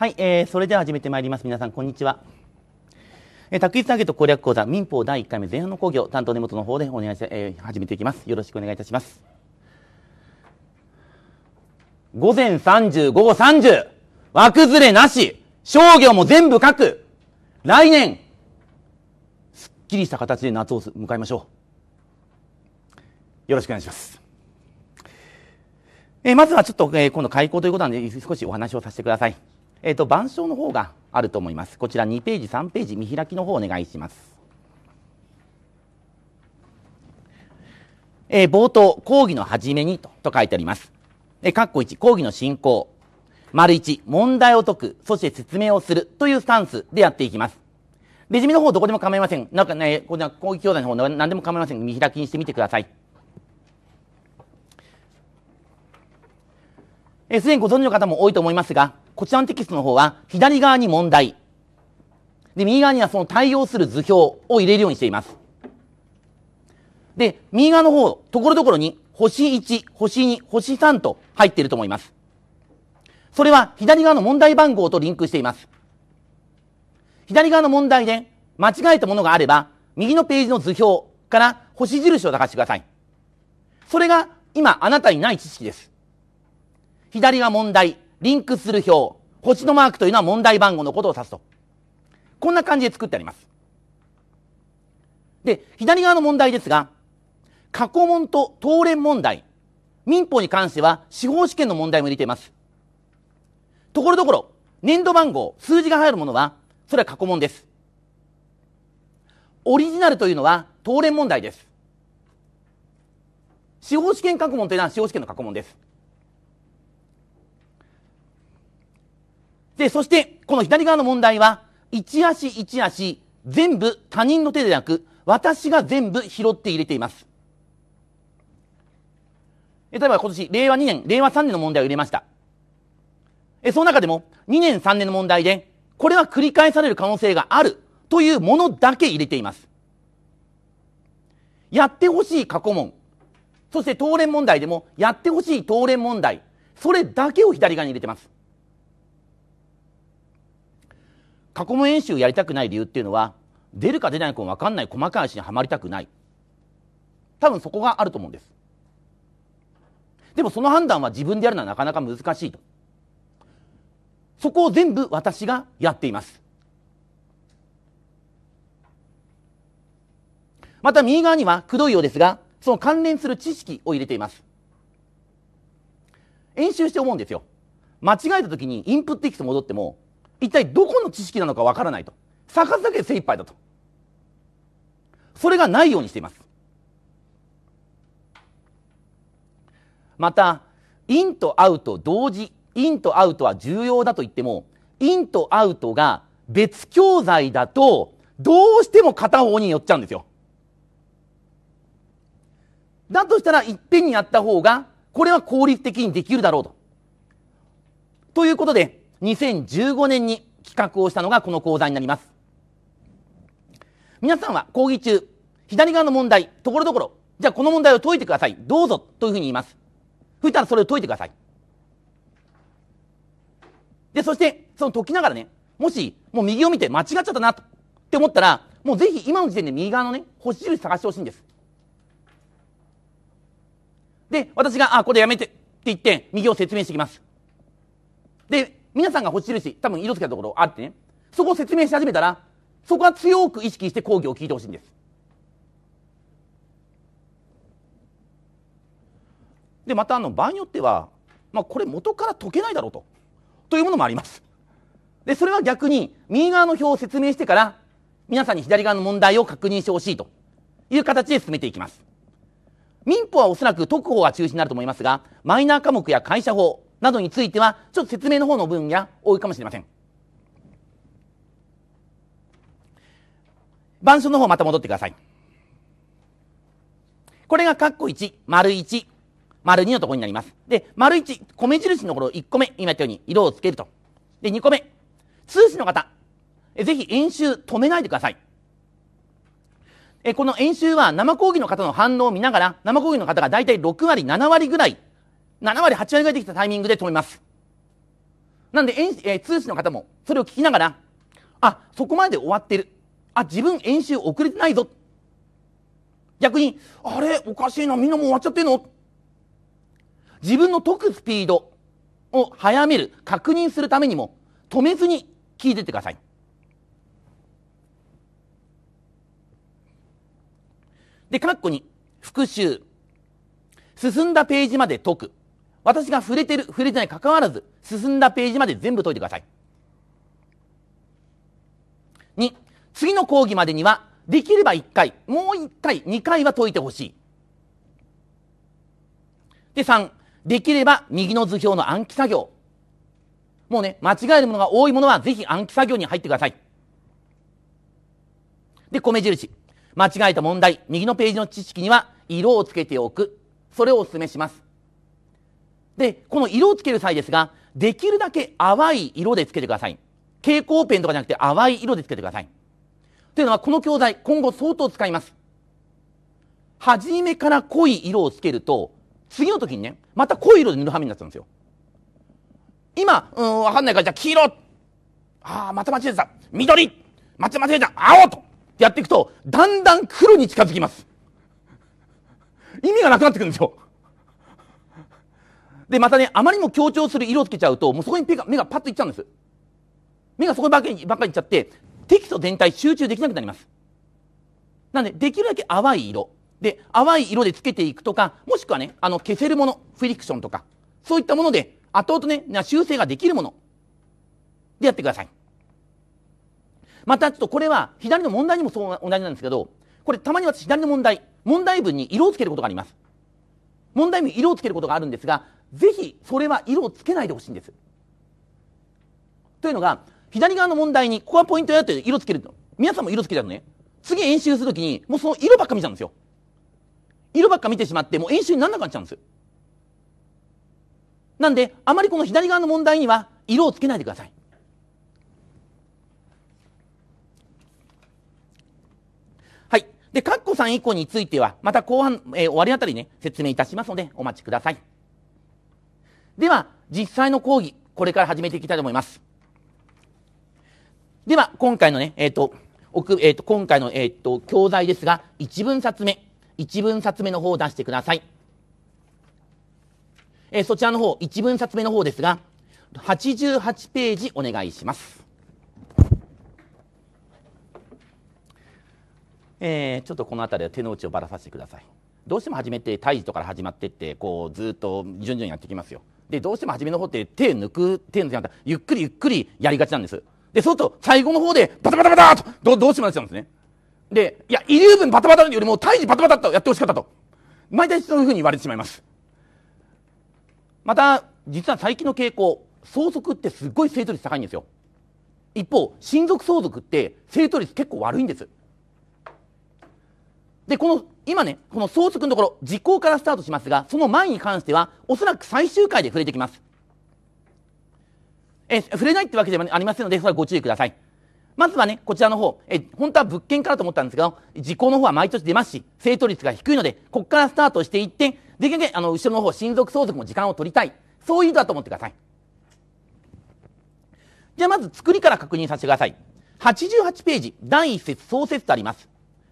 はい、えー、それでは始めてまいります。皆さん、こんにちは。えー、卓越ターゲット攻略講座、民法第1回目前半の講義を担当根本の方でお願いして、えー、始めていきます。よろしくお願いいたします。午前30、午後30、枠ずれなし、商業も全部書く。来年、すっきりした形で夏を迎えましょう。よろしくお願いします。えー、まずはちょっと、えー、今度開講ということなんで、少しお話をさせてください。えっ、ー、と、板書の方があると思います。こちら2ページ、3ページ、見開きの方お願いします。えー、冒頭、講義の始めにとと書いてあります。えー、括弧1、講義の進行。丸1、問題を解く、そして説明をするというスタンスでやっていきます。レジュメの方どこでも構いません。なんかね、こんな講義教材の方何でも構いません。見開きにしてみてください。えすでにご存知の方も多いと思いますが、こちらのテキストの方は、左側に問題。で、右側にはその対応する図表を入れるようにしています。で、右側の方、ところどころに、星1、星2、星3と入っていると思います。それは左側の問題番号とリンクしています。左側の問題で間違えたものがあれば、右のページの図表から星印を出してください。それが今あなたにない知識です。左が問題、リンクする表、星のマークというのは問題番号のことを指すと。こんな感じで作ってあります。で、左側の問題ですが、過去問と当連問題、民法に関しては司法試験の問題も入れています。ところどころ、年度番号、数字が入るものは、それは過去問です。オリジナルというのは当連問題です。司法試験過去問というのは司法試験の過去問です。で、そして、この左側の問題は、一足一足、全部他人の手でなく、私が全部拾って入れています。例えば今年、令和2年、令和3年の問題を入れました。え、その中でも、2年3年の問題で、これは繰り返される可能性があるというものだけ入れています。やってほしい過去問、そして当連問題でも、やってほしい当連問題、それだけを左側に入れてます。過去問演習やりたくない理由っていうのは出るか出ないかも分かんない細かい話にはまりたくない多分そこがあると思うんですでもその判断は自分でやるのはなかなか難しいとそこを全部私がやっていますまた右側にはくどいようですがその関連する知識を入れています演習して思うんですよ間違えた時にインプットテキスト戻っても一体どこの知識なのかわからないと探すだけで精一杯だとそれがないようにしていますまたインとアウト同時インとアウトは重要だと言ってもインとアウトが別教材だとどうしても片方に寄っちゃうんですよだとしたらいっぺんにやった方がこれは効率的にできるだろうとということで2015年に企画をしたのがこの講座になります。皆さんは講義中、左側の問題、ところどころ、じゃあこの問題を解いてください。どうぞというふうに言います。そしたらそれを解いてください。で、そして、その解きながらね、もし、もう右を見て間違っちゃったなと、って思ったら、もうぜひ今の時点で右側のね、星印探してほしいんです。で、私が、あ、これやめてって言って、右を説明していきます。で、皆さんが星印多分色付けたところあってねそこを説明し始めたらそこは強く意識して講義を聞いてほしいんですでまたあの場合によっては、まあ、これ元から解けないだろうとというものもありますでそれは逆に右側の表を説明してから皆さんに左側の問題を確認してほしいという形で進めていきます民法はおそらく特法が中心になると思いますがマイナー科目や会社法などについては、ちょっと説明の方の分野多いかもしれません。板書の方また戻ってください。これが括弧1、丸1、丸2のところになります。で、丸1、米印のところ1個目、今言ったように色をつけると。で、2個目、通詞の方、えぜひ演習止めないでください。えこの演習は生講義の方の反応を見ながら、生講義の方が大体6割、7割ぐらい7割、8割ができたタイミングで止めます。なんで、えー、通知の方もそれを聞きながら、あ、そこまで終わってる。あ、自分演習遅れてないぞ。逆に、あれ、おかしいな、みんなもう終わっちゃってんの自分の解くスピードを早める、確認するためにも、止めずに聞いてってください。で、括弧に、復習。進んだページまで解く。私が触れてる、触れてない関わらず、進んだページまで全部解いてください。二、次の講義までには、できれば一回、もう一回、二回は解いてほしい。で、三、できれば右の図表の暗記作業。もうね、間違えるものが多いものは、ぜひ暗記作業に入ってください。で、米印。間違えた問題、右のページの知識には、色をつけておく。それをお勧めします。で、この色をつける際ですが、できるだけ淡い色でつけてください。蛍光ペンとかじゃなくて淡い色でつけてください。というのは、この教材、今後相当使います。初めから濃い色をつけると、次の時にね、また濃い色で塗るはめになっちゃうんですよ。今、うん、わかんないから、じゃあ黄色ああ、また間違えた。緑また間違えた。青とやっていくと、だんだん黒に近づきます。意味がなくなってくるんですよ。で、またね、あまりにも強調する色をつけちゃうと、もうそこに目が目がパッといっちゃうんです。目がそこばっかりばっかりいっちゃって、テキスト全体集中できなくなります。なんで、できるだけ淡い色。で、淡い色でつけていくとか、もしくはね、あの、消せるもの、フリクションとか、そういったもので、後々ね、修正ができるもの、でやってください。また、ちょっとこれは、左の問題にもそう同じなんですけど、これ、たまに私、左の問題、問題文に色をつけることがあります。問題文に色をつけることがあるんですが、ぜひそれは色をつけないでほしいんです。というのが、左側の問題に、ここがポイントだて色つけると。皆さんも色つけたのね。次演習するときに、もうその色ばっか見ちゃうんですよ。色ばっか見てしまって、もう演習にならなくなっちゃうんです。なんで、あまりこの左側の問題には、色をつけないでください。はい。で、カッコ3以降については、また後半、えー、終わりあたりね、説明いたしますので、お待ちください。では実際の講義これから始めていきたいと思いますでは今回のねえっ、ー、と奥えーと、今回の、えーと、教材ですが1分冊目1分冊目の方を出してください、えー、そちらの方1分冊目の方ですが88ページお願いしますえー、ちょっとこの辺りは手の内をばらさせてくださいどうしても始めて胎児とか始まってってこうずっと順々やってきますよで、どうしても初めの方って手抜く、手抜くゆっくりゆっくりやりがちなんです。で、そうすると最後の方でバタバタバタとどどうしてもなっちゃうんですね。で、いや、遺留分バタバタよりも胎児バタバタとやってほしかったと。毎回そういうふうに言われてしまいます。また、実は最近の傾向、相続ってすっごい正答率高いんですよ。一方、親族相続って正答率結構悪いんです。で、この今ね、この総則のところ、時効からスタートしますが、その前に関しては、おそらく最終回で触れてきます。え、触れないってわけではありませんので、それはご注意ください。まずはね、こちらの方、え、本当は物件からと思ったんですけど、時効の方は毎年出ますし、正答率が低いので、ここからスタートしていって、できるだけ、あの、後ろの方、親族相続も時間を取りたい。そういう意図だと思ってください。じゃあまず作りから確認させてください。88ページ、第1節、創設とあります。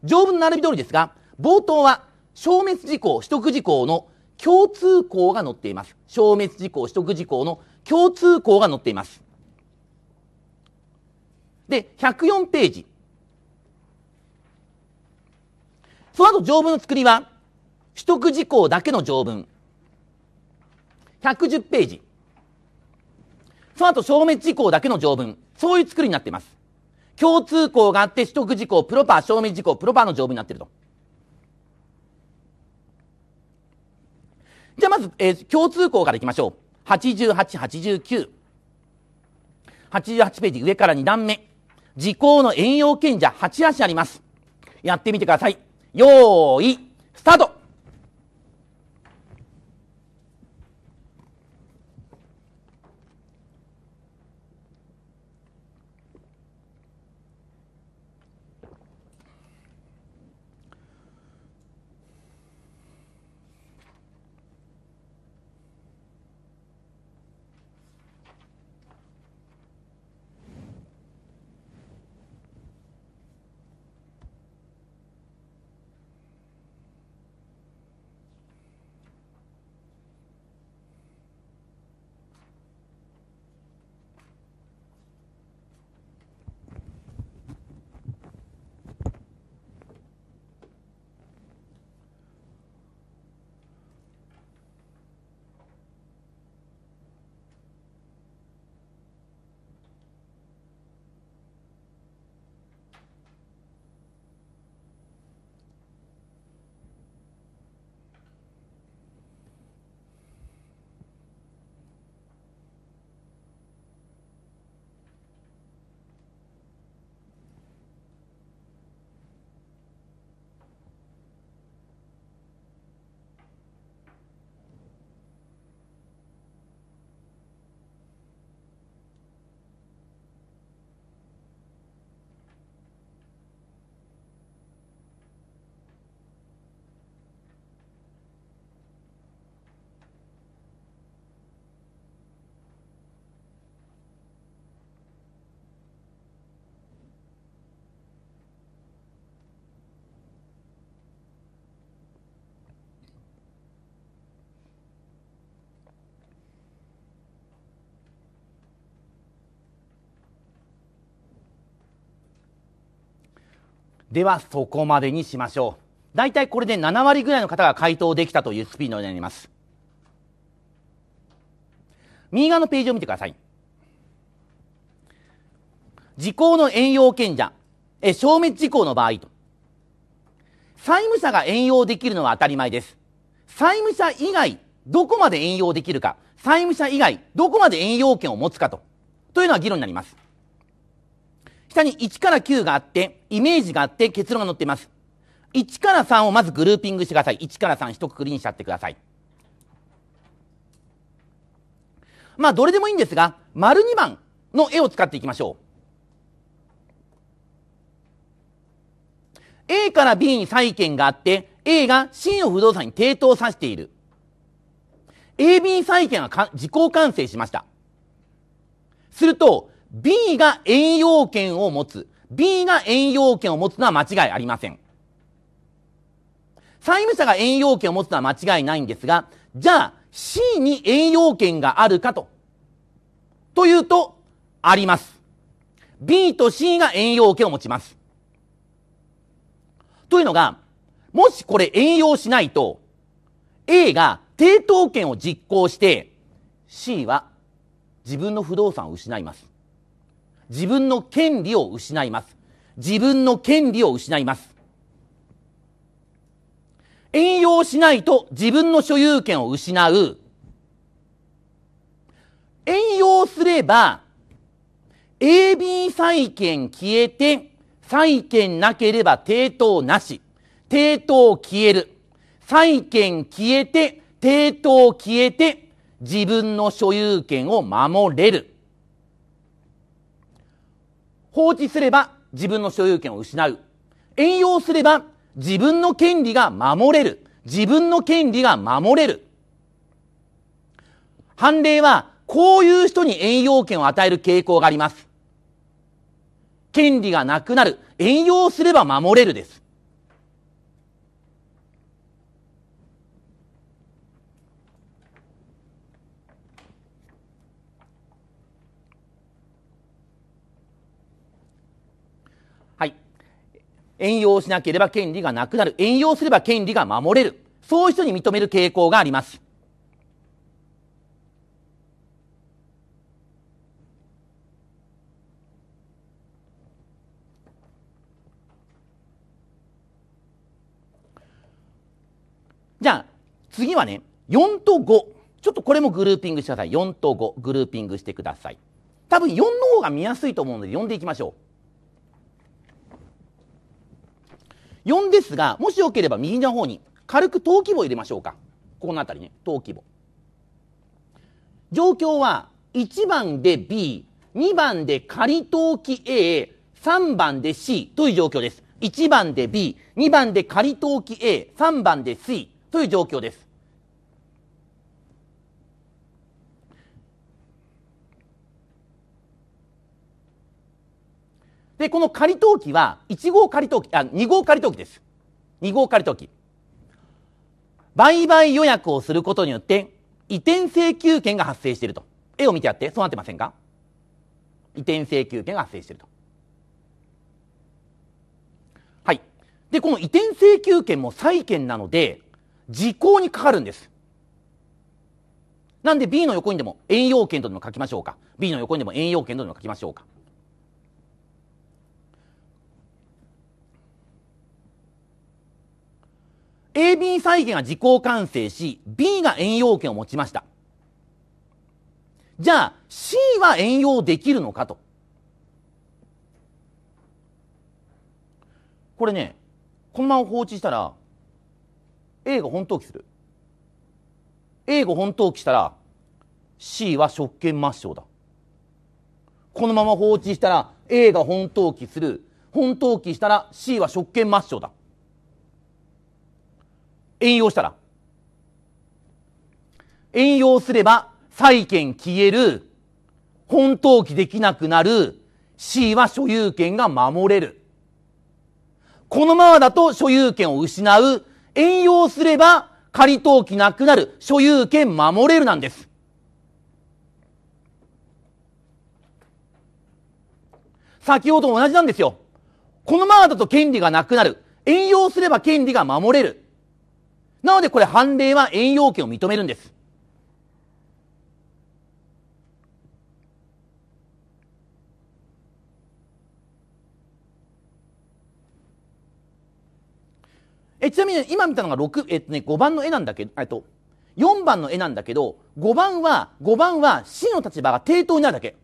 条文の並び通りですが、冒頭は消滅事項取得事項の共通項が載っています消滅事項取得事項の共通項が載っていますで104ページその後条文の作りは取得事項だけの条文110ページその後消滅事項だけの条文そういう作りになっています共通項があって取得事項プロパー消滅事項プロパーの条文になっているとじゃあまず、えー、共通項からいきましょう。88、89。88ページ上から2段目。時効の遠養賢者8足あります。やってみてください。よーい、スタートではそこまでにしましょう。大体これで7割ぐらいの方が回答できたというスピードになります。右側のページを見てください。時効の遠用権者、え消滅時効の場合と。債務者が遠用できるのは当たり前です。債務者以外、どこまで遠用できるか、債務者以外、どこまで遠用権を持つかと。というのは議論になります。下に1から9があって、イメージがあって結論が載っています。1から3をまずグルーピングしてください。1から3一括りにしちゃってください。まあ、どれでもいいんですが、丸2番の絵を使っていきましょう。A から B に債権があって、A が C の不動産に抵当させている。AB 債権は時効完成しました。すると、B が栄養権を持つ。B が栄養権を持つのは間違いありません。債務者が栄養権を持つのは間違いないんですが、じゃあ C に栄養権があるかと。というと、あります。B と C が栄養権を持ちます。というのが、もしこれ栄養しないと、A が抵当権を実行して、C は自分の不動産を失います。自分の権利を失います。自分の権利を失います。援用しないと自分の所有権を失う。援用すれば、AB 債権消えて、債権なければ抵当なし。抵当消える。債権消えて、抵当消えて、自分の所有権を守れる。放置すれば自分の所有権を失う。援用すれば自分の権利が守れる。自分の権利が守れる。判例は、こういう人に援用権を与える傾向があります。権利がなくなる。援用すれば守れるです。援用しなければ権利がなくなる。援用すれば権利が守れる。そういう人に認める傾向があります。じゃあ、次はね、4と5。ちょっとこれもグルーピングしてください。4と5、グルーピングしてください。多分4の方が見やすいと思うので、4でいきましょう。4ですが、もしよければ右の方に軽く登記簿入れましょうか。ここの辺りね、登記簿。状況は、1番で B、2番で仮登記 A、3番で C という状況です。1番で B、2番で仮登記 A、3番で C という状況です。で、この仮登記は、1号仮登記、あ、2号仮登記です。2号仮登記。売買予約をすることによって、移転請求権が発生していると。絵を見てあって、そうなってませんか移転請求権が発生していると。はい。で、この移転請求権も債権なので、時効にかかるんです。なんで B の横にでも、円要件とでも書きましょうか。B の横にでも円用権とでも書きましょうか b の横にでも円用件とでも書きましょうか AB 再現が自己完成し、B が遠用権を持ちました。じゃあ、C は遠用できるのかと。これね、このまま放置したら、A が本登記する。A が本登記したら、C は職権抹消だ。このまま放置したら、A が本登記する。本登記したら C は職権抹消だ。援用したら援用すれば債権消える本登記できなくなる C は所有権が守れるこのままだと所有権を失う援用すれば仮登記なくなる所有権守れるなんです先ほど同じなんですよこのままだと権利がなくなる。援用すれば権利が守れる。なのでこれ判例は栄養権を認めるんです。えちなみに今見たのが六えっとね、5番の絵なんだけど、えっと、4番の絵なんだけど、5番は、5番は、真の立場が抵当になるだけ。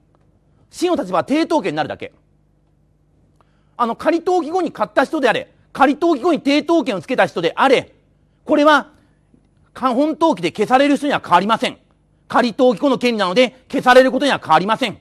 真の立場は抵当権になるだけ。あの、仮登記後に買った人であれ、仮登記後に抵当権をつけた人であれ、これは、本登記で消される人には変わりません。仮登記後の権利なので消されることには変わりません。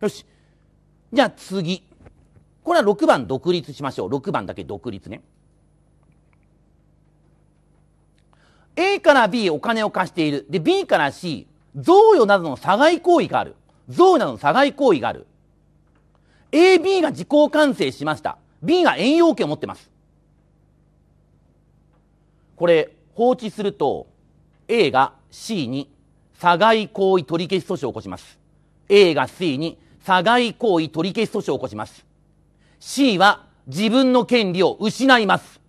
よし。じゃあ次。これは6番独立しましょう。6番だけ独立ね。A から B お金を貸している。で、B から C、贈与などの差害行為がある。贈与などの差害行為がある。AB が自己完成しました。B が円要件を持ってます。これ、放置すると、A が C に差害行為取り消し訴訟を起こします。A が C に差害行為取り消し訴訟を起こします。C は自分の権利を失います。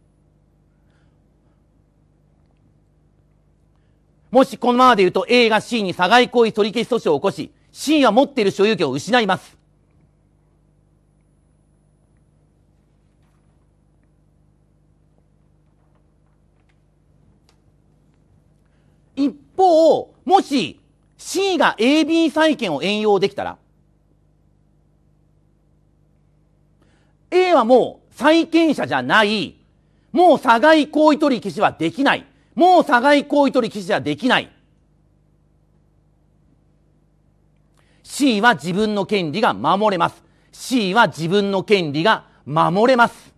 もしこのままで言うと A が C に差害行為取り消し訴訟を起こし、C は持っている所有権を失います。一方、もし C が AB 債権を援用できたら、A はもう債権者じゃない。もう差外行為取引士はできない。もう差外行為取引士はできない。C は自分の権利が守れます。C は自分の権利が守れます。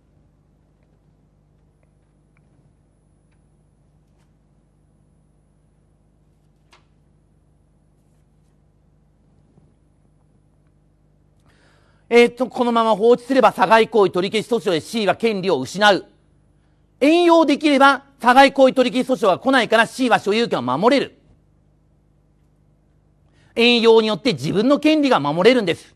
えー、っと、このまま放置すれば、差害行為取り消し訴訟で C は権利を失う。援用できれば、差害行為取り消し訴訟が来ないから C は所有権を守れる。援用によって自分の権利が守れるんです。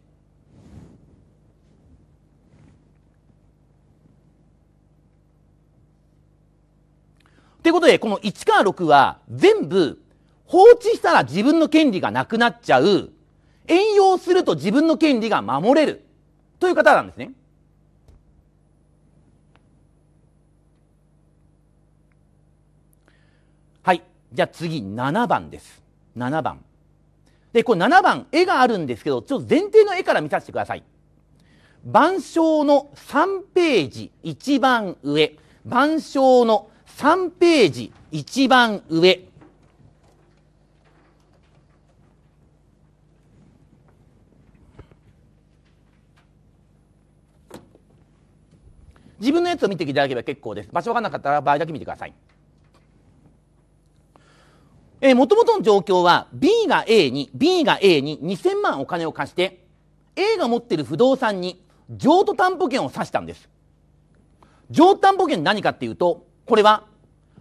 ということで、この1から6は全部放置したら自分の権利がなくなっちゃう援用すると自分の権利が守れるという方なんですね。はい。じゃあ次、7番です。7番。で、これ7番、絵があるんですけど、ちょっと前提の絵から見させてください。板章の3ページ、一番上。板章の3ページ、一番上。自分のやつを見ていただければ結構です場所わからなかったら場合だけ見てくださいえと元々の状況は B が A に B が A に2000万お金を貸して A が持ってる不動産に譲渡担保権を指したんです譲渡担保権何かっていうとこれは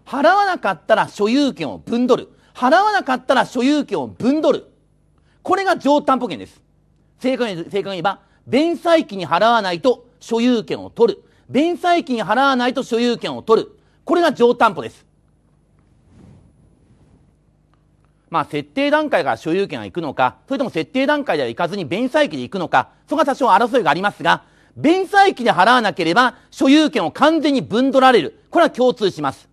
払わなかったら所有権を分取る払わなかったら所有権を分取るこれが譲渡担保権です正解に正確に言えば弁済期に払わないと所有権を取る弁済金払わないと所有権を取る。これが上担保です。まあ、設定段階から所有権が行くのか、それとも設定段階では行かずに弁済期で行くのか、そこは多少争いがありますが、弁済期で払わなければ所有権を完全に分取られる。これは共通します。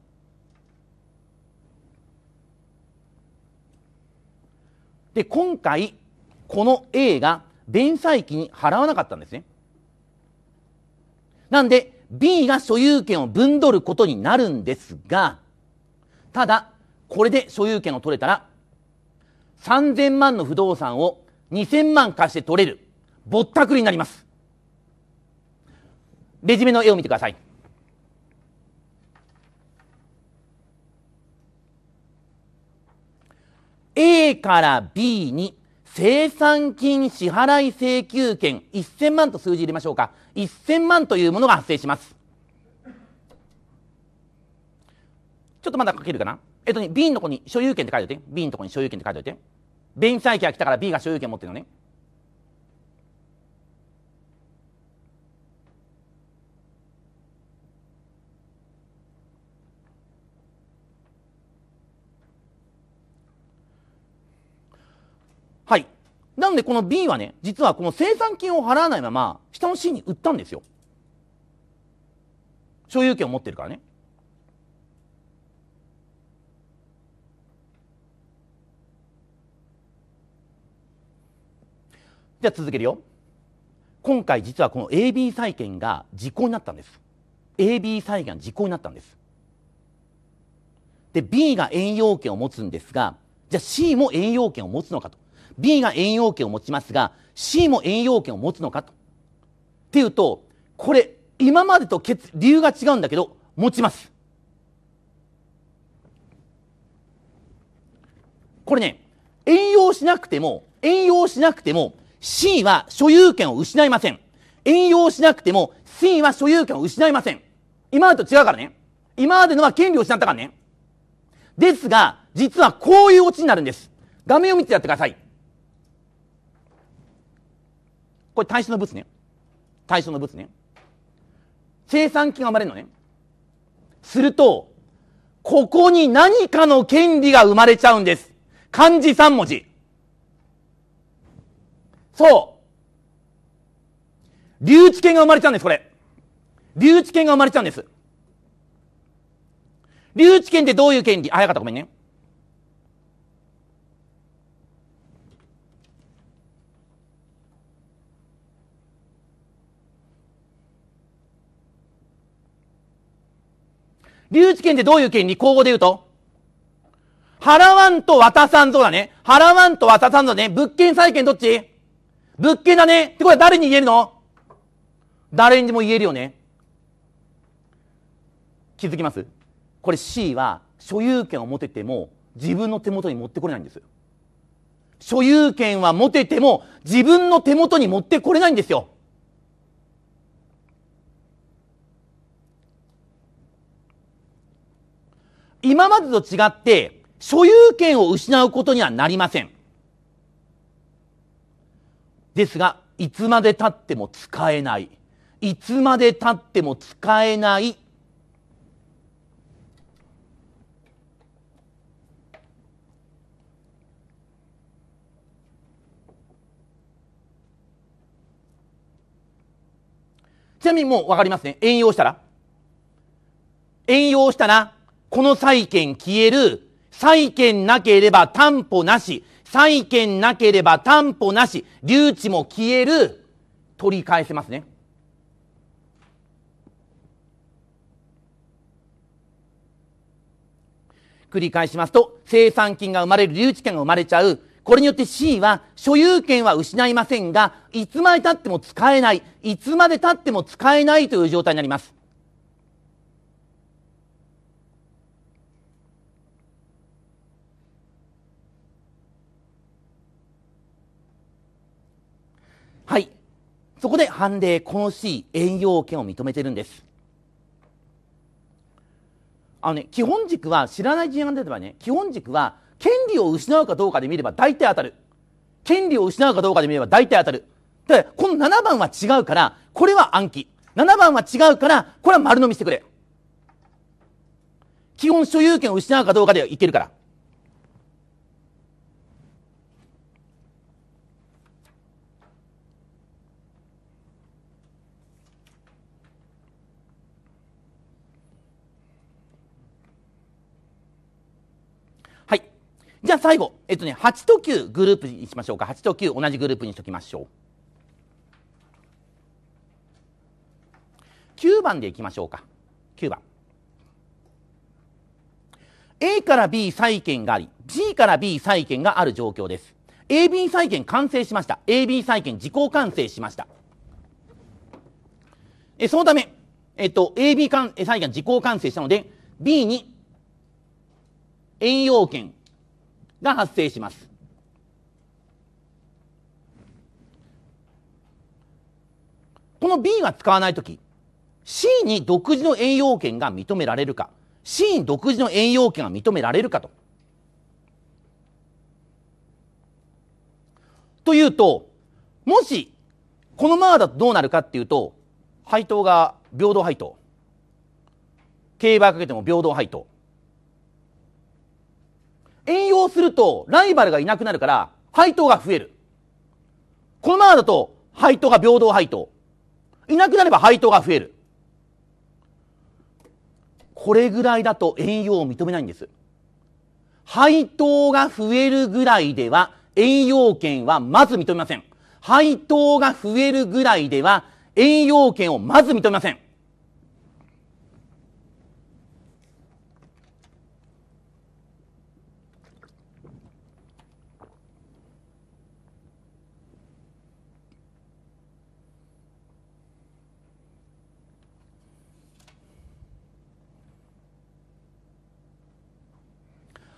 で、今回、この A が弁済期に払わなかったんですね。なんで B が所有権を分取ることになるんですが、ただ、これで所有権を取れたら、3000万の不動産を2000万貸して取れる。ぼったくりになります。レジュメの絵を見てください。A から B に生産金支払い請求権1000万と数字入れましょうか。1000万というものが発生しますちょっとまだ書けるかなえっとね B の子に所有権って書いておいて B のとこに所有権って書いておいて弁済期が来たから B が所有権持ってるのねなのでこの B はね、実はこの生産金を払わないまま、下の C に売ったんですよ。所有権を持ってるからね。じゃあ続けるよ。今回実はこの AB 債権が時効になったんです。AB 債権が時効になったんです。で、B が円養権を持つんですが、じゃあ C も円養権を持つのかと。B が円用権を持ちますが C も円用権を持つのかと。っていうとこれ今までと理由が違うんだけど持ちます。これね援用しなくても援用しなくても C は所有権を失いません。援用しなくても C は所有権を失いません。今までと違うからね。今までのは権利を失ったからね。ですが、実はこういうオチになるんです。画面を見てやってください。これ対象の物ね。対象の物ね。生産金が生まれるのね。すると、ここに何かの権利が生まれちゃうんです。漢字3文字。そう。留置権が生まれちゃうんです、これ。留置権が生まれちゃうんです。留置権ってどういう権利あ、早かった、ごめんね。留置権ってどういう権利口語で言うと払わんと渡さんぞだね。払わんと渡さんぞね。物件債権どっち物件だね。ってことは誰に言えるの誰にでも言えるよね。気づきますこれ C は所有権を持てても自分の手元に持ってこれないんです。所有権は持てても自分の手元に持ってこれないんですよ。今までと違って所有権を失うことにはなりません。ですが、いつまでたっても使えない。いつまでたっても使えない。ちなみにもう分かりますね。遠用したら遠用したらこの債権消える。債権なければ担保なし。債権なければ担保なし。留置も消える。取り返せますね。繰り返しますと、生産金が生まれる、留置権が生まれちゃう。これによって C は所有権は失いませんが、いつまで経っても使えない、いつまで経っても使えないという状態になります。はい。そこで判例、この C、遠洋権を認めてるんです。あのね、基本軸は、知らない事案で出ればね、基本軸は、権利を失うかどうかで見れば大体当たる。権利を失うかどうかで見れば大体当たる。で、この7番は違うから、これは暗記。7番は違うから、これは丸のみしてくれ。基本所有権を失うかどうかでいけるから。じゃあ最後、えっとね、8と9グループにしましょうか。8と9同じグループにしときましょう。9番でいきましょうか。9番。A から B 債権があり、G. から B 債権がある状況です。AB 債権完成しました。AB 債権自己完成しました。えそのため、えっと、AB 債権自己完成したので、B に栄養権、が発生します。この B が使わないとき、C に独自の栄養権が認められるか、C に独自の栄養権が認められるかと。というと、もし、このままだとどうなるかっていうと、配当が平等配当。競馬かけても平等配当。援用するとライバルがいなくなるから配当が増える。このままだと配当が平等配当。いなくなれば配当が増える。これぐらいだと援用を認めないんです。配当が増えるぐらいでは援用権はまず認めません。配当が増えるぐらいでは、栄養権をまず認めません。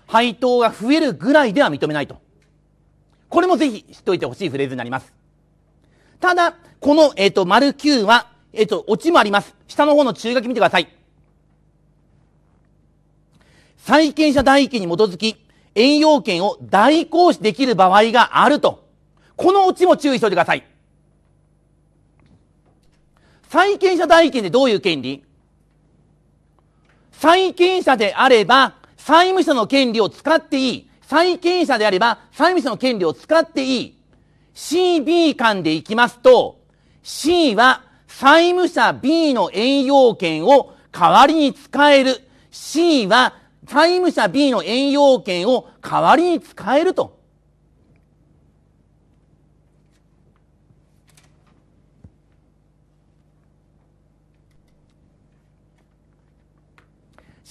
配当が増えるぐらいでは認めないと。これもぜひ知っておいてほしいフレーズになります。ただ、この、えっ、ー、と、丸9は、えっ、ー、と、オチもあります。下の方の注意書き見てください。債権者代金に基づき、円要権を代行使できる場合があると。このオチも注意しておいてください。債権者代金でどういう権利債権者であれば、債務者の権利を使っていい。債権者であれば、債務者の権利を使っていい。CB 間でいきますと、C は債務者 B の栄養権を代わりに使える。C は債務者 B の栄養権を代わりに使えると。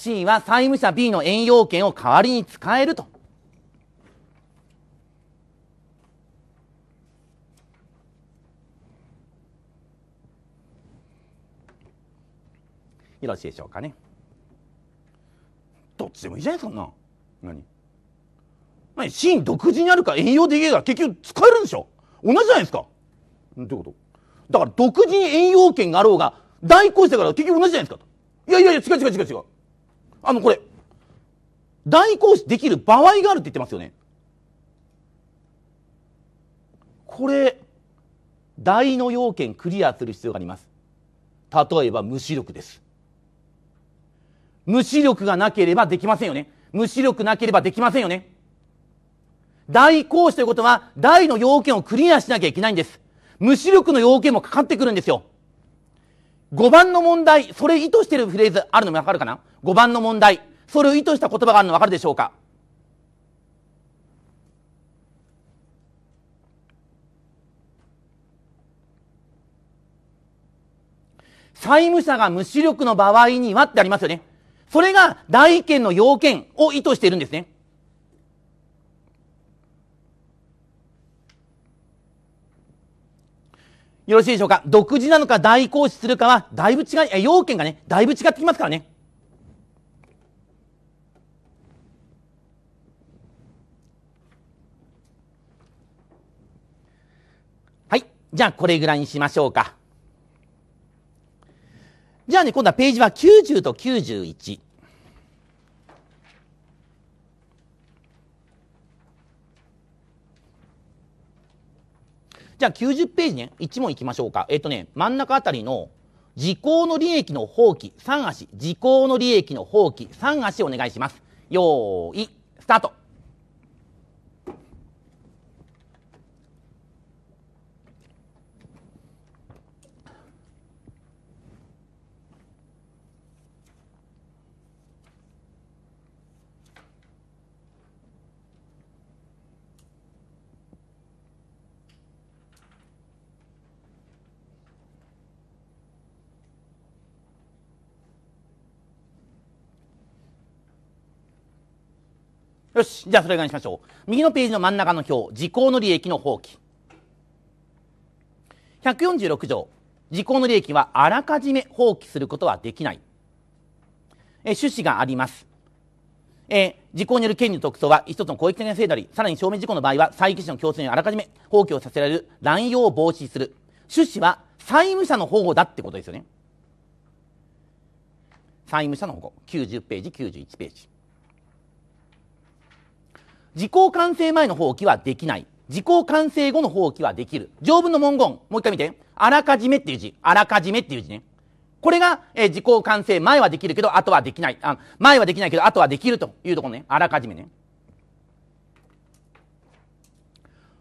C は債務者 B の円要権を代わりに使えると。よろしいでしょうかね。どっちでもいいじゃないですか、そんな。何何独自にあるか、栄養で言えば結局使えるんでしょ同じじゃないですか。どういうことだから独自に栄養権があろうが、代行してから結局同じじゃないですかと。いやいやいや、違う違う違う違う。あの、これ、代行使できる場合があるって言ってますよね。これ、代の要件クリアする必要があります。例えば無視力です。無視力がなければできませんよね。無視力なければできませんよね。代行使ということは、代の要件をクリアしなきゃいけないんです。無視力の要件もかかってくるんですよ。5番の問題、それ意図してるフレーズあるのもわかるかな ?5 番の問題、それを意図した言葉があるのわかるでしょうか債務者が無視力の場合にはってありますよね。それが代意見の要件を意図しているんですね。よろしいでしょうか独自なのか代行使するかはだいぶ違い要件がねだいぶ違ってきますからねはいじゃあこれぐらいにしましょうかじゃあね今度はページは90と91じゃあ90ページね、1問いきましょうか。えっ、ー、とね、真ん中あたりの、時効の利益の放棄3足、時効の利益の放棄3足お願いします。よーい、スタート。よし、じゃあそれからにしましょう。右のページの真ん中の表、時効の利益の放棄。146条、時効の利益はあらかじめ放棄することはできない。え趣旨があります。え時効による権利の特措は一つの公益的な制度あり、さらに証明事項の場合は、債起士の強制にあらかじめ放棄をさせられる乱用を防止する。趣旨は債務者の保護だってことですよね。債務者の保護。90ページ、91ページ。時効完成前の放棄はできない。時効完成後の放棄はできる。条文の文言、もう一回見て。あらかじめっていう字。あらかじめっていう字ね。これが、えー、時効完成前はできるけど、後はできない。あ前はできないけど、後はできるというところね。あらかじめね。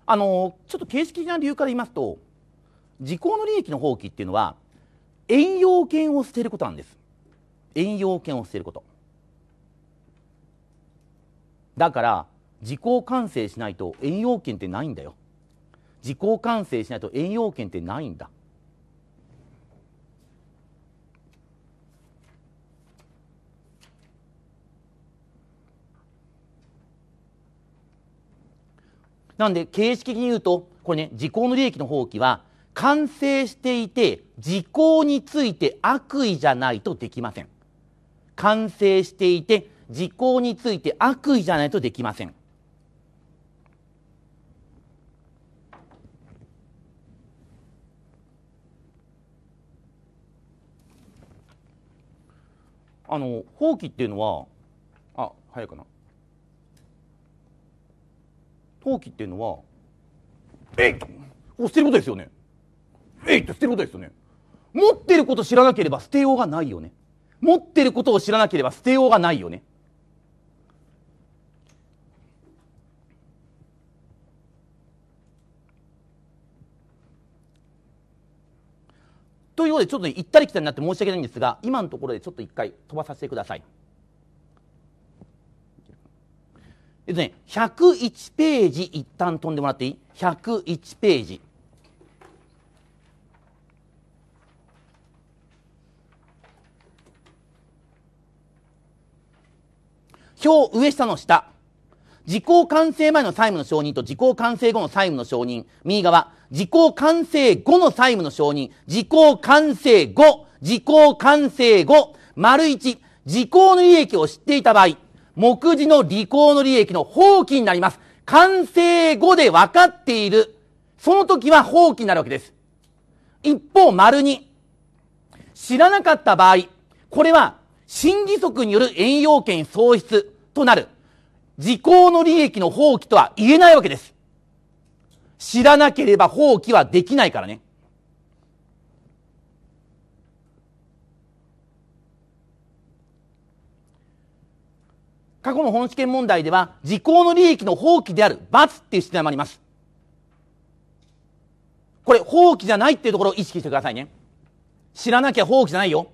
あのー、ちょっと形式的な理由から言いますと、時効の利益の放棄っていうのは、遠用権を捨てることなんです。遠用権を捨てること。だから、時効完成しないと栄養券ってないんだよ時効完成しないと栄養券ってないんだなんで形式的に言うとこれね時効の利益の放棄は完成していて時効について悪意じゃないとできません完成していて時効について悪意じゃないとできませんあの放棄っていうのはあ早いかな陶器っていうのはえいを捨てることですよねえいって捨てることですよね持ってること知らなければ捨てようがないよね持ってることを知らなければ捨てようがないよねということで、ちょっと、行ったり来たりになって申し訳ないんですが、今のところでちょっと一回飛ばさせてください。えっとね、101ページ一旦飛んでもらっていい ?101 ページ。表上下の下時効完成前の債務の承認と時効完成後の債務の承認。右側、時効完成後の債務の承認。時効完成後、時効完成後。丸一、時効の利益を知っていた場合、目次の履行の利益の放棄になります。完成後で分かっている。その時は放棄になるわけです。一方、丸二、知らなかった場合、これは、審議則による栄養権喪失となる。時効の利益の放棄とは言えないわけです。知らなければ放棄はできないからね。過去の本試験問題では、時効の利益の放棄である罰っていう質問もあります。これ、放棄じゃないっていうところを意識してくださいね。知らなきゃ放棄じゃないよ。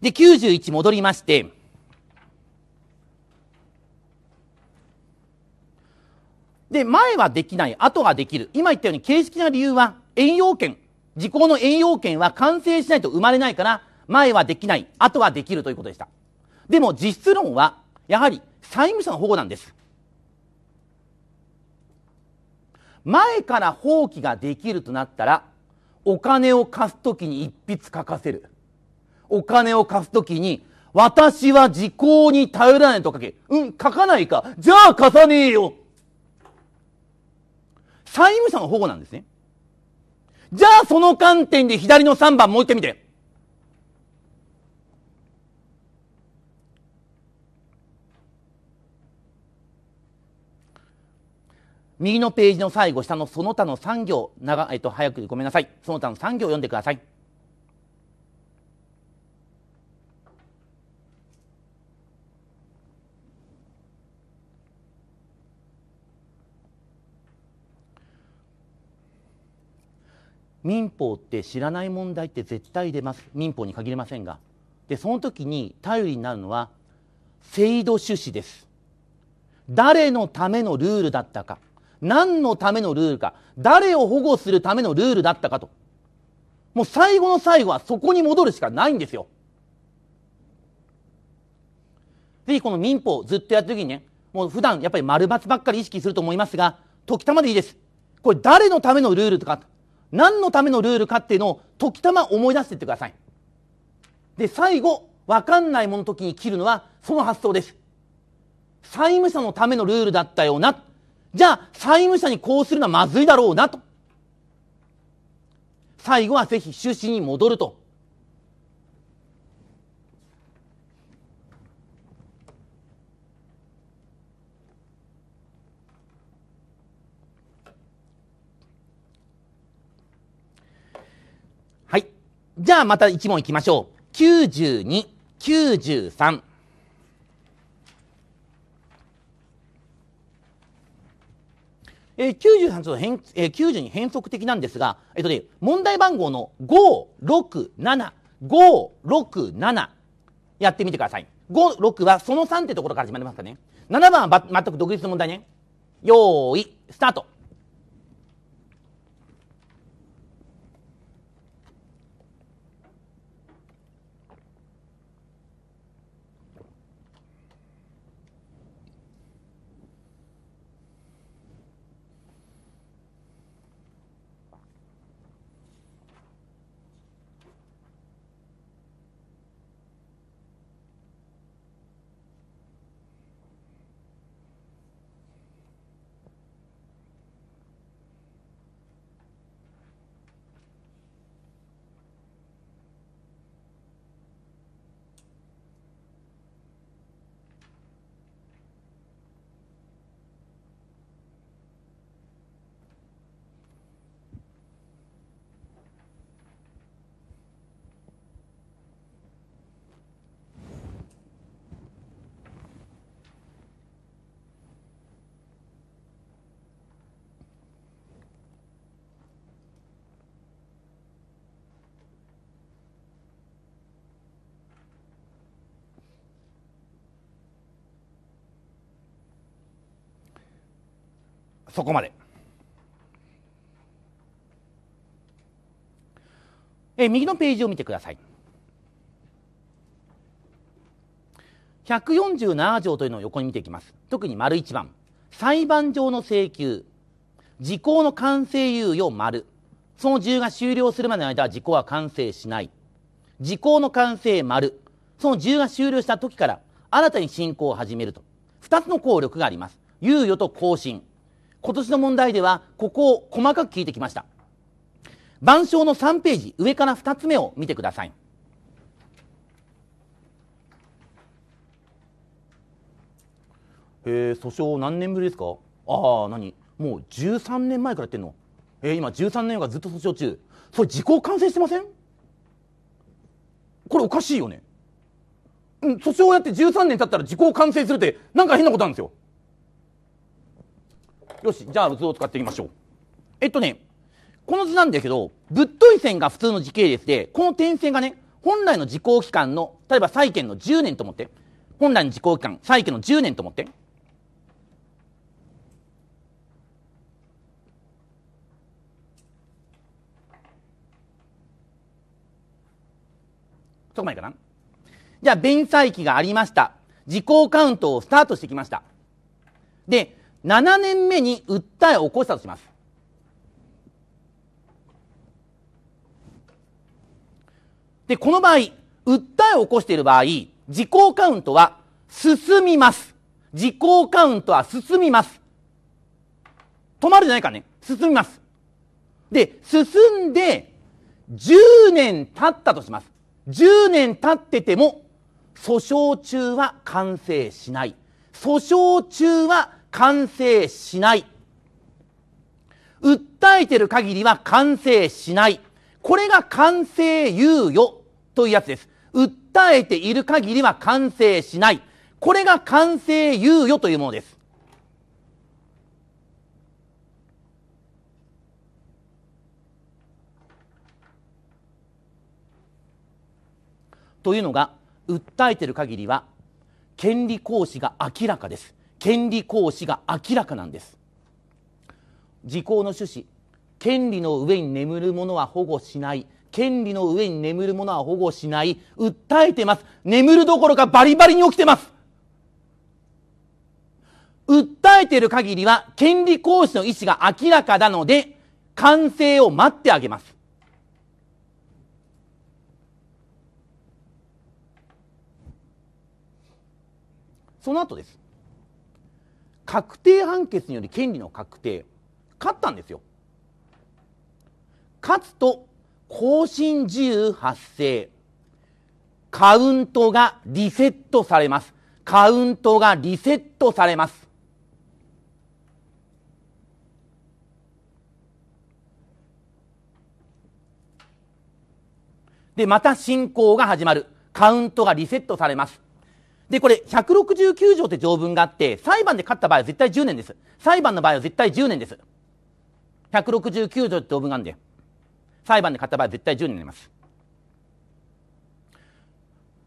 で、91戻りまして、で、前はできない、後はできる。今言ったように形式な理由は、栄養権。時効の栄養権は完成しないと生まれないから、前はできない、後はできるということでした。でも実質論は、やはり債務者の保護なんです。前から放棄ができるとなったら、お金を貸すときに一筆書かせる。お金を貸すときに、私は時効に頼らないと書け。うん、書かないか。じゃあ貸さねえよ。債務者の保護なんですね。じゃあその観点で左の3番もう一回見て。右のページの最後、下のその他の3行、長、えっと、早くごめんなさい。その他の3行読んでください。民法って知らない問題って絶対出ます民法に限りませんがでその時に頼りになるのは制度趣旨です誰のためのルールだったか何のためのルールか誰を保護するためのルールだったかともう最後の最後はそこに戻るしかないんですよぜひこの民法ずっとやった時にねもう普段やっぱり丸×ばっかり意識すると思いますが時たまでいいですこれ誰のためのルールとか何のためのルールかっていうのを時たま思い出していってくださいで最後わかんないもの時に切るのはその発想です債務者のためのルールだったよなじゃあ債務者にこうするのはまずいだろうなと最後はぜひ趣旨に戻るとじゃあまた1問いきましょう。92、93。えー、93ちょ変、えー、92変則的なんですが、えっとね、問題番号の567、567やってみてください。5、6はその3ってところから始まりますかね。7番は全く独立の問題ね。よーい、スタート。そこまで。え右のページを見てください。147条というのを横に見ていきます。特に丸1番。裁判上の請求。時効の完成猶予丸。その10が終了するまでの間は時効は完成しない。時効の完成丸。その10が終了した時から新たに進行を始めると。2つの効力があります。猶予と更新。今年の問題ではここを細かく聞いてきました板書の3ページ上から2つ目を見てくださいえー、訴訟何年ぶりですかああ何もう13年前からやってんのえー、今13年がずっと訴訟中それ時効完成してませんこれおかしいよね訴訟やって13年経ったら時効完成するってなんか変なことあるんですよよしじゃあ図を使っていきましょうえっとねこの図なんだけどぶっとい線が普通の時系列でこの点線がね本来の時効期間の例えば債権の10年と思って本来の時効期間債権の10年と思ってそこまでかなじゃあ、弁済期がありました。時効カウントをスタートしてきました。で、7年目に訴えを起こしたとします。で、この場合、訴えを起こしている場合、時効カウントは進みます。時効カウントは進みます。止まるじゃないかね。進みます。で、進んで10年経ったとします。10年経ってても、訴訟中は完成しない。訴訟中は完成しない。訴えてる限りは完成しない。これが完成猶予というやつです。訴えている限りは完成しない。これが完成猶予というものです。というのが訴えている限りは権利行使が明らかです権利行使が明らかなんです時効の趣旨権利の上に眠るものは保護しない権利の上に眠るものは保護しない訴えてます眠るどころかバリバリに起きてます訴えてる限りは権利行使の意思が明らかなので完成を待ってあげますその後です確定判決により権利の確定勝ったんですよ勝つと更新自由発生カウントがリセットされますカウントがリセットされますでまた進行が始まるカウントがリセットされますで、これ、169条って条文があって、裁判で勝った場合は絶対10年です。裁判の場合は絶対10年です。169条って条文があるんで、裁判で勝った場合は絶対10年になります。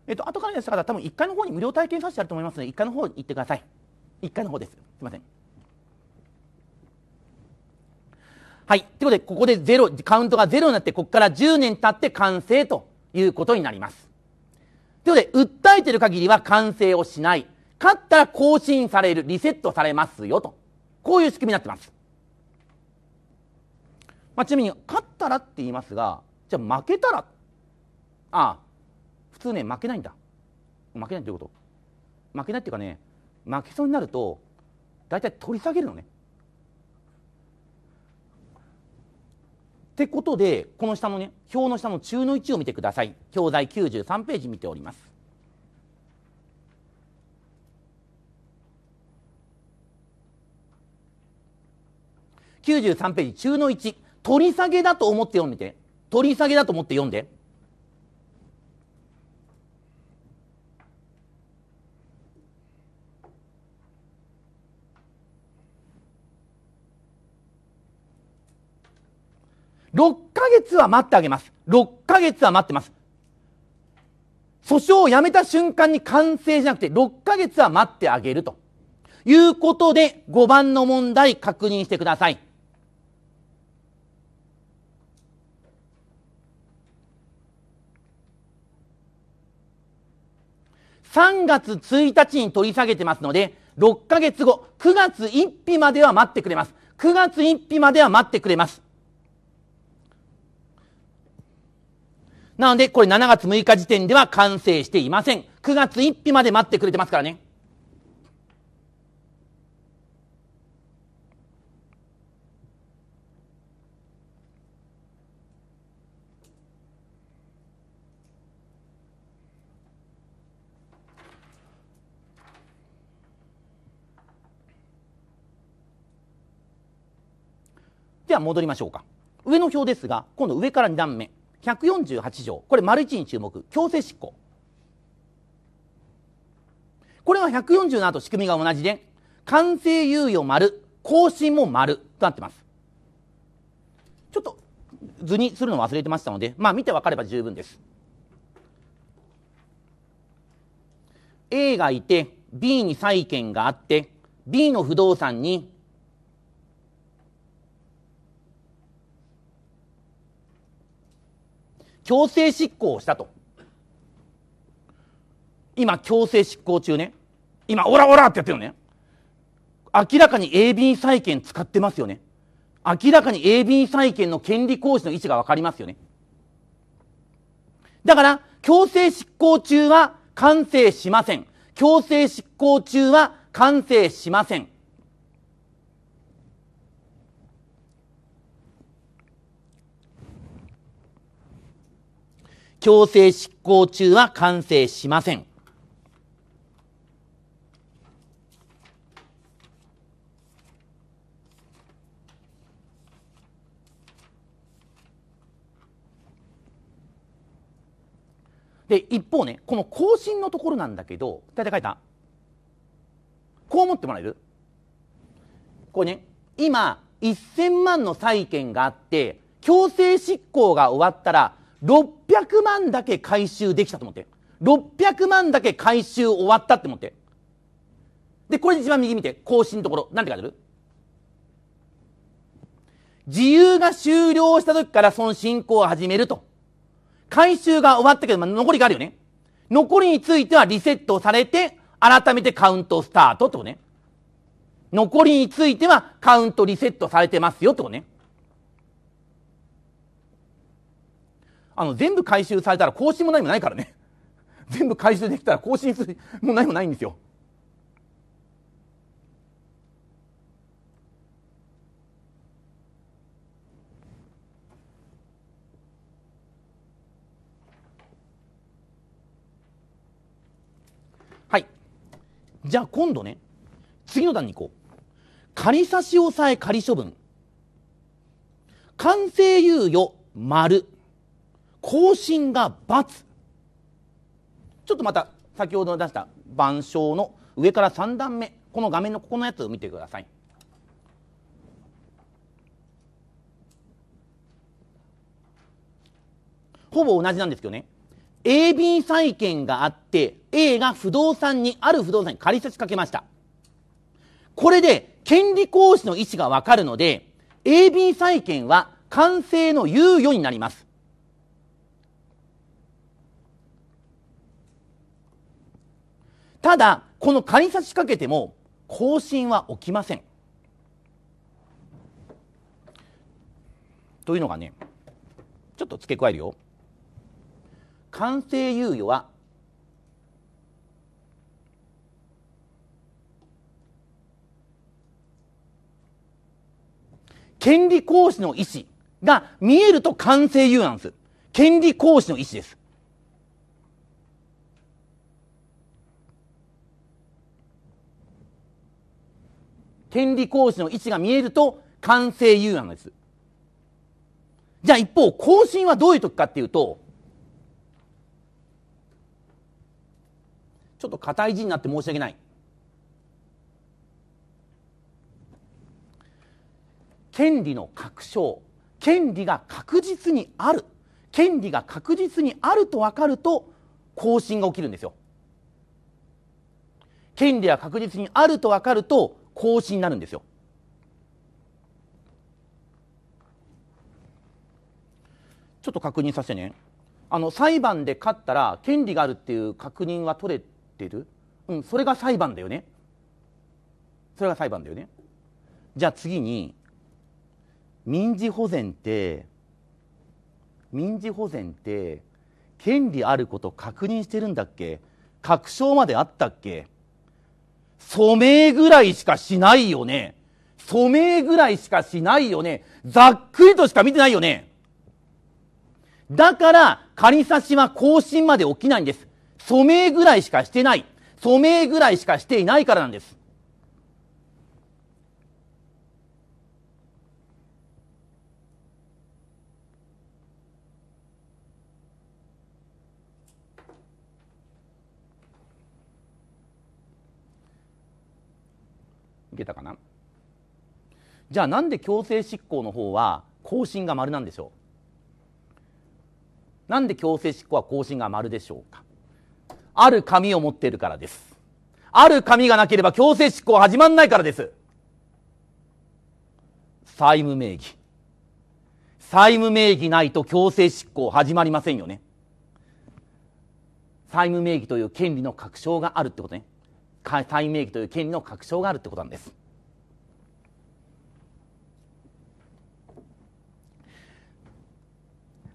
えっと、後からです方、多分1回の方に無料体験させてあると思いますので、1階の方に行ってください。1回の方です。すいません。はい。ということで、ここでゼロ、カウントがゼロになって、ここから10年経って完成ということになります。ということで、訴えてる限りは完成をしない。勝ったら更新される、リセットされますよと。こういう仕組みになってます。まあ、ちなみに、勝ったらって言いますが、じゃあ負けたら、ああ、普通ね、負けないんだ。負けないということ負けないっていうかね、負けそうになると、大体取り下げるのね。ってことで、この下のね、表の下の中の位置を見てください。教材93ページ見ております。93ページ中の1。取り下げだと思って読んでて。取り下げだと思って読んで。6ヶ月は待ってあげます。6ヶ月は待ってます。訴訟をやめた瞬間に完成じゃなくて、6ヶ月は待ってあげると。いうことで、5番の問題確認してください。3月1日に取り下げてますので、6ヶ月後、9月1日までは待ってくれます。9月1日までは待ってくれます。なので、これ7月6日時点では完成していません。9月1日まで待ってくれてますからね。では戻りましょうか。上の表ですが、今度上から2段目。148条これ丸1に注目強制執行これは147と仕組みが同じで完成猶予丸更新も丸となってますちょっと図にするの忘れてましたのでまあ見て分かれば十分です A がいて B に債権があって B の不動産に強制執行をしたと。今、強制執行中ね。今、オラオラってやってるのね。明らかに鋭敏債権使ってますよね。明らかに鋭敏債権の権利行使の位置がわかりますよね。だから、強制執行中は完成しません。強制執行中は完成しません。強制執行中は完成しません。で、一方ね、この更新のところなんだけど、大体書いたこう思ってもらえるこれね、今、1000万の債権があって、強制執行が終わったら、600万だけ回収できたと思って。600万だけ回収終わったって思って。で、これ一番右見て、更新のところ、なんて書いてある自由が終了した時からその進行を始めると。回収が終わったけど、まあ、残りがあるよね。残りについてはリセットされて、改めてカウントスタートってことね。残りについてはカウントリセットされてますよってことね。あの、全部回収されたら更新も何もないからね。全部回収できたら更新する、もう何もないんですよ。はい。じゃあ今度ね、次の段に行こう。仮差し押さえ仮処分。完成猶予丸。更新が罰ちょっとまた先ほど出した板書の上から3段目この画面のここのやつを見てくださいほぼ同じなんですけどね AB 債権があって A が不動産にある不動産に仮差しかけましたこれで権利行使の意思がわかるので AB 債権は完成の猶予になりますただこの仮に差し掛けても更新は起きませんというのがねちょっと付け加えるよ完成猶予は権利行使の意思が見えると完成猶予なんです権利行使の意思です権利行使の位置が見えると完成有案なんです。じゃあ一方、更新はどういう時かっていうと、ちょっと固い字になって申し訳ない。権利の確証、権利が確実にある、権利が確実にあると分かると、更新が起きるんですよ。権利が確実にあると分かると、孔子になるんですよ。ちょっと確認させてね。あの裁判で勝ったら権利があるっていう確認は取れてるうん、それが裁判だよね。それが裁判だよね。じゃあ次に、民事保全って、民事保全って、権利あること確認してるんだっけ確証まであったっけ署名ぐらいしかしないよね。署名ぐらいしかしないよね。ざっくりとしか見てないよね。だから、仮差しは更新まで起きないんです。署名ぐらいしかしてない。署名ぐらいしかしていないからなんです。受けたかなじゃあなんで強制執行の方は更新が丸なんでしょうなんで強制執行は更新が丸でしょうかある紙を持っているからです。ある紙がなければ強制執行は始まんないからです。債務名義。債務名義ないと強制執行始まりませんよね。債務名義という権利の確証があるってことね。解明期という権利の確証があるってことなんです。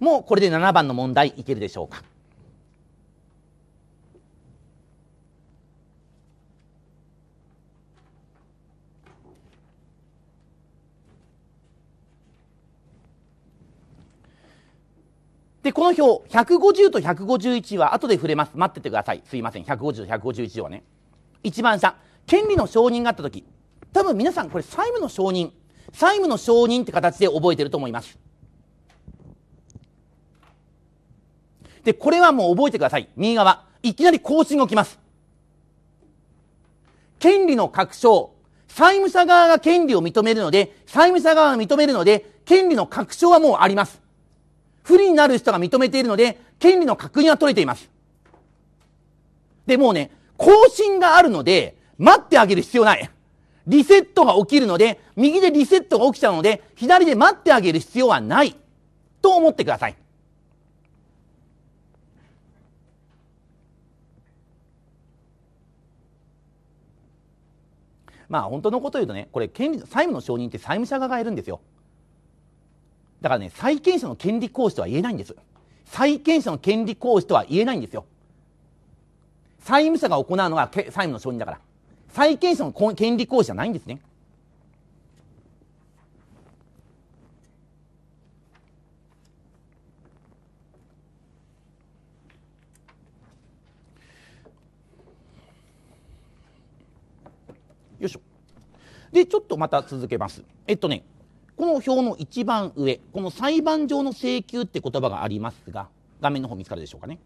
もうこれで7番の問題いけるでしょうか。で、この表、150と151は後で触れます。待っててください。すいません。150と151はね。1番下権利の承認があった時多分皆さんこれ債務の承認債務の承認って形で覚えてると思いますでこれはもう覚えてください右側いきなり更新が起きます権利の確証債務者側が権利を認めるので債務者側が認めるので権利の確証はもうあります不利になる人が認めているので権利の確認は取れていますでもうね更新があるので、待ってあげる必要ない。リセットが起きるので、右でリセットが起きちゃうので、左で待ってあげる必要はない。と思ってください。まあ本当のこと言うとね、これ権利、債務の承認って債務者側がやるんですよ。だからね、債権者の権利行使とは言えないんです。債権者の権利行使とは言えないんですよ。債務者が行うのが債務の承認だから。債権者の権利行使じゃないんですね。よいしょ。で、ちょっとまた続けます。えっとね、この表の一番上、この裁判上の請求って言葉がありますが、画面の方見つかるでしょうかね。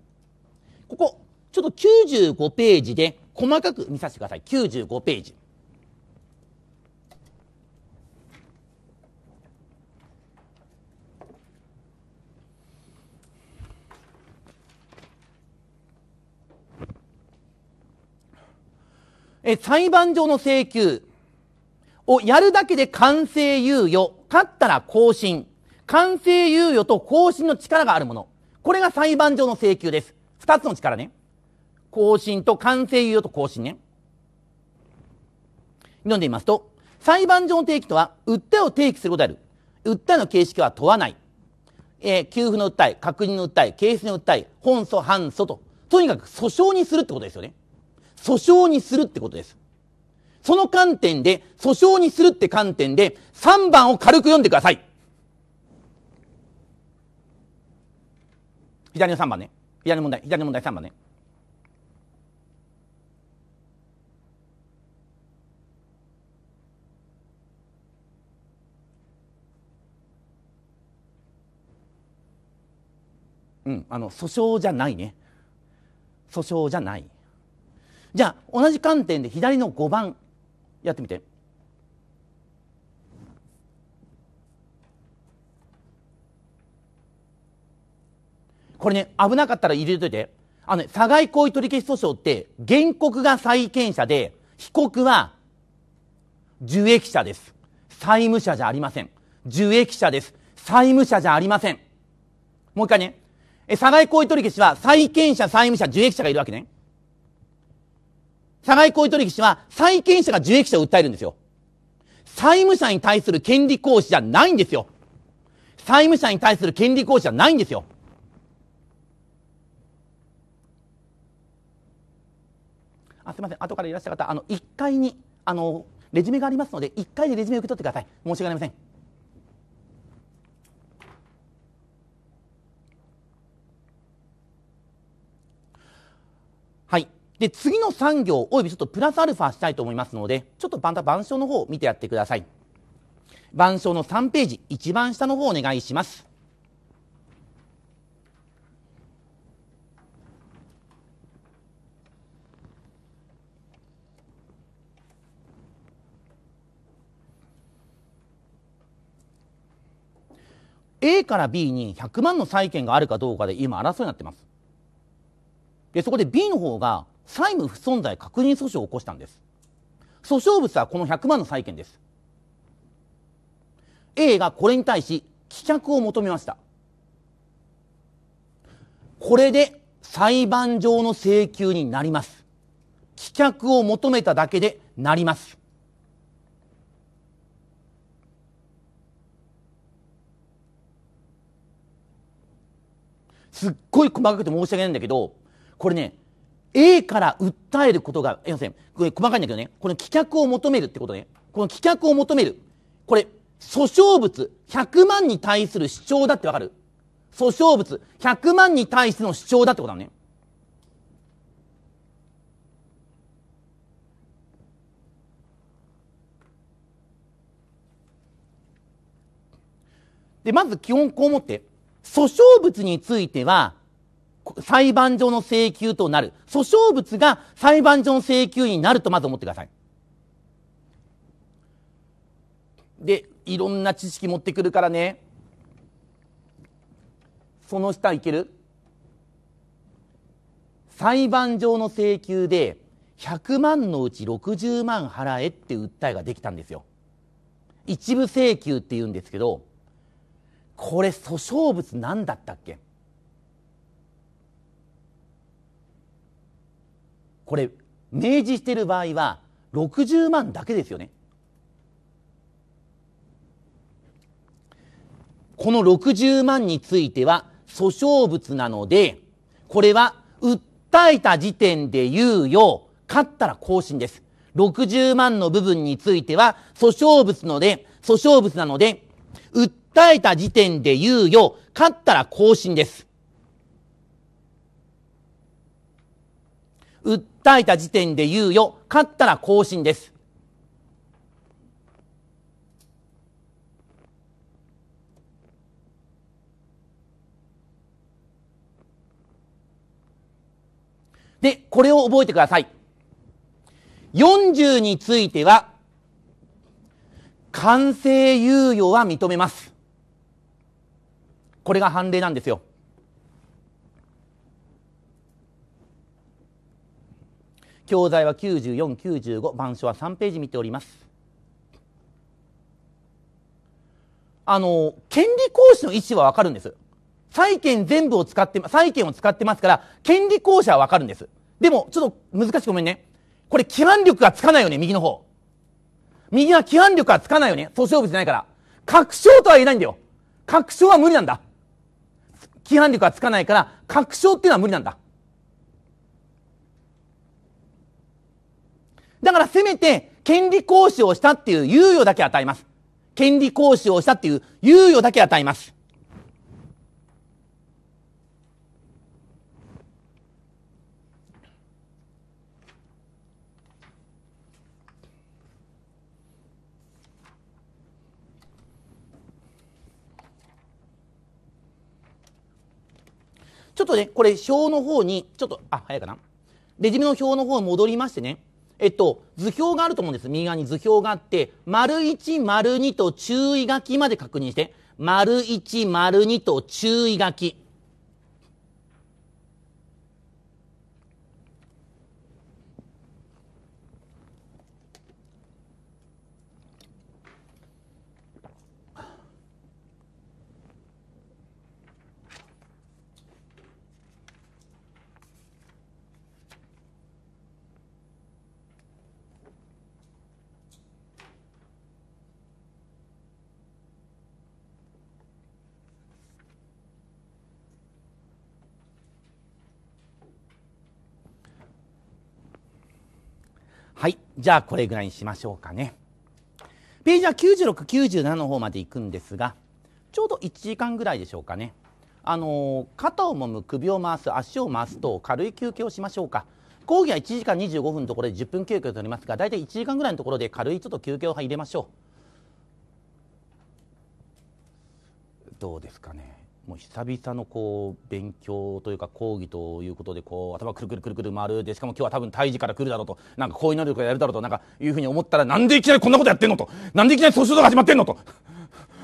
ここ、ちょっと95ページで細かく見させてください。95ページ。え裁判上の請求をやるだけで完成猶予、勝ったら更新、完成猶予と更新の力があるもの。これが裁判上の請求です。二つの力ね。更新と完成猶予と更新ね。読んでみますと、裁判所の提起とは、訴えを提起することである。訴えの形式は問わない。えー、給付の訴え、確認の訴え、ケースの訴え、本訴、反訴と。とにかく訴訟にするってことですよね。訴訟にするってことです。その観点で、訴訟にするって観点で、3番を軽く読んでください。左の3番ね。左の問題、左の問題3番ね。うん、あの訴訟じゃないね訴訟じゃないじゃあ同じ観点で左の5番やってみてこれね危なかったら入れといてあの、ね、害行為取消訴訟って原告が債権者で被告は受益者です債務者じゃありません受益者です債務者じゃありませんもう一回ね社外行為取消しは債権者、債務者、受益者がいるわけね。社外行為取消しは債権者が受益者を訴えるんですよ。債務者に対する権利行使じゃないんですよ。債務者に対する権利行使じゃないんですよ。あすみません後からいらっしゃる方あの1階にあのレジュメがありますので1階でレジュメを受け取ってください申し訳ありませんで、次の産業及びちょっとプラスアルファしたいと思いますので、ちょっとまた板書の方を見てやってください。板書の3ページ、一番下の方お願いします。A から B に100万の債権があるかどうかで今争いになってます。で、そこで B の方が債務不存在確認訴訟を起こしたんです訴訟物はこの100万の債権です A がこれに対し棄却を求めましたこれで裁判上の請求になります棄却を求めただけでなりますすっごい細かくて申し訳ないんだけどこれね A から訴えることが、要するに、これ細かいんだけどね、この棄却を求めるってことね。この棄却を求める。これ、訴訟物100万に対する主張だってわかる訴訟物100万に対しての主張だってことだね。で、まず基本こう思って、訴訟物については、裁判所の請求となる。訴訟物が裁判所の請求になるとまず思ってください。で、いろんな知識持ってくるからね。その下いける裁判上の請求で100万のうち60万払えって訴えができたんですよ。一部請求って言うんですけど、これ訴訟物何だったっけこれ明示している場合は60万だけですよね。この60万については訴訟物なので、これは訴えた時点で言うよ勝ったら更新です。60万の部分については訴訟物ので、訴訟物なので、訴えた時点で言うよ勝ったら更新です。訴えた時点で猶予、勝ったら更新です。で、これを覚えてください。40については、完成猶予は認めます。これが判例なんですよ。教材は9495板書は3ページ見ておりますあの権利行使の意思はわかるんです債権全部を使って債権を使ってますから権利行使はわかるんですでもちょっと難しくごめんねこれ規範力がつかないよね右の方右は規範力がつかないよね訴訟物じゃないから確証とは言えないんだよ確証は無理なんだ規範力がつかないから、確証っていうのは無理なんだ。だからせめて、権利行使をしたっていう猶予だけ与えます。権利行使をしたっていう猶予だけ与えます。ちょっとね、これ表の方に、ちょっと、あ、早いかな。レジュメの表の方に戻りましてね。えっと、図表があると思うんです。右側に図表があって、丸1、丸2と注意書きまで確認して、丸1、丸2と注意書き。はい。じゃあこれぐらいにしましょうかね。ページは96、97の方まで行くんですが、ちょうど1時間ぐらいでしょうかね。あの肩を揉む、首を回す、足を回すと軽い休憩をしましょうか。講義は1時間25分のところで10分休憩を取りますが、大体1時間ぐらいのところで軽いちょっと休憩を入れましょう。どうですかね。もう久々のこう勉強というか講義ということでこう頭くるくるくるくる回るでしかも今日は多分胎児から来るだろうとなんかこういう能力をやるだろうとなんかいうふうに思ったらなんでいきなりこんなことやってんのとなんでいきなり訴訟が始まってんのと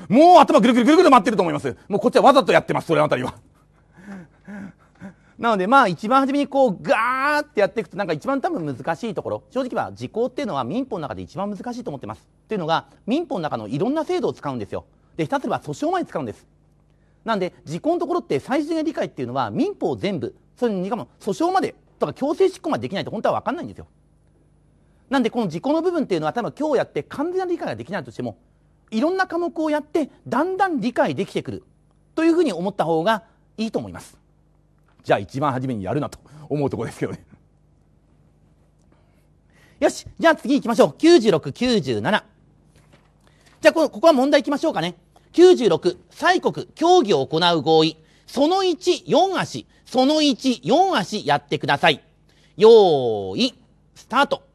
もう頭ぐるくるくるくる回ってると思いますもうこっちはわざとやってますそれあたりは。なのでまあ一番初めにこうガーってやっていくとなんか一番多分難しいところ正直は時効っていうのは民法の中で一番難しいと思ってますというのが民法の中のいろんな制度を使うんですよでひたすら訴訟まで使うんですなんで、時効のところって最終的な理解っていうのは民法全部、それにしかも訴訟までとか強制執行までできないと本当は分かんないんですよ。なんでこの時効の部分っていうのは多分今日やって完全な理解ができないとしても、いろんな科目をやってだんだん理解できてくるというふうに思った方がいいと思います。じゃあ一番初めにやるなと思うところですけどね。よし、じゃあ次行きましょう。96、97。じゃあこここは問題行きましょうかね。96、西国、協議を行う合意。その1、4足。その1、4足やってください。用意、スタート。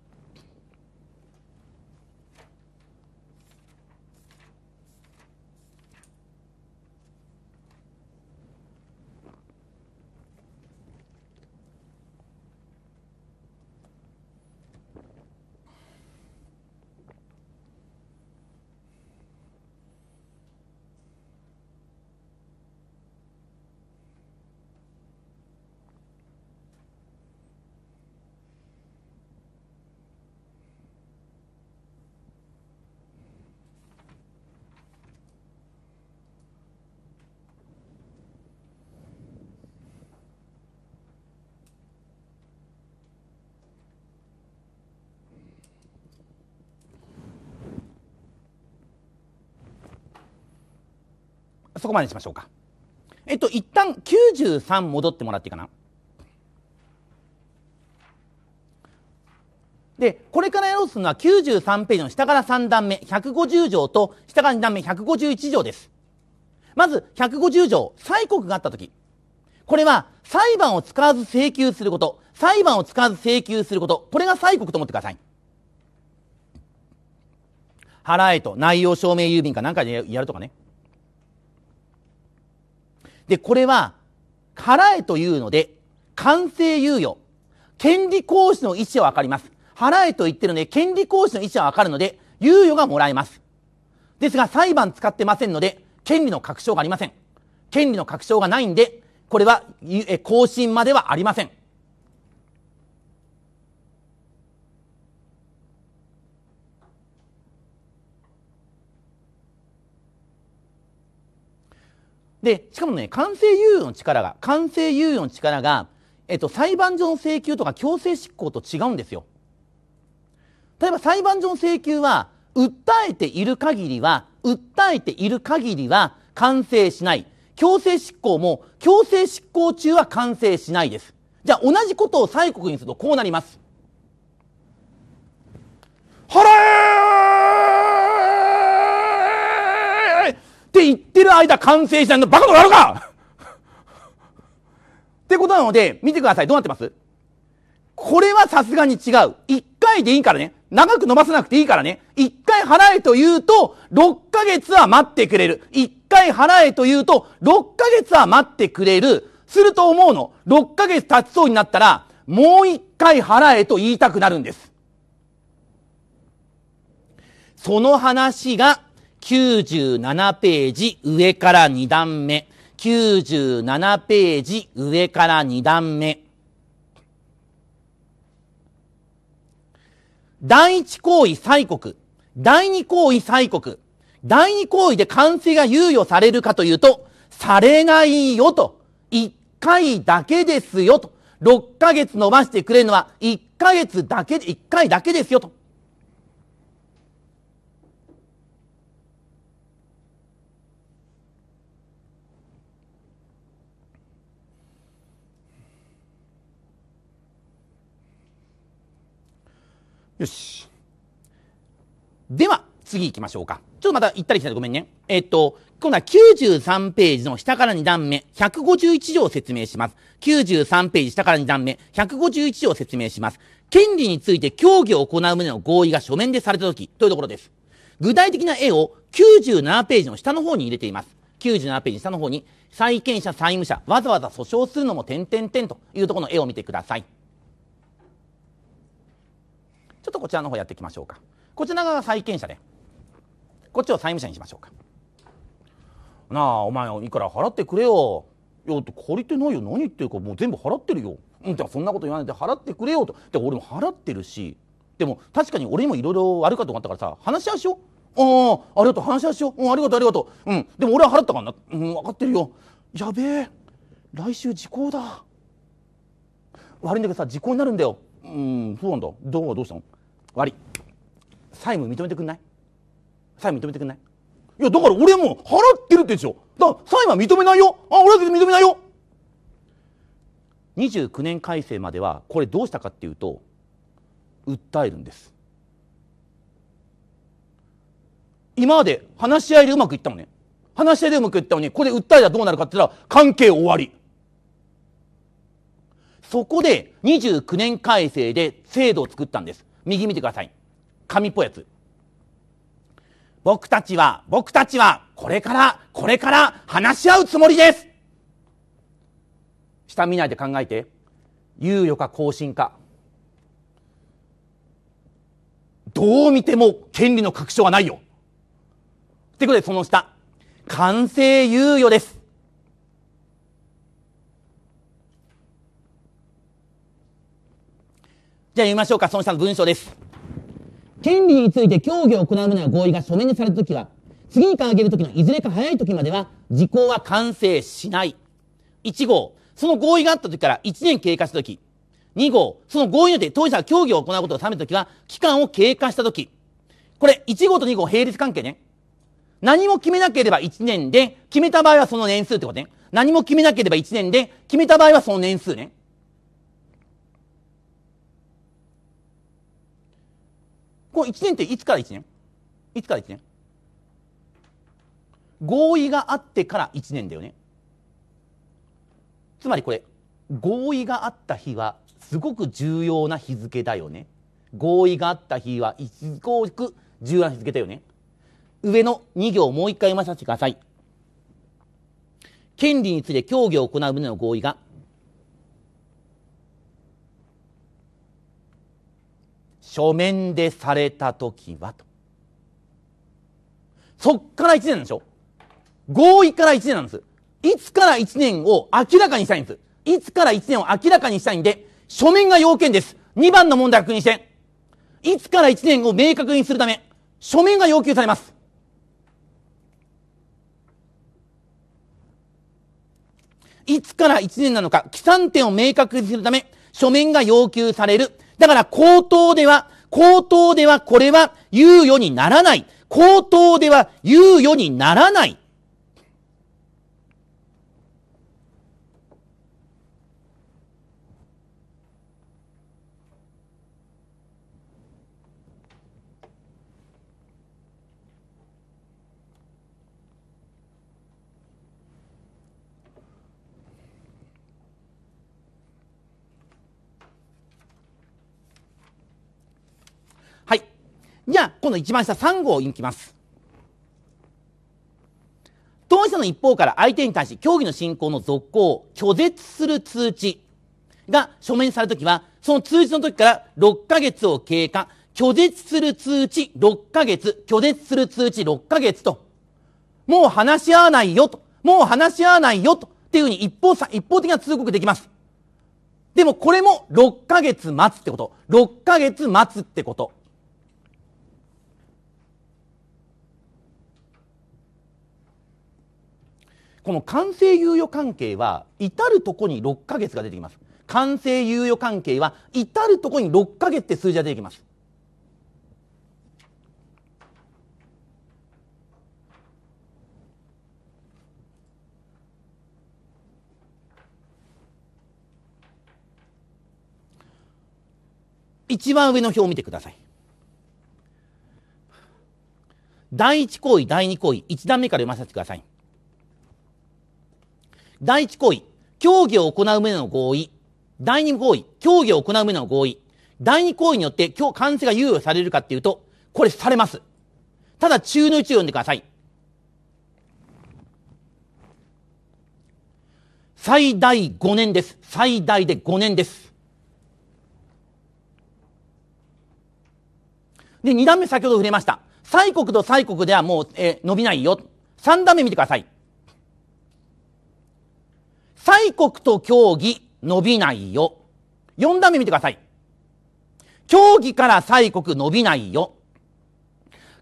そこまでしましょうか。えっと、一旦93戻ってもらっていいかな。で、これからやろうとするのは93ページの下から3段目、150条と下から2段目、151条です。まず、150条、催告があった時これは、裁判を使わず請求すること、裁判を使わず請求すること、これが催告と思ってください。払えと、内容証明郵便かなんかでやるとかね。で、これは、払えというので、完成猶予。権利行使の意思はわかります。払えと言ってるので、権利行使の意思はわかるので、猶予がもらえます。ですが、裁判使ってませんので、権利の確証がありません。権利の確証がないんで、これは、え、更新まではありません。で、しかもね、完成猶予の力が、完成猶予の力が、えっと、裁判所の請求とか強制執行と違うんですよ。例えば裁判所の請求は、訴えている限りは、訴えている限りは完成しない。強制執行も、強制執行中は完成しないです。じゃあ、同じことを催告にするとこうなります。払えって言ってる間完成したのバカの野郎か ってことなので、見てください。どうなってますこれはさすがに違う。一回でいいからね。長く伸ばさなくていいからね。一回払えと言うと、6ヶ月は待ってくれる。一回払えと言うと、6ヶ月は待ってくれる。すると思うの。6ヶ月経ちそうになったら、もう一回払えと言いたくなるんです。その話が97ページ上から2段目。97ページ上から2段目。第一行為催告。第二行為催告。第二行為で完成が猶予されるかというと、されないよと。一回だけですよと。6ヶ月伸ばしてくれるのは1ヶ月だけ、1回だけですよと。よし。では、次行きましょうか。ちょっとまた行ったり来たりごめんね。えっと、今度は93ページの下から2段目、151条を説明します。93ページ下から2段目、151条を説明します。権利について協議を行う旨の合意が書面でされたとき、というところです。具体的な絵を97ページの下の方に入れています。97ページ下の方に、債権者債務者、わざわざ訴訟するのも点々点というところの絵を見てください。っとこちらの方やっていきましょうかこちらが債権者でこっちを債務者にしましょうかなあお前いくら払ってくれよいや借りてないよ何言ってるかもう全部払ってるようんだそんなこと言わないで払ってくれよとで俺も払ってるしでも確かに俺にもいろいろ悪かと思ったからさ話し合いしようああありがとう話し合いしよう、うん、ありがとうありがとううんでも俺は払ったからなうん分かってるよやべえ来週時効だ悪いんだけどさ時効になるんだようんそうなんだどうどうしたの悪い債務認めてくんない債務認めてくんないいやだから俺も払ってるってでしょだ債務は認めないよあ俺は認めないよ29年改正まではこれどうしたかっていうと訴えるんです今まで話し合いでうまくいったのね話し合いでうまくいったのにこれで訴えたらどうなるかって言ったら関係終わりそこで29年改正で制度を作ったんです右見てください紙っぽいやつ僕たちは僕たちはこれからこれから話し合うつもりです下見ないで考えて猶予か更新かどう見ても権利の確証はないよってことでその下完成猶予ですじゃあ読みましょうか、その下の文章です。権利について協議を行う旨の合意が書面にされたときは、次に掲げるときのいずれか早いときまでは、時効は完成しない。1号、その合意があったときから1年経過したとき。2号、その合意によって当事者が協議を行うことを定めたときは、期間を経過したとき。これ、1号と2号並列関係ね。何も決めなければ1年で、決めた場合はその年数ってことね。何も決めなければ1年で、決めた場合はその年数ね。この1年っていつから1年いつから1年合意があってから1年だよね。つまりこれ、合意があった日はすごく重要な日付だよね。合意があった日はすごく重要な日付だよね。上の2行もう一回読ませてください。権利について協議を行う旨の合意が書面でされた時はと。そっから1年なんでしょ合意から1年なんです。いつから1年を明らかにしたいんです。いつから1年を明らかにしたいんで、書面が要件です。2番の問題確認して。いつから1年を明確にするため、書面が要求されます。いつから1年なのか、起算点を明確にするため、書面が要求される。だから口頭では、口頭ではこれは猶予にならない。口頭では猶予にならない。じゃあ、今度一番下3号にきます。当事者の一方から相手に対し競技の進行の続行を拒絶する通知が書面されたときは、その通知の時から6ヶ月を経過、拒絶する通知6ヶ月、拒絶する通知6ヶ月と、もう話し合わないよと、もう話し合わないよと、っていうふうに一方さ、一方的な通告できます。でもこれも6ヶ月待つってこと。6ヶ月待つってこと。この完成猶予関係は至るとこに6ヶ月が出てきます完成猶予関係は至るとこに6ヶ月って数字が出てきます一番上の表を見てください。第1行為、第2行為、1段目から読ませてください。第一行為、協議を行う旨の合意。第二行為、協議を行う旨の合意。第二行為によって、今日、関成が猶予されるかっていうと、これされます。ただ、中の1を読んでください。最大5年です。最大で5年です。で、2段目先ほど触れました。西国と西国ではもう、えー、伸びないよ。3段目見てください。西国と協議伸びないよ。4段目見てください。協議から西国伸びないよ。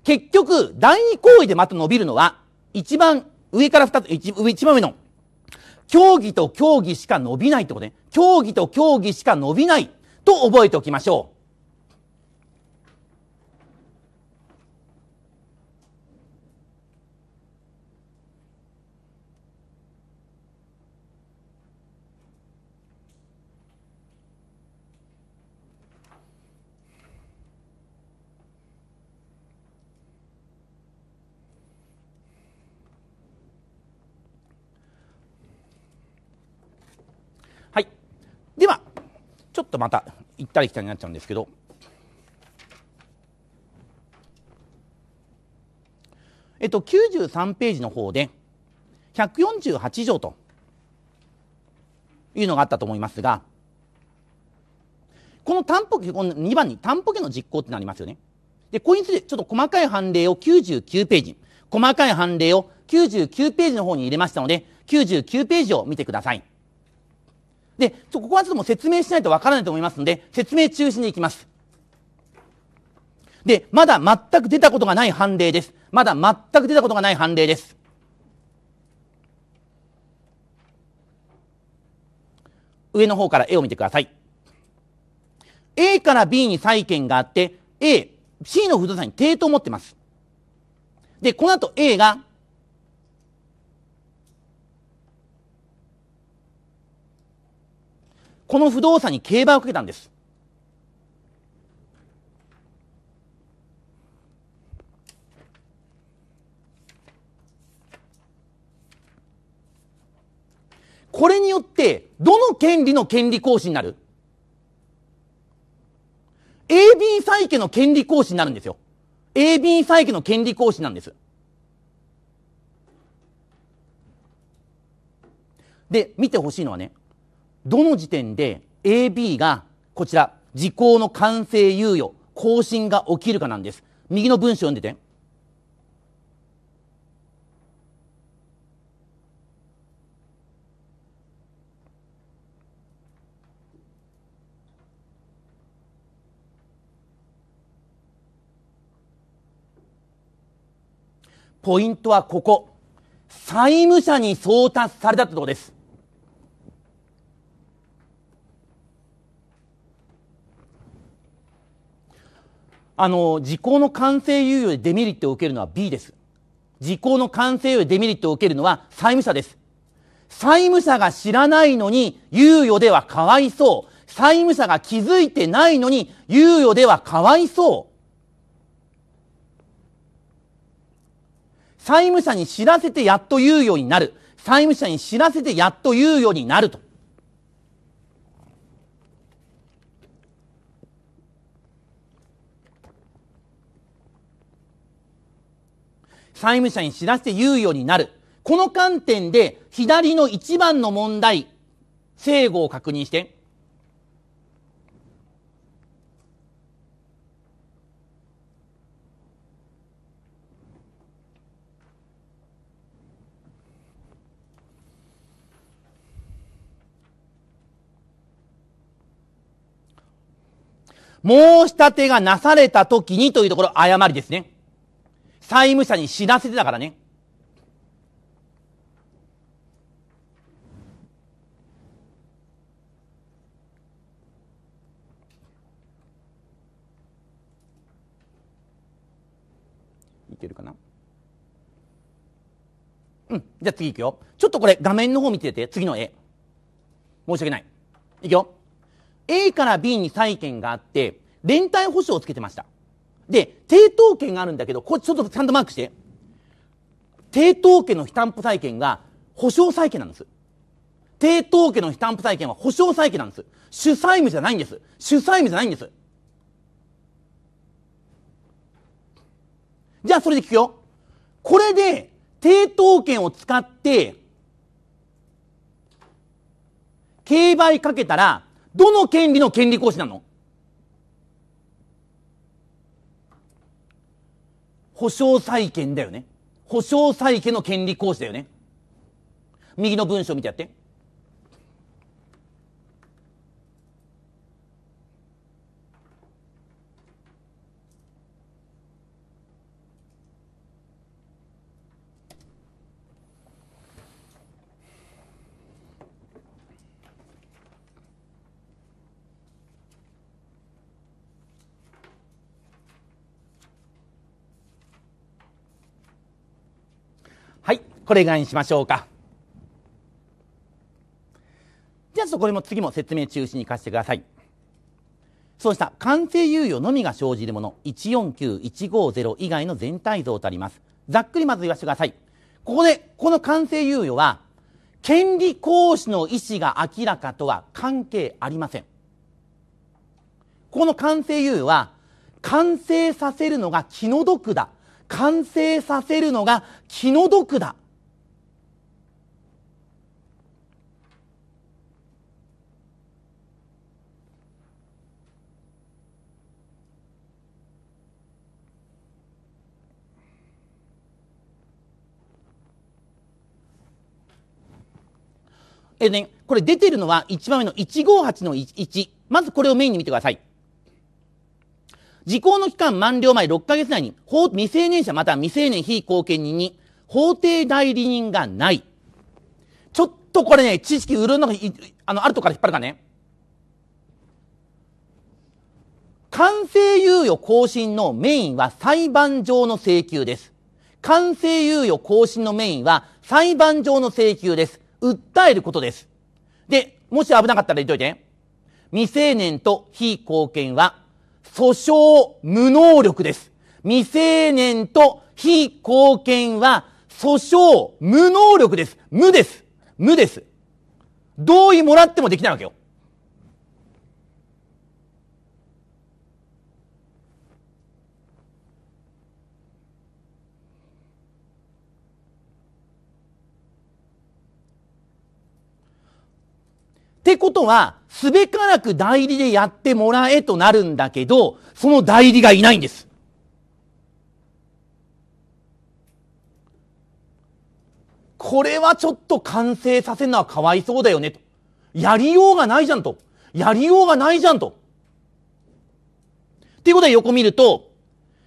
結局、第二行為でまた伸びるのは、一番上から二つ、一一番上の、協議と協議しか伸びないってことね。協議と協議しか伸びないと覚えておきましょう。ちょっとまた行ったり来たりになっちゃうんですけどえっと93ページの方で148条というのがあったと思いますがこの担保この2番に担保権の実行ってのありますよね。で、これについてちょっと細かい判例を99ページ、細かい判例を99ページの方に入れましたので、99ページを見てください。で、ここはちょっともう説明しないとわからないと思いますので、説明中心にいきます。で、まだ全く出たことがない判例です。まだ全く出たことがない判例です。上の方から絵を見てください。A から B に債権があって、A、C の不動産に抵当を持ってます。で、この後 A がこの不動産に競馬をかけたんです。これによって、どの権利の権利行使になる ?AB 債権の権利行使になるんですよ。AB 債権の権利行使なんです。で、見てほしいのはね、どの時点で AB がこちら時効の完成猶予更新が起きるかなんです右の文章読んでてポイントはここ債務者に送達されたってとこですあの、時効の完成猶予でデメリットを受けるのは B です。時効の完成猶予でデメリットを受けるのは債務者です。債務者が知らないのに猶予ではかわいそう。債務者が気づいてないのに猶予ではかわいそう。債務者に知らせてやっと猶予になる。債務者に知らせてやっと猶予になると。債務者に知らせて猶予になる。この観点で、左の一番の問題、正誤を確認して。申し立てがなされた時にというところ、誤りですね。債務者に知らせてたからね。いけるかなうん。じゃあ次いくよ。ちょっとこれ画面の方見てて、次の絵。申し訳ない。いくよ。A から B に債権があって、連帯保証をつけてました。で、抵当権があるんだけど、こっちちょっとちゃんとマークして。抵当権の非担保債権が保証債権なんです。抵当権の非担保債権は保証債権なんです。主債務じゃないんです。主債務じゃないんです。じゃあそれで聞くよ。これで抵当権を使って競売かけたら、どの権利の権利行使なの保証債権だよね。保証債権の権利行使だよね。右の文章見てやって。これぐらいにしましょうかじゃあちょっとこれも次も説明中心に貸してくださいそうした完成猶予のみが生じるもの149150以外の全体像とありますざっくりまず言わせてくださいここでこの完成猶予は権利行使の意思が明らかとは関係ありませんこの完成猶予は完成させるのが気の毒だ完成させるのが気の毒だええー、ね、これ出てるのは1番目の158の1。まずこれをメインに見てください。時効の期間満了前6ヶ月内に、法、未成年者また未成年非公権人に、法定代理人がない。ちょっとこれね、知識うるのが、あの、あるとこから引っ張るかね。完成猶予更新のメインは裁判上の請求です。完成猶予更新のメインは裁判上の請求です。訴えることです。で、もし危なかったら言っといて、未成年と非貢献は、訴訟無能力です。未成年と非貢献は、訴訟無能力です。無です。無です。同意もらってもできないわけよ。ってことは、すべからく代理でやってもらえとなるんだけど、その代理がいないんです。これはちょっと完成させるのはかわいそうだよねと。やりようがないじゃんと。やりようがないじゃんと。っていうことで横見ると、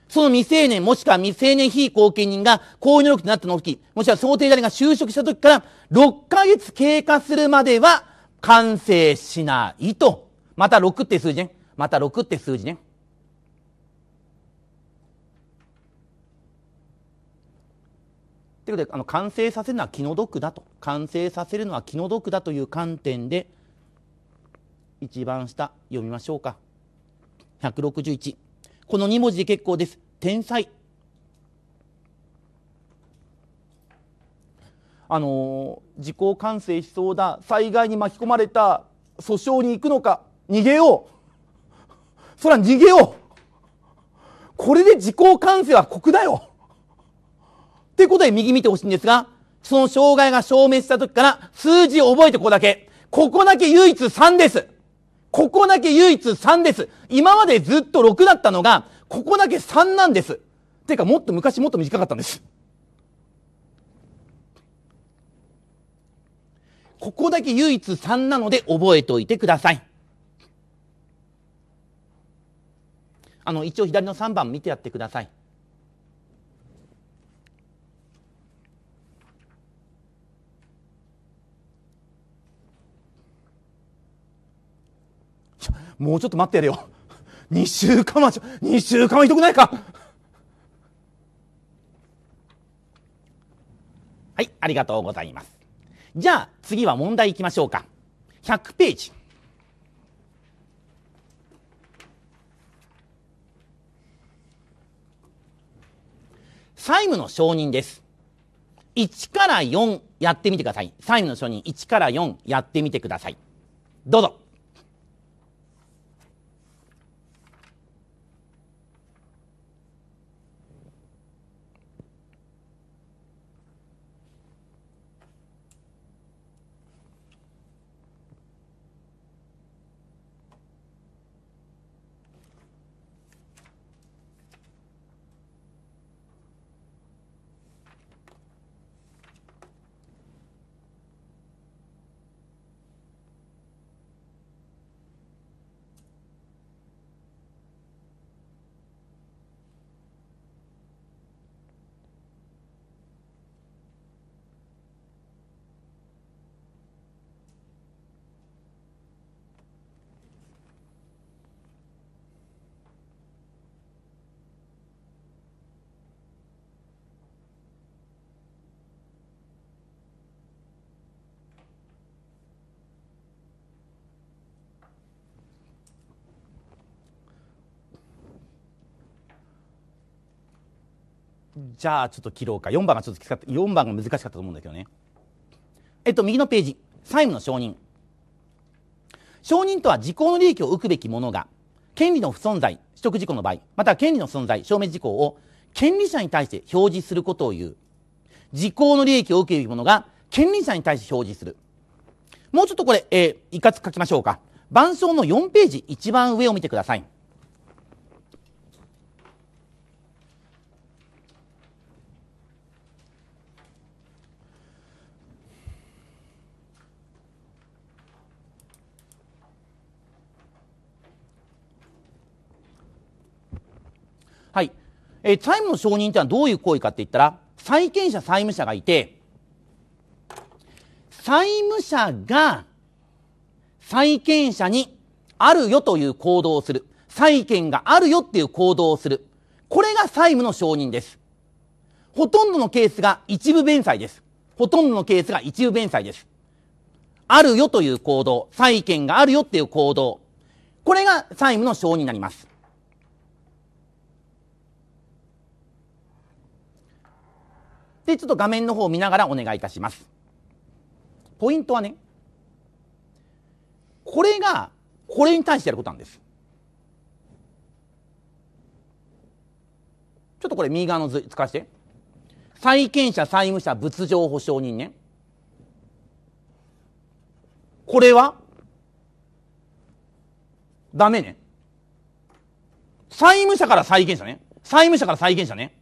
その未成年もしくは未成年被後見人が購入能力となったのをき、もしくは想定誰が就職した時から6ヶ月経過するまでは完成しないと。また6って数字ね。また6って数字ね。ということであの完成させるのは気の毒だと完成させるのは気の毒だという観点で一番下読みましょうか161この2文字で結構です天才あの自己完成しそうだ災害に巻き込まれた訴訟に行くのか逃げようそら逃げようこれで自己完成は酷だよってことで右見てほしいんですが、その障害が証明した時から数字を覚えてここだけ。ここだけ唯一3です。ここだけ唯一3です。今までずっと6だったのが、ここだけ3なんです。てかもっと昔もっと短かったんです。ここだけ唯一3なので覚えておいてください。あの、一応左の3番見てやってください。もうちょっと待ってやれよ。2 週間は、2週間はひどくないかはい、ありがとうございます。じゃあ次は問題いきましょうか。100ページ。債務の承認です。1から4やってみてください。債務の承認1から4やってみてください。どうぞ。じゃあちょっと切ろうか4番がちょっときつかった4番が難しかったと思うんだけどねえっと右のページ債務の承認承認とは時効の利益を受くべきものが権利の不存在取得事項の場合または権利の存在消滅事項を権利者に対して表示することを言う時効の利益を受けるものが権利者に対して表示するもうちょっとこれ、えー、いかつく書きましょうか。版書の4ページ、一番上を見てください。え債務の承認ってのはどういう行為かって言ったら、債権者、債務者がいて、債務者が債権者にあるよという行動をする。債権があるよっていう行動をする。これが債務の承認です。ほとんどのケースが一部弁済です。ほとんどのケースが一部弁済です。あるよという行動、債権があるよっていう行動。これが債務の承認になります。で、ちょっと画面の方を見ながらお願いいたします。ポイントはね、これがこれに対してやることなんです。ちょっとこれ右側の図使わせて。債権者、債務者、物情保証人ね。これはダメね。債務者から債権者ね。債務者から債権者ね。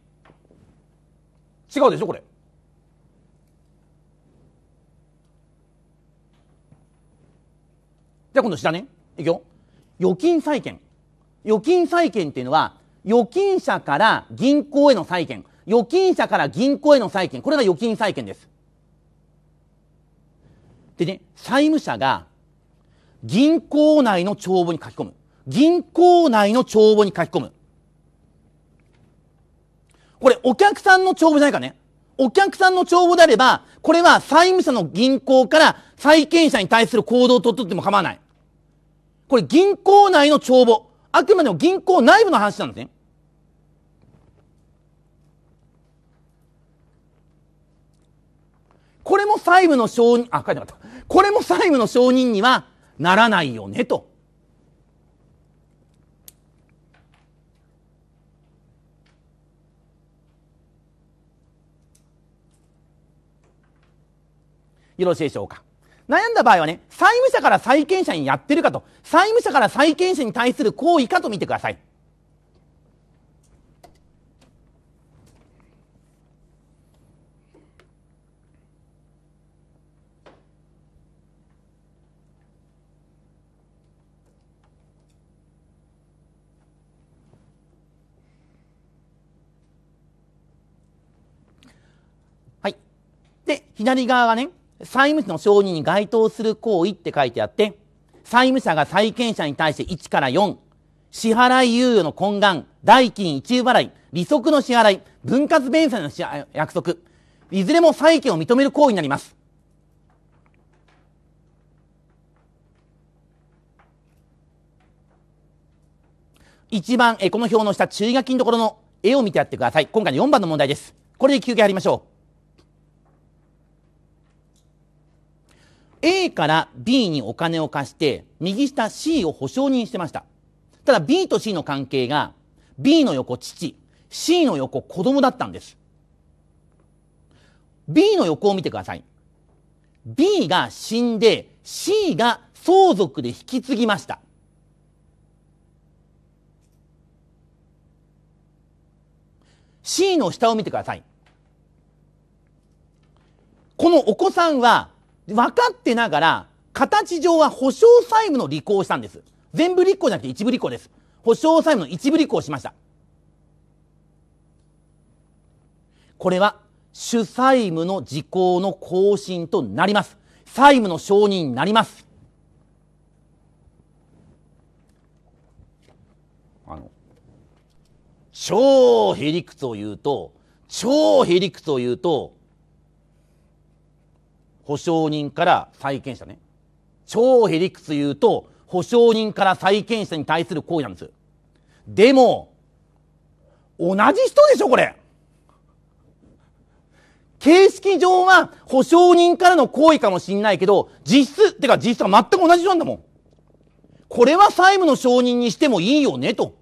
違うでしょこれじゃあ今度下ねいくよ預金債権預金債権っていうのは預金者から銀行への債権預金者から銀行への債権これが預金債権ですでね債務者が銀行内の帳簿に書き込む銀行内の帳簿に書き込むこれお客さんの帳簿じゃないかね。お客さんの帳簿であれば、これは債務者の銀行から債権者に対する行動をとっとっても構わない。これ銀行内の帳簿。あくまでも銀行内部の話なんですね。これも債務の承認、あ、書いてなかった。これも債務の承認にはならないよね、と。よろしいでしょうか。悩んだ場合はね、債務者から債権者にやってるかと、債務者から債権者に対する行為かと見てください。はい。で、左側がね、債務者の承認に該当する行為って書いてあって、債務者が債権者に対して1から4、支払い猶予の懇願、代金一部払い、利息の支払い、分割弁済の約束、いずれも債権を認める行為になります。一番、えこの表の下、注意書きのところの絵を見てやってください。今回の4番の問題です。これで休憩入りましょう。A から B にお金を貸して、右下 C を保証人してました。ただ B と C の関係が、B の横父、C の横子供だったんです。B の横を見てください。B が死んで、C が相続で引き継ぎました。C の下を見てください。このお子さんは分かってながら、形上は保証債務の履行をしたんです。全部履行じゃなくて一部履行です。保証債務の一部履行をしました。これは、主債務の時効の更新となります。債務の承認になります。あの、超ヘリクツを言うと、超ヘリクツを言うと、保証人から債権者ね。超リ理屈言うと、保証人から債権者に対する行為なんです。でも、同じ人でしょ、これ。形式上は保証人からの行為かもしんないけど、実質、てか実質は全く同じ人なんだもん。これは債務の承認にしてもいいよね、と。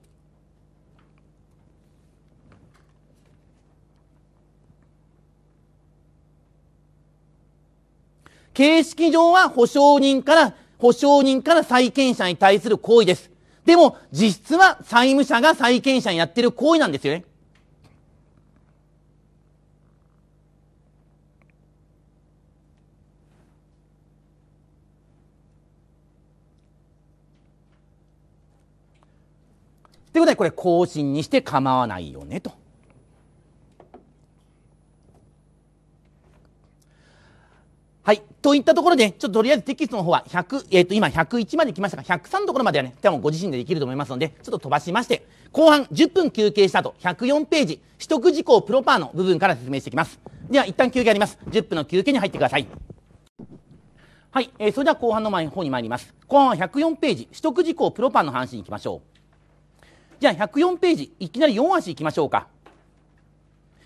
形式上は保証人から、保証人から債権者に対する行為です。でも、実質は債務者が債権者にやってる行為なんですよね。ということで、これ、更新にして構わないよね、と。はい。といったところで、ちょっととりあえずテキストの方は100、えっ、ー、と、今101まで来ましたが、103のところまではね、多分ご自身でできると思いますので、ちょっと飛ばしまして、後半10分休憩した後、104ページ、取得事項プロパーの部分から説明していきます。では、一旦休憩あります。10分の休憩に入ってください。はい。えー、それでは後半の前方に参ります。後半は104ページ、取得事項プロパーの話に行きましょう。じゃあ104ページ、いきなり4足いきましょうか。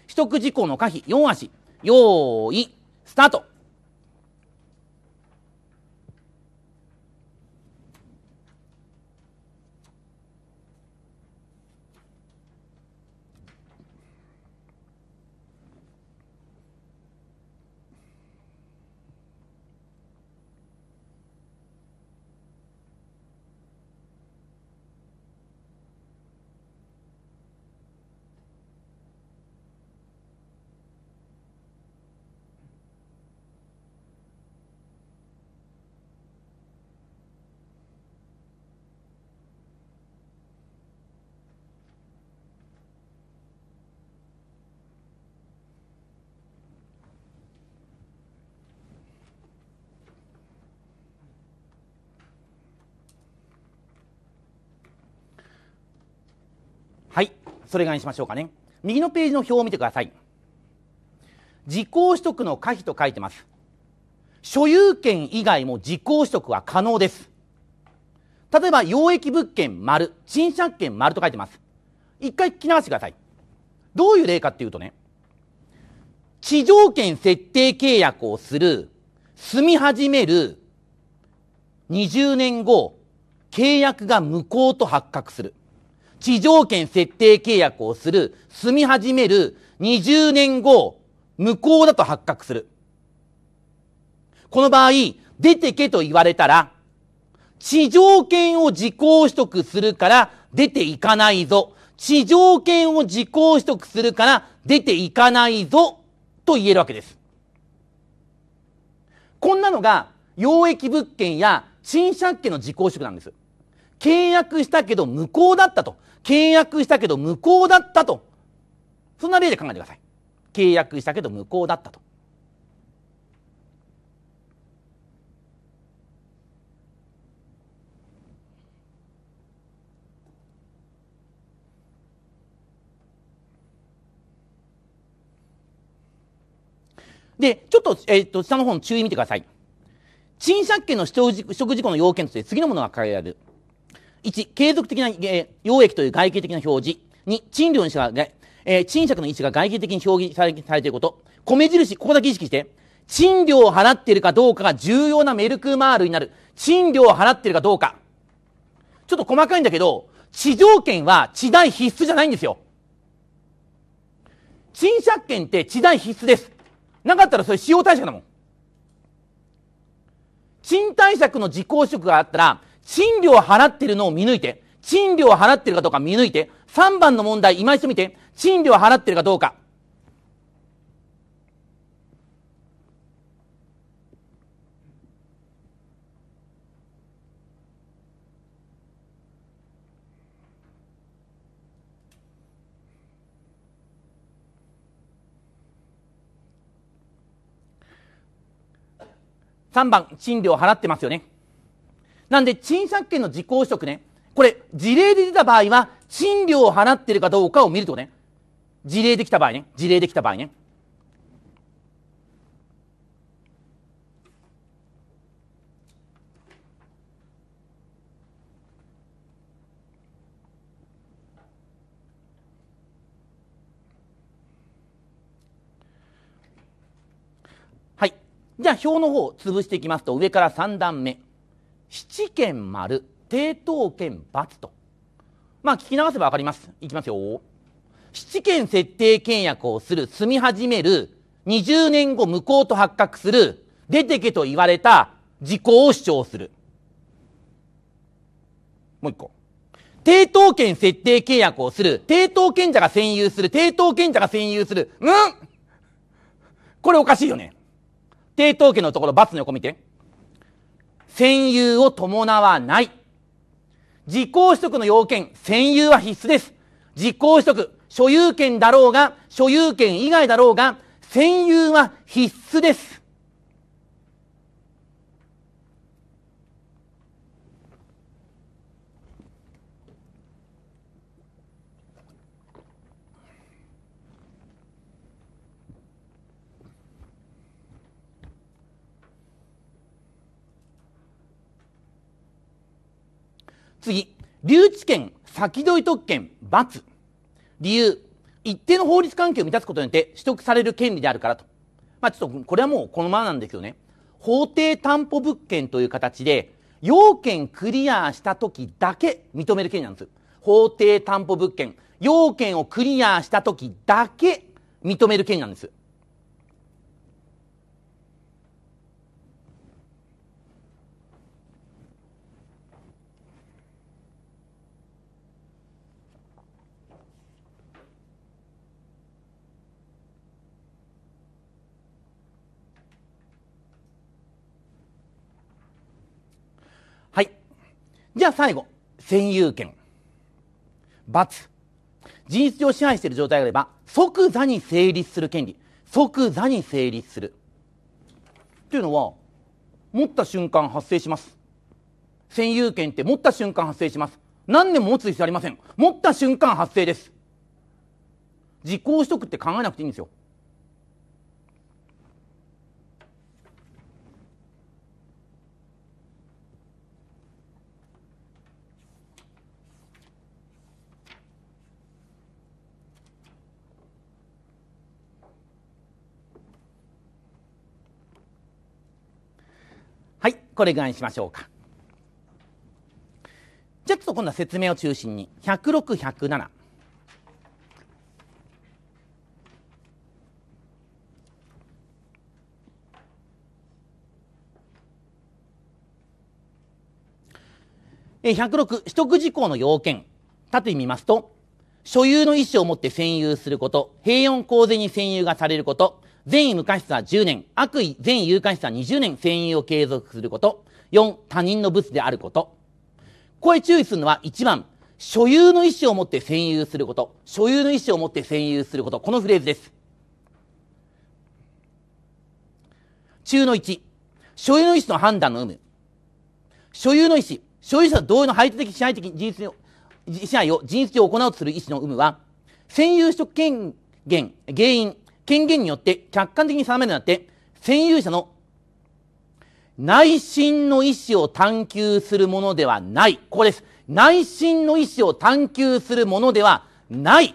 取得事項の可否4足。用意、スタート。それぐにしましょうかね右のページの表を見てください自効取得の可否と書いてます所有権以外も自効取得は可能です例えば養液物件丸賃借権丸と書いてます一回聞き流してくださいどういう例かっていうとね地上権設定契約をする住み始める20年後契約が無効と発覚する地上権設定契約をする、住み始める、20年後、無効だと発覚する。この場合、出てけと言われたら、地上権を自行取得するから出ていかないぞ。地上権を自行取得するから出ていかないぞ。と言えるわけです。こんなのが、溶液物件や賃借権の自公取得なんです。契約したけど無効だったと。契約したけど無効だったと。そんな例で考えてください。契約したけど無効だったと。で、ちょっと、えっ、ー、と、下の方の注意見てください。賃借権の取得事項の要件として次のものが書かられる。1、継続的な、えー、溶液という外形的な表示。2、賃料にしてね。えー、賃借の位置が外形的に表記されていること。米印、ここだけ意識して。賃料を払っているかどうかが重要なメルクマールになる。賃料を払っているかどうか。ちょっと細かいんだけど、地上権は地代必須じゃないんですよ。賃借権って地代必須です。なかったらそれ使用対策だもん。賃貸借の時効得があったら、賃料を払ってるのを見抜いて、賃料を払ってるかどうか見抜いて、3番の問題今一度見て、賃料を払ってるかどうか。3番、賃料払ってますよね。なんで、賃借権の時効取得ね。これ、事例で出た場合は、賃料を払ってるかどうかを見るとね。事例できた場合ね。事例できた場合ね。はい。じゃあ、表の方を潰していきますと、上から3段目。七軒丸低等圏罰とまあ聞き流せば分かりますいきますよ七軒設定契約をする住み始める20年後無効と発覚する出てけと言われた事項を主張するもう一個抵当権設定契約をする。抵当権者が占有する。抵当権者が占有する。うんこれおかしいよね。抵当権のところ、罰の横見て。占有を伴わない。自己取得の要件、占有は必須です。自己取得、所有権だろうが、所有権以外だろうが、占有は必須です。次、留置権、先取り特権、罰。理由、一定の法律関係を満たすことによって取得される権利であるからと。まあちょっと、これはもうこのままなんですよね。法定担保物件という形で、要件クリアした時だけ認める権利なんです。法定担保物件、要件をクリアした時だけ認める権利なんです。じゃあ最後占有権罰事実上支配している状態があれば即座に成立する権利即座に成立するっていうのは持った瞬間発生します占有権って持った瞬間発生します何年も持つ必要ありません持った瞬間発生です時効取得って考えなくていいんですよこれぐらいにしましょうか。じゃあちょっと今度は説明を中心に106、107。106取得事項の要件多ってみますと所有の意思を持って占有すること平穏公然に占有がされること善意無関室は10年、悪意善意有関室は20年、占有を継続すること。4、他人の物であること。これ注意するのは1番、所有の意思を持って占有すること。所有の意思を持って占有すること。このフレーズです。中の1、所有の意思の判断の有無。所有の意思、所有者同意の排他的支配的事実支配を事実上行うとする意思の有無は、占有所権限、原因、権限によって客観的に定めるようになって、占有者の内心の意思を探求するものではない。ここです。内心の意思を探求するものではない。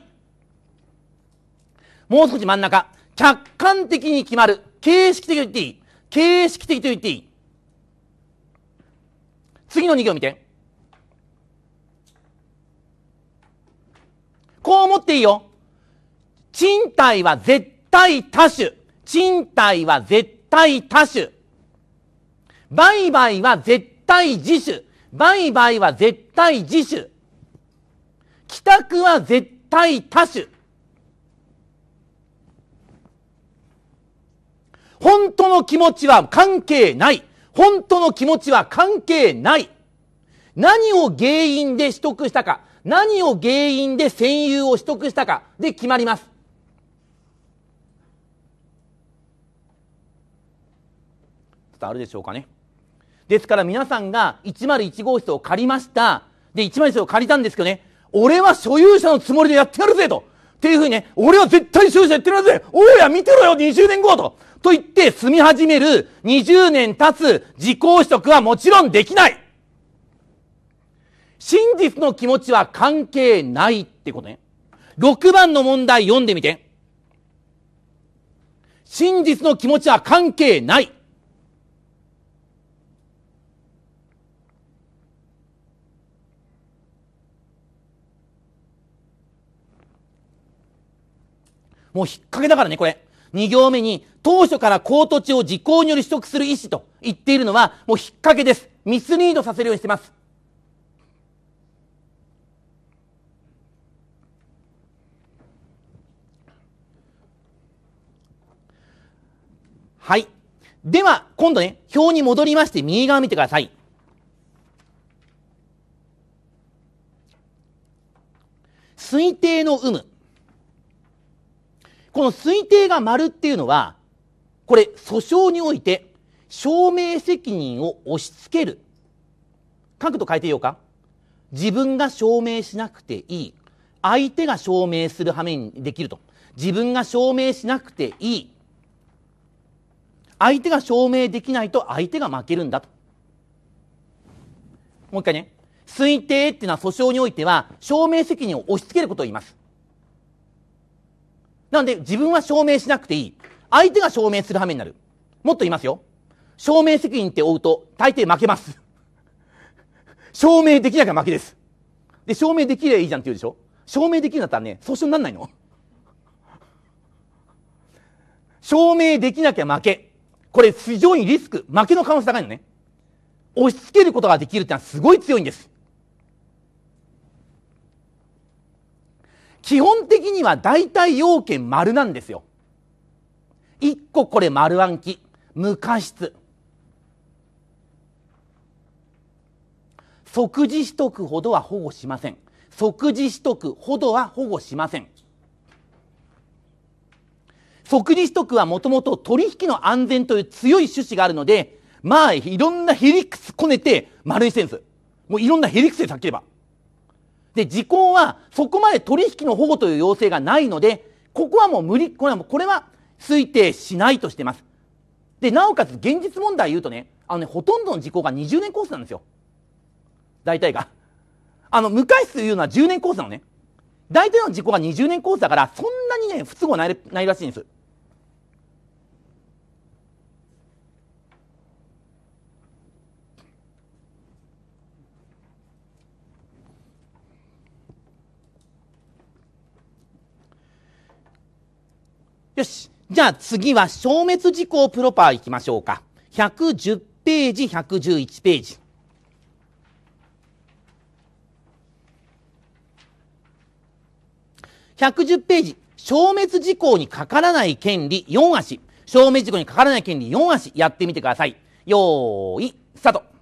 もう少し真ん中。客観的に決まる。形式的と言っていい。形式的と言っていい。次の2行見て。こう思っていいよ。賃貸は絶対対多種。賃貸は絶対多種。売買は絶対自主。売買は絶対自主。帰宅は絶対多種。本当の気持ちは関係ない。本当の気持ちは関係ない。何を原因で取得したか、何を原因で占有を取得したかで決まります。とあるでしょうかね。ですから皆さんが101号室を借りました。で、101を借りたんですけどね、俺は所有者のつもりでやってやるぜと。っていうふうにね、俺は絶対所有者やってるぜおや、見てろよ !20 年後とと言って住み始める20年経つ自己取得はもちろんできない真実の気持ちは関係ないってことね。6番の問題読んでみて。真実の気持ちは関係ない。もう引っ掛けだからね、これ。2行目に、当初から高土地を時効により取得する意思と言っているのは、もう引っ掛けです。ミスリードさせるようにしてます。はい。では、今度ね、表に戻りまして、右側見てください。推定の有無。この推定が丸っていうのは、これ、訴訟において、証明責任を押し付ける。角度変えていようか。自分が証明しなくていい。相手が証明する羽目にできると。自分が証明しなくていい。相手が証明できないと相手が負けるんだと。もう一回ね。推定っていうのは訴訟においては証明責任を押し付けることを言います。なので自分は証明しなくていい。相手が証明する羽目になる。もっと言いますよ。証明責任って負うと大抵負けます。証明できなきゃ負けです。で、証明できればいいじゃんって言うでしょ証明できるんだったらね、訴訟になんないの。証明できなきゃ負け。これ非常にリスク、負けの可能性高いのね。押し付けることができるってのはすごい強いんです。基本的には大体要件丸なんですよ。1個これ丸暗記。無過失。即時取得ほどは保護しません即時取得ほどは保護しません即時取得はもともと取引の安全という強い趣旨があるのでまあいろんなヘリクスこねて丸いセンス。もういろんなヘリクスでさっればで、時効はそこまで取引の保護という要請がないので、ここはもう無理、これはもう、これは推定しないとしてます。で、なおかつ現実問題言うとね、あのね、ほとんどの時効が20年コースなんですよ。大体が。あの、無回数いうのは10年コースなのね。大体の時効が20年コースだから、そんなにね、不都合ないないらしいんです。よし。じゃあ次は消滅事項プロパー行きましょうか。110ページ、111ページ。110ページ、消滅事項にかからない権利4足。消滅事項にかからない権利4足やってみてください。よーい、スタート。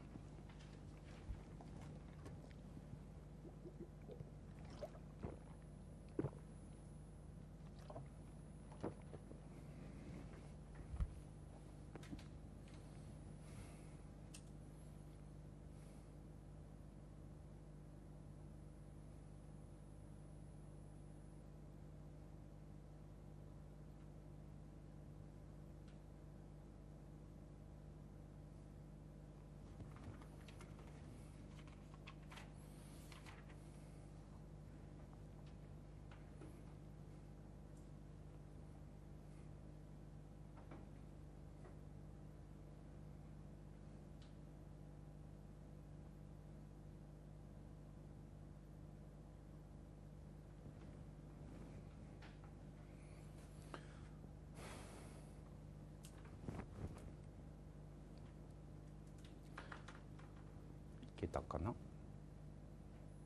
けたかな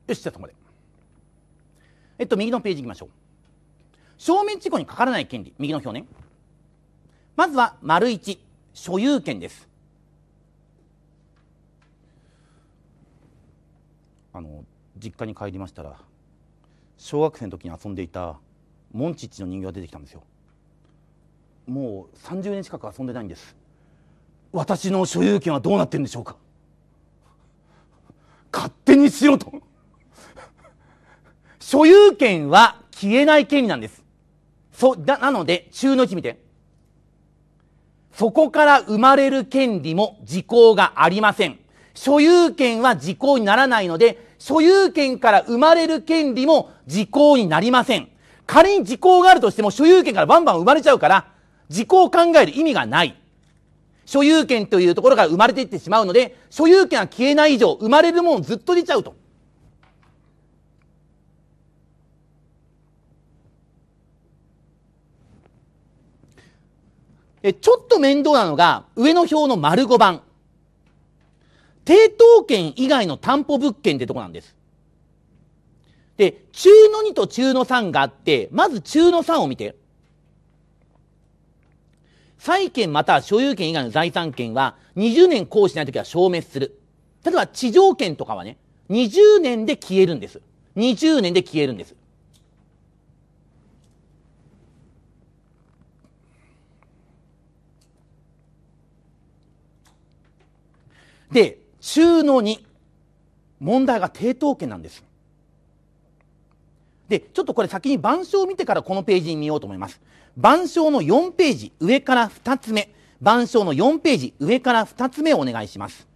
よしじゃあそこまでえっと右のページいきましょう正面事故にかからない権利右の表ねまずは丸1所有権ですあの実家に帰りましたら小学生の時に遊んでいたモンチッチの人形が出てきたんですよもう30年近く遊んでないんです私の所有権はどうなってるんでしょうか勝手にしろと所有権は消えない権利なんです。そ、だ、なので、中の置見て。そこから生まれる権利も時効がありません。所有権は時効にならないので、所有権から生まれる権利も時効になりません。仮に時効があるとしても所有権からバンバン生まれちゃうから、時効を考える意味がない。所有権というところが生まれていってしまうので、所有権は消えない以上、生まれるもんずっと出ちゃうと。え、ちょっと面倒なのが、上の表の丸5番。抵当権以外の担保物件ってとこなんです。で、中の2と中の3があって、まず中の3を見て。債権または所有権以外の財産権は20年行使しないときは消滅する。例えば地上権とかはね、20年で消えるんです。20年で消えるんです。で、収納2。問題が抵当権なんです。で、ちょっとこれ先に版書を見てからこのページに見ようと思います。板書の4ページ、上から2つ目。板書の4ページ、上から2つ目をお願いします。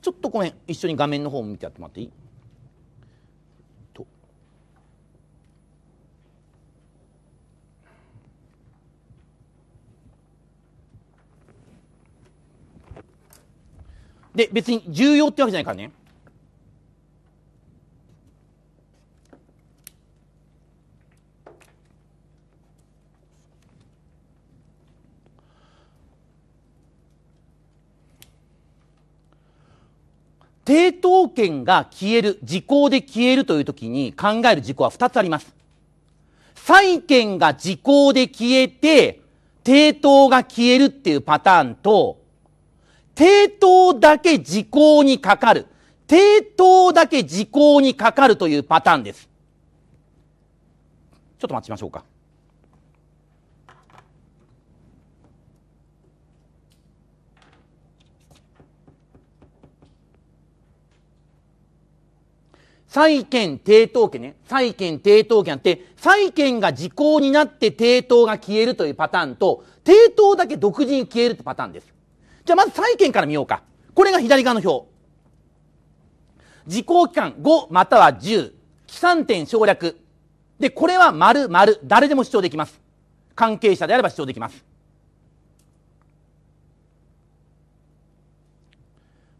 ちょっとごめん、一緒に画面の方も見てやってもらっていいで別に重要ってわけじゃないからね抵当権が消える、時効で消えるという時に考える事項は2つあります。債権が時効で消えて、抵当が消えるっていうパターンと、抵当だけ時効にかかる。抵当だけ時効にかかるというパターンです。ちょっと待ちましょうか。債権抵当権ね。債権抵当権あって、債権が時効になって抵当が消えるというパターンと、抵当だけ独自に消えるというパターンです。じゃあまず債権から見ようか。これが左側の表。時効期間5または10。起算点省略。で、これは丸、丸。誰でも主張できます。関係者であれば主張できます。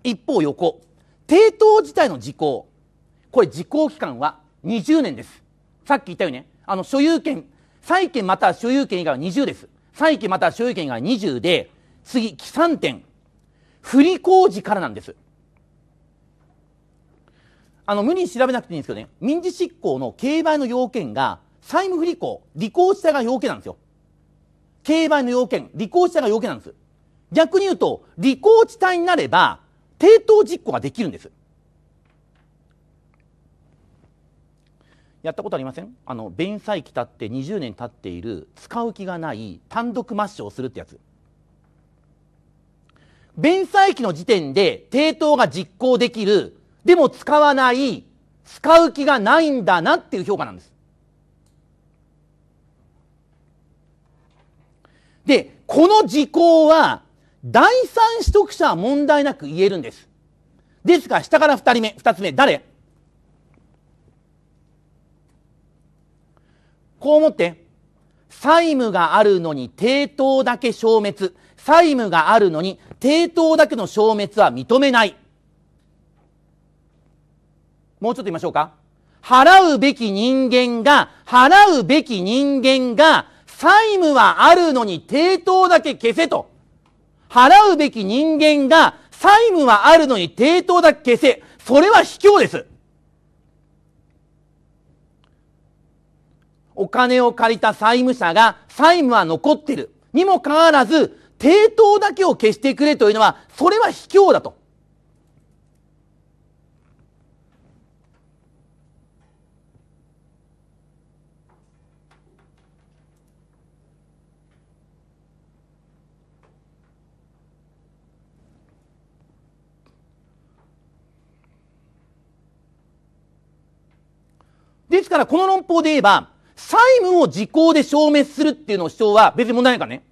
一方横。抵当自体の時効。これ時効期間は20年ですさっき言ったようにねあの所有権債権または所有権以外は20です債権または所有権以外は20で次起算点不履行時からなんですあの無理に調べなくていいんですけどね民事執行の競売の要件が債務不履行履行したが要件なんですよ競売の要件履行したが要件なんです逆に言うと履行地帯になれば抵当実行ができるんですやったことありませんあの弁済期たって20年経っている使う気がない単独抹消をするってやつ弁済期の時点で抵当が実行できるでも使わない使う気がないんだなっていう評価なんですでこの時効は第三取得者は問題なく言えるんですですから下から2人目2つ目誰こう思って、債務があるのに抵当だけ消滅。債務があるのに抵当だけの消滅は認めない。もうちょっと言いましょうか。払うべき人間が、払うべき人間が、債務はあるのに抵当だけ消せと。払うべき人間が、債務はあるのに抵当だけ消せ。それは卑怯です。お金を借りた債務者が債務は残ってるにもかかわらず抵当だけを消してくれというのはそれは卑怯だと。ですからこの論法で言えば債務を時効で消滅するっていうの主張は別に問題ないからね。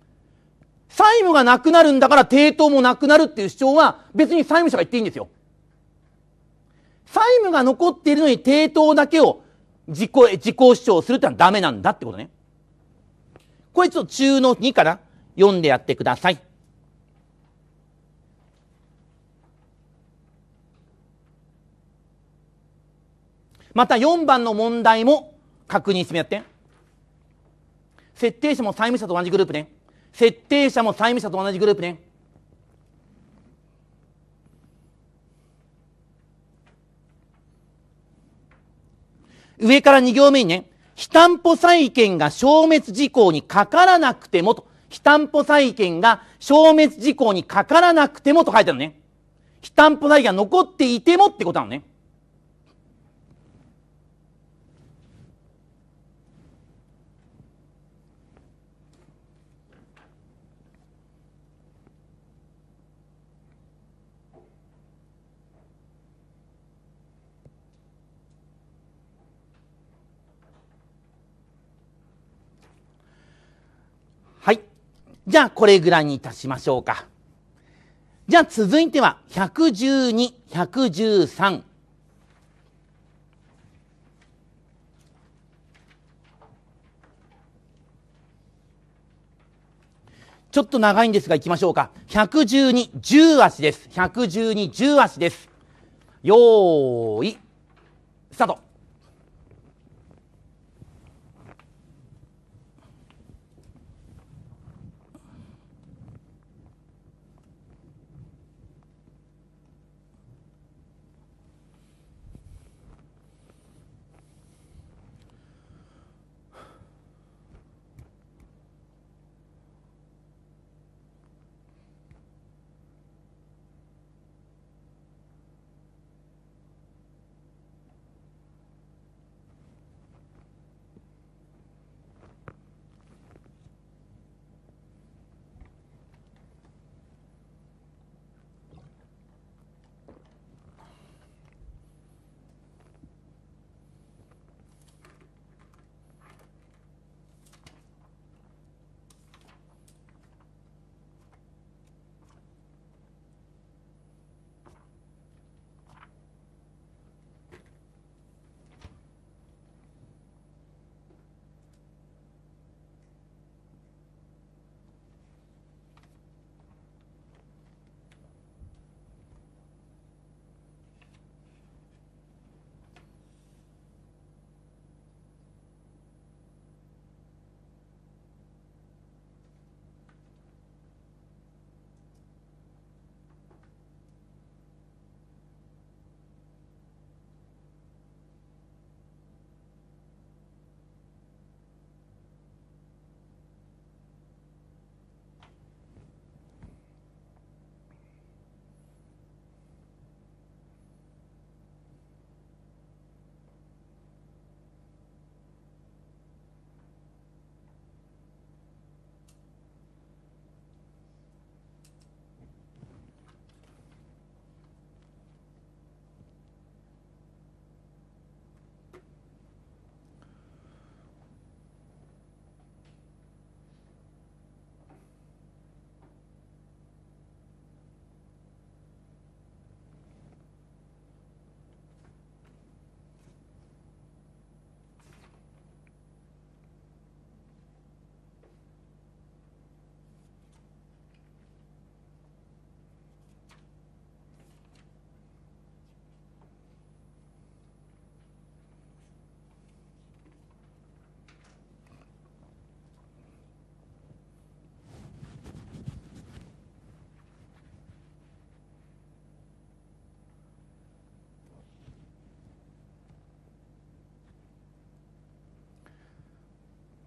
債務がなくなるんだから抵当もなくなるっていう主張は別に債務者が言っていいんですよ。債務が残っているのに抵当だけを時効、時効主張するってのはダメなんだってことね。これちょっと中の2から読んでやってください。また4番の問題も確認してみやって設定者も債務者と同じグループね設定者も債務者と同じグループね上から2行目にね、非担保債権が消滅事項にかからなくてもと、非担保債権が消滅事項にかからなくてもと書いてあるのね。非担保債権が残っていてもってことなのね。じゃあこれぐらいにいたしましょうか。じゃあ続いては112、113。ちょっと長いんですが行きましょうか。112、十足です。112、十足です。よーい、スタート。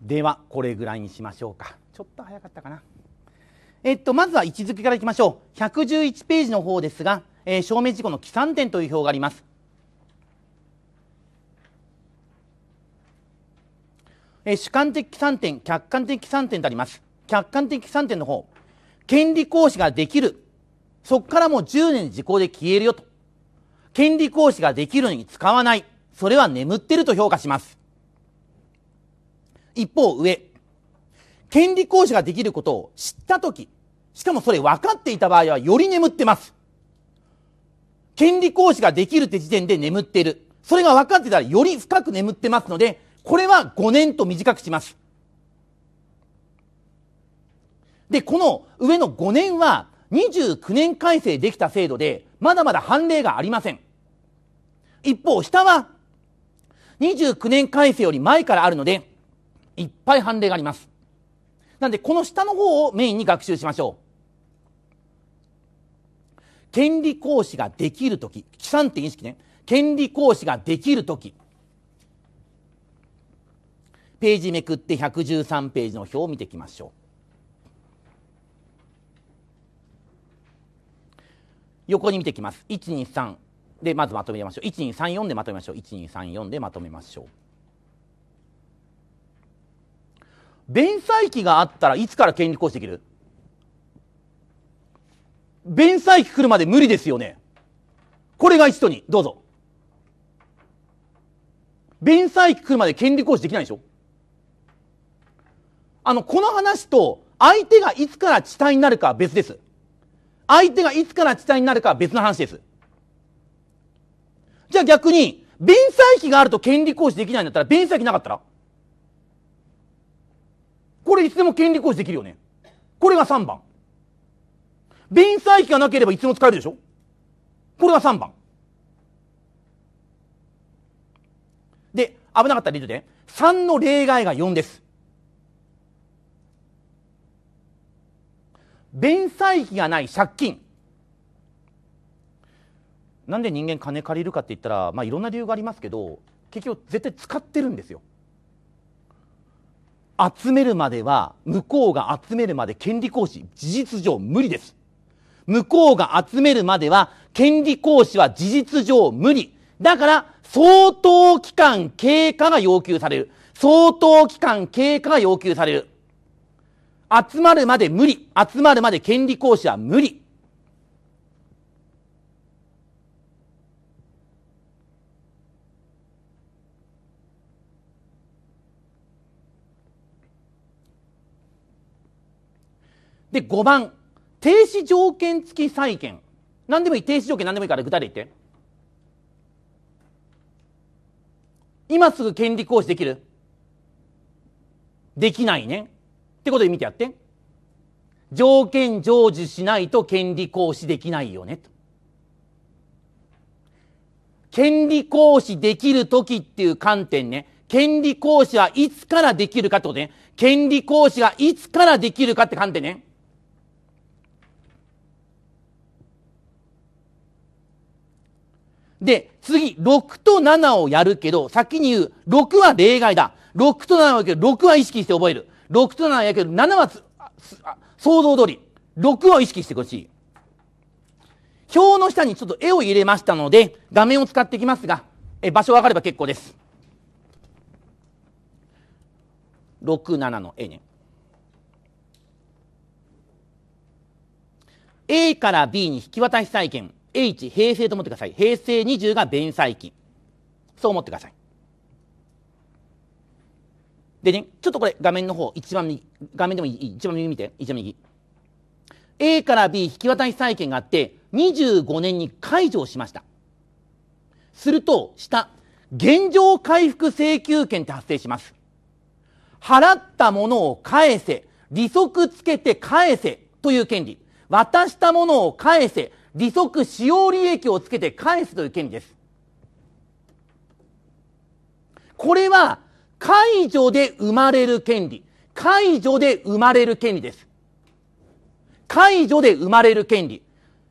ではこれぐらいにしましょうかちょっと早かったかなえっとまずは位置づけからいきましょう111ページの方ですが、えー、証明事項の起算点という表がありますえー、主観的起算点客観的起算点とあります客観的起算点の方権利行使ができるそこからもう10年時効で消えるよと権利行使ができるのに使わないそれは眠ってると評価します一方上、権利行使ができることを知ったとき、しかもそれ分かっていた場合はより眠ってます。権利行使ができるって時点で眠っている。それが分かってたらより深く眠ってますので、これは5年と短くします。で、この上の5年は29年改正できた制度で、まだまだ判例がありません。一方、下は29年改正より前からあるので、いっぱい判例があります。なんで、この下の方をメインに学習しましょう。権利行使ができるとき、記算点意識ね。権利行使ができるとき。ページめくって113ページの表を見ていきましょう。横に見ていきます。1、2、3。で、まずまとめましょう。1234でまとめましょう。1234でまとめましょう。弁済期があったらいつから権利行使できる弁済期来るまで無理ですよね。これが一とに、どうぞ。弁済期来るまで権利行使できないでしょあの、この話と相手がいつから地帯になるかは別です。相手がいつから地帯になるかは別の話です。じゃあ逆に、弁済期があると権利行使できないんだったら、弁済期なかったらこれいつでも権利行使できるよね。これが3番。弁済費がなければいつでも使えるでしょこれが3番。で、危なかったら理由で、ね、3の例外が4です。弁済費がない借金。なんで人間金借りるかって言ったら、まあいろんな理由がありますけど、結局絶対使ってるんですよ。集めるまでは、向こうが集めるまで権利行使、事実上無理です。向こうが集めるまでは、権利行使は事実上無理。だから、相当期間経過が要求される。相当期間経過が要求される。集まるまで無理。集まるまで権利行使は無理。で、5番、停止条件付き債権。何でもいい、停止条件何でもいいから具体で言って。今すぐ権利行使できるできないね。ってことで見てやって。条件成就しないと権利行使できないよね。と権利行使できる時っていう観点ね。権利行使はいつからできるかってことね。権利行使がいつからできるかって観点ね。で、次、6と7をやるけど、先に言う、6は例外だ。6と7はけど、6は意識して覚える。6と7やけど、7は想像通り。6を意識してほしい。表の下にちょっと絵を入れましたので、画面を使っていきますが、え場所分かれば結構です。6、7の絵ね。A から B に引き渡し債権。H 平成と思ってください平成20が弁済期そう思ってくださいでねちょっとこれ画面の方一番右画面でもいい一番右見て一番右 A から B 引き渡し債権があって25年に解除をしましたすると下現状回復請求権って発生します払ったものを返せ利息つけて返せという権利渡したものを返せ利息使用利益をつけて返すという権利です。これは解除で生まれる権利。解除で生まれる権利です。解除で生まれる権利。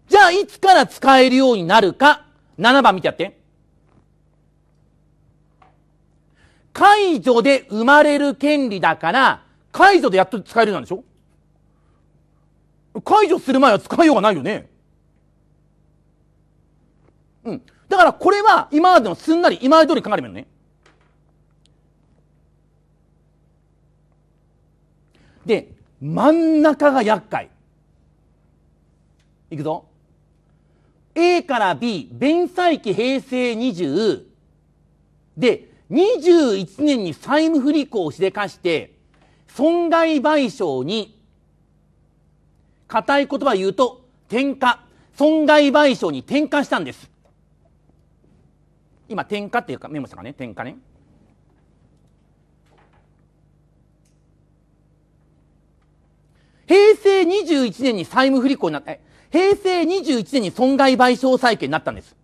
じゃあ、いつから使えるようになるか。7番見てやって。解除で生まれる権利だから、解除でやっと使えるなんでしょ解除する前は使いようがないよね。うん。だからこれは今までのすんなり今まで通り考えればいのね。で、真ん中が厄介。いくぞ。A から B、弁済期平成20で、21年に債務不履行をしでかして、損害賠償に、硬い言葉言うと、転嫁、損害賠償に転嫁したんです。今点火っていうかメモしたかね点火ね平成21年に債務不履行になった、平成21年に損害賠償債権になったんです。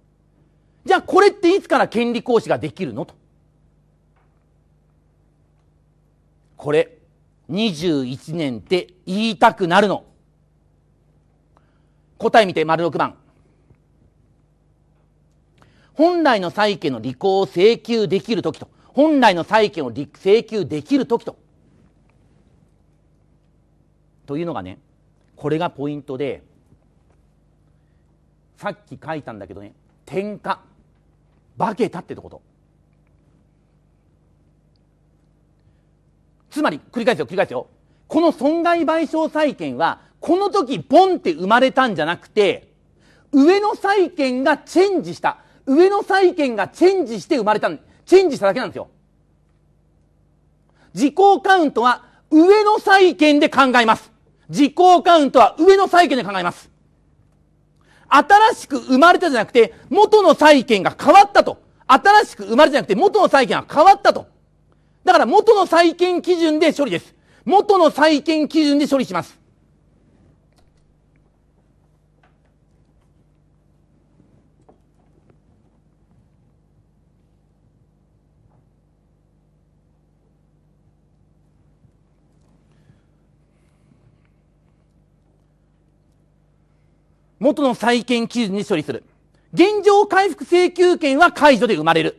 じゃあこれっていつから権利行使ができるのと。これ、21年って言いたくなるの。答え見て、丸6番。本来の債権の履行を請求できる時と、本来の債権を請求できる時と。というのがね、これがポイントで、さっき書いたんだけどね、転嫁、化けたってこと。つまり、繰り返すよ、繰り返すよ。この損害賠償債権は、この時ボンって生まれたんじゃなくて、上の債権がチェンジした。上の債権がチェンジして生まれたチェンジしただけなんですよ時効カウントは上の債権で考えます時効カウントは上の債権で考えます新しく生まれたじゃなくて元の債権が変わったと新しく生まれたじゃなくて元の債権が変わったとだから元の債権基準で処理です元の債権基準で処理します元の債権基準に処理する。現状回復請求権は解除で生まれる。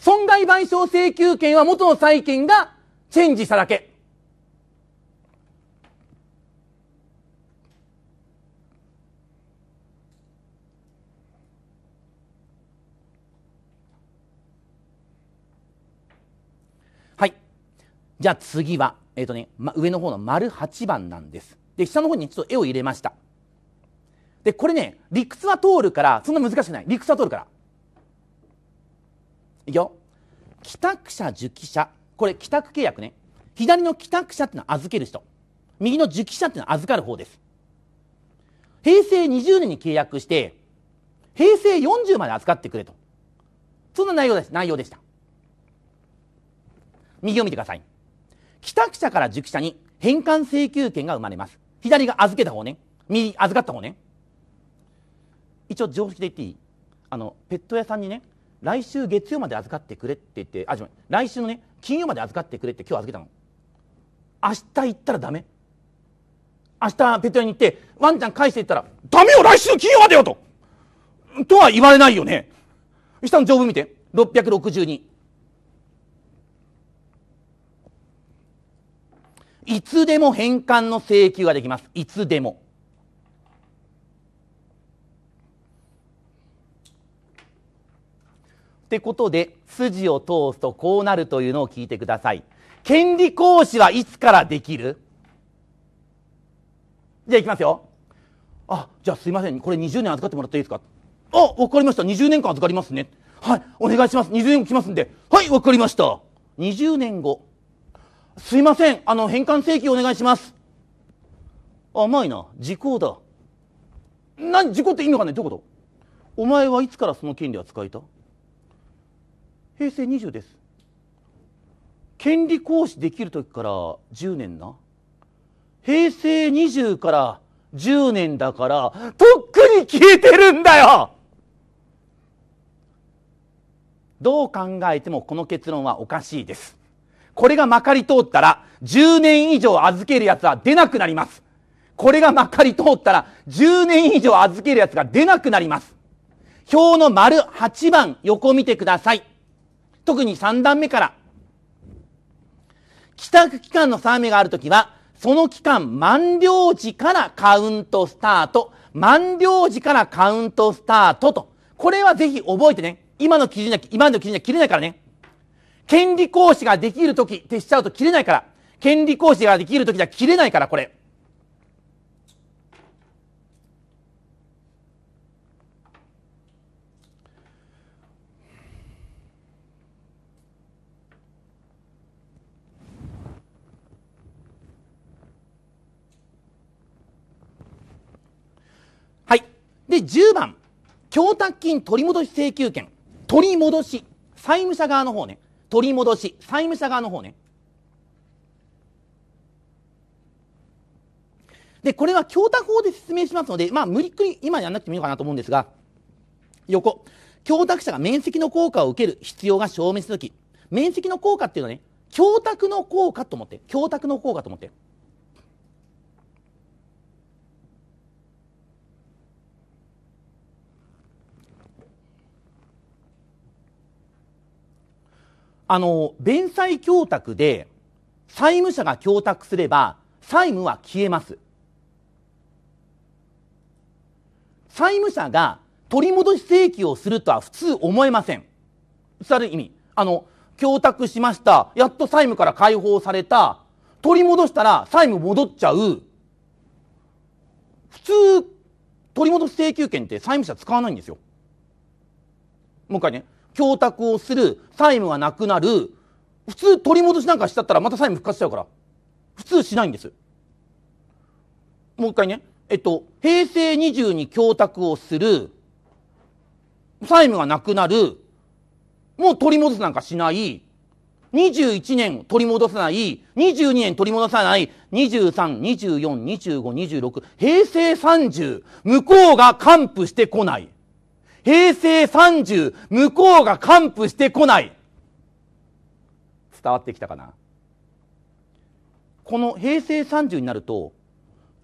損害賠償請求権は元の債権がチェンジしただけ。はい。じゃあ次は、えっ、ー、とね、ま、上の方の丸8番なんです。で、下の方にちょっと絵を入れました。で、これね、理屈は通るから、そんな難しくない。理屈は通るから。いくよ。帰宅者、受記者。これ、帰宅契約ね。左の帰宅者ってのは預ける人。右の受記者ってのは預かる方です。平成20年に契約して、平成40まで預かってくれと。そんな内容です。内容でした。右を見てください。帰宅者から受記者に返還請求権が生まれます。左が預けた方ね。右、預かった方ね。一応常識で言っていいあのペット屋さんにね来週月曜まで預かってくれって言ってあじゃ来週のね金曜まで預かってくれって今日預けたの明日行ったらダメ明日ペット屋に行ってワンちゃん返して行ったら「ダメよ来週金曜までよと!」とは言われないよね下の条文見て662いつでも返還の請求ができますいつでもってことで、筋を通すとこうなるというのを聞いてください。権利行使はいつからできるじゃあいきますよ。あ、じゃあすいません。これ20年預かってもらっていいですかあ、わかりました。20年間預かりますね。はい、お願いします。20年後来ますんで。はい、わかりました。20年後。すいません。あの、返還請求お願いします。甘いな。時効だ。何時効って意味わかんない。どういうことお前はいつからその権利は使えた平成20です権利行使できる時から10年な平成20から10年だからとっくに消えてるんだよどう考えてもこの結論はおかしいですこれがまかり通ったら10年以上預けるやつは出なくなりますこれがまかり通ったら10年以上預けるやつが出なくなります表の丸8番横見てください特に3段目から。帰宅期間の3目があるときは、その期間満了時からカウントスタート。満了時からカウントスタートと。これはぜひ覚えてね。今の基準じゃ今の基準じは切れないからね。権利行使ができるとき、消しちゃうと切れないから。権利行使ができるときじゃ切れないから、これ。で、10番、供託金取り戻し請求権。取り戻し。債務者側の方ね。取り戻し。債務者側の方ね。で、これは供託法で説明しますので、まあ、無理くり今やらなくてもいいのかなと思うんですが、横。供託者が面積の効果を受ける必要が証明するとき、面積の効果っていうのはね、供託の効果と思って、供託の効果と思って。あの、弁済供託で、債務者が供託すれば、債務は消えます。債務者が取り戻し請求をするとは普通思えません。伝る意味。あの、供託しました。やっと債務から解放された。取り戻したら債務戻っちゃう。普通、取り戻し請求権って債務者使わないんですよ。もう一回ね。供託をする債務がなくなる普通取り戻しなんかしちゃったらまた債務復活しちゃうから普通しないんですもう一回ねえっと平成20に供託をする債務がなくなるもう取り戻すなんかしない21年取り戻さない、22年取り戻さない、23、24、25、26、平成30、向こうが還付してこない。平成30、向こうが還付してこない。伝わってきたかなこの平成30になると、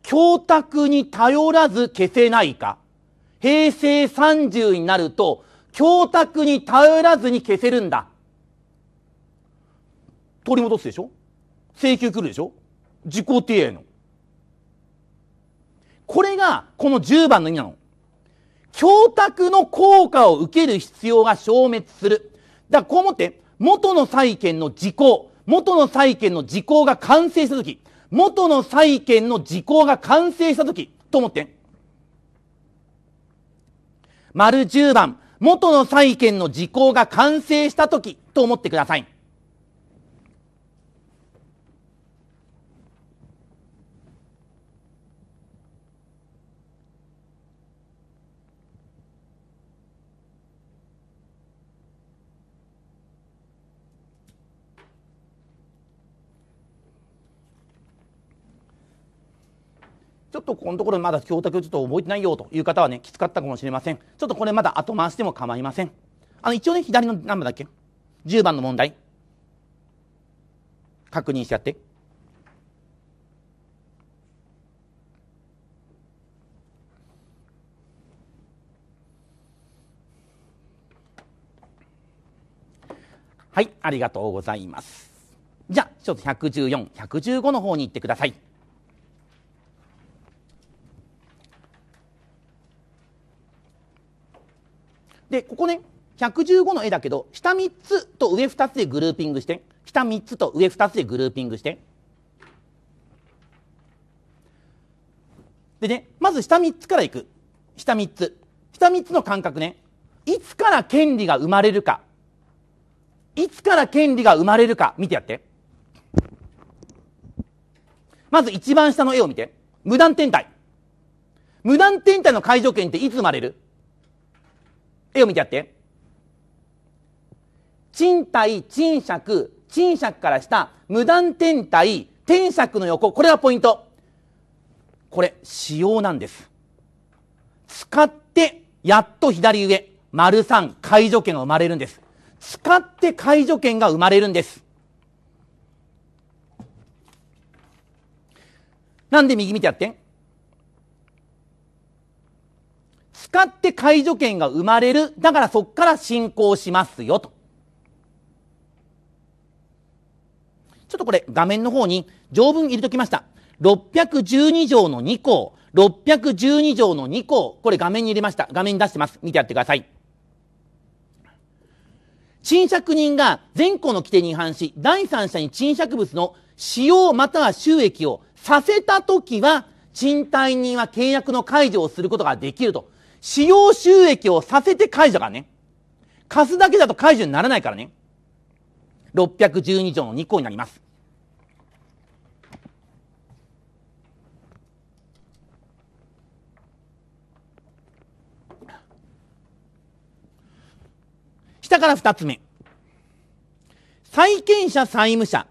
教託に頼らず消せないか。平成30になると、教託に頼らずに消せるんだ。取り戻すでしょ請求来るでしょ自己提案の。これが、この10番の意味なの。供託の効果を受ける必要が消滅する。だからこう思って、元の債権の時効、元の債権の時効が完成したとき、元の債権の時効が完成したとき、と思って。丸10番、元の債権の時効が完成したとき、と思ってください。ちょっとこのところまだ教託ちょっと覚えてないよという方はね、きつかったかもしれません。ちょっとこれまだ後回しても構いません。あの、一応ね、左の何番だっけ ?10 番の問題。確認してやって。はい、ありがとうございます。じゃあ、ちょっと114、115の方に行ってください。でここね115の絵だけど下3つと上2つでグルーピングして下3つと上2つでグルーピングしてでねまず下3つからいく下3つ下3つの感覚ねいつから権利が生まれるかいつから権利が生まれるか見てやってまず一番下の絵を見て無断天体無断天体の解除権っていつ生まれる絵を見てやって。賃貸、賃借、賃借からした無断転貸、転借の横、これがポイント。これ、使用なんです。使って、やっと左上、丸3、解除権が生まれるんです。使って解除権が生まれるんです。なんで右見てやって使って解除権が生まれる。だからそこから進行しますよと。ちょっとこれ画面の方に条文入れときました。612条の2項、612条の2項、これ画面に入れました。画面に出してます。見てやってください。賃借人が全項の規定に違反し、第三者に賃借物の使用または収益をさせたときは、賃貸人は契約の解除をすることができると。使用収益をさせて解除からね。貸すだけだと解除にならないからね。612条の2項になります。下から2つ目。債権者債務者。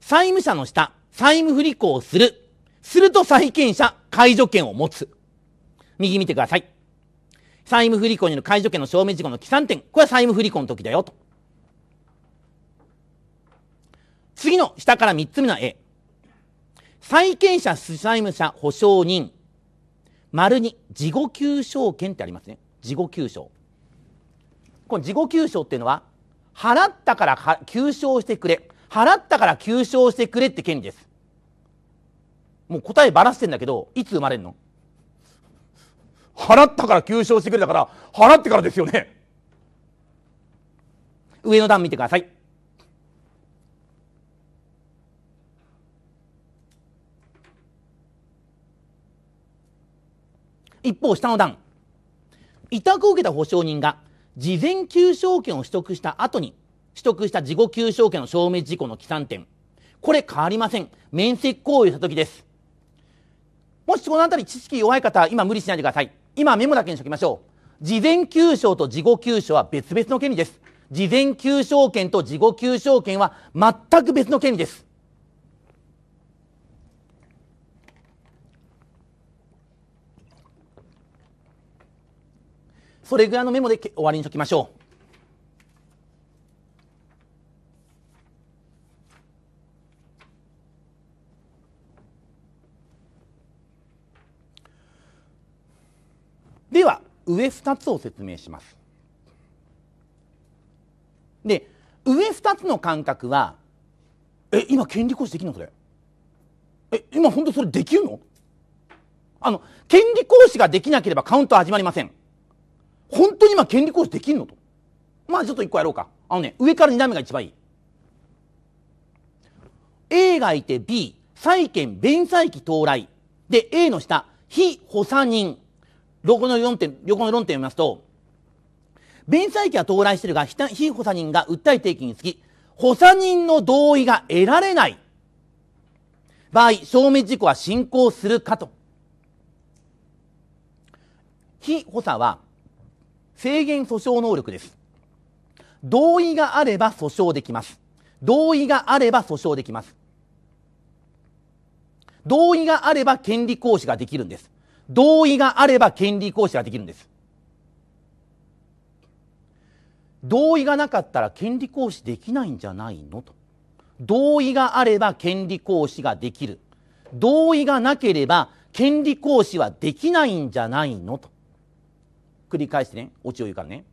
債務者の下、債務不履行をする。すると債権者解除権を持つ。右見てください。債務不履行による解除権の証明事項の起算点、これは債務不履行の時だよと。次の下から3つ目の A。債権者、主債務者、保証人。丸に自己求償権ってありますね。自己求償。この自己求償っていうのは、払ったから求償してくれ。払ったから求償してくれって権利です。もう答えばらしてんだけど、いつ生まれるの払ったから急償してくれたから払ってからですよね上の段見てください一方下の段委託を受けた保証人が事前求償権を取得した後に取得した事後求償権の消滅事項の起算点これ変わりません面積行為した時ですもしこの辺り知識弱い方今無理しないでください今メモだけにしときましょう。事前求償と事後求償は別々の権利です。事前求償権と事後求償権は全く別の権利です。それぐらいのメモで終わりにしときましょう。では上2つを説明しますで上2つの感覚はえ今権利行使できるのそれえ今本当それできるのあの権利行使ができなければカウント始まりません本当に今権利行使できるのとまあちょっと1個やろうかあのね上から2段目が一番いい A がいて B 債権弁済期到来で A の下非補佐人横の4点、横の論点を見ますと、弁済期は到来しているが、非補佐人が訴え提起につき、補佐人の同意が得られない場合、消滅事故は進行するかと。非補佐は制限訴訟能力です。同意があれば訴訟できます。同意があれば訴訟できます。同意があれば権利行使ができるんです。同意があれば権利行使ができるんです。同意がなかったら権利行使できないんじゃないのと。同意があれば権利行使ができる。同意がなければ権利行使はできないんじゃないのと。繰り返してね、落ちを言うからね。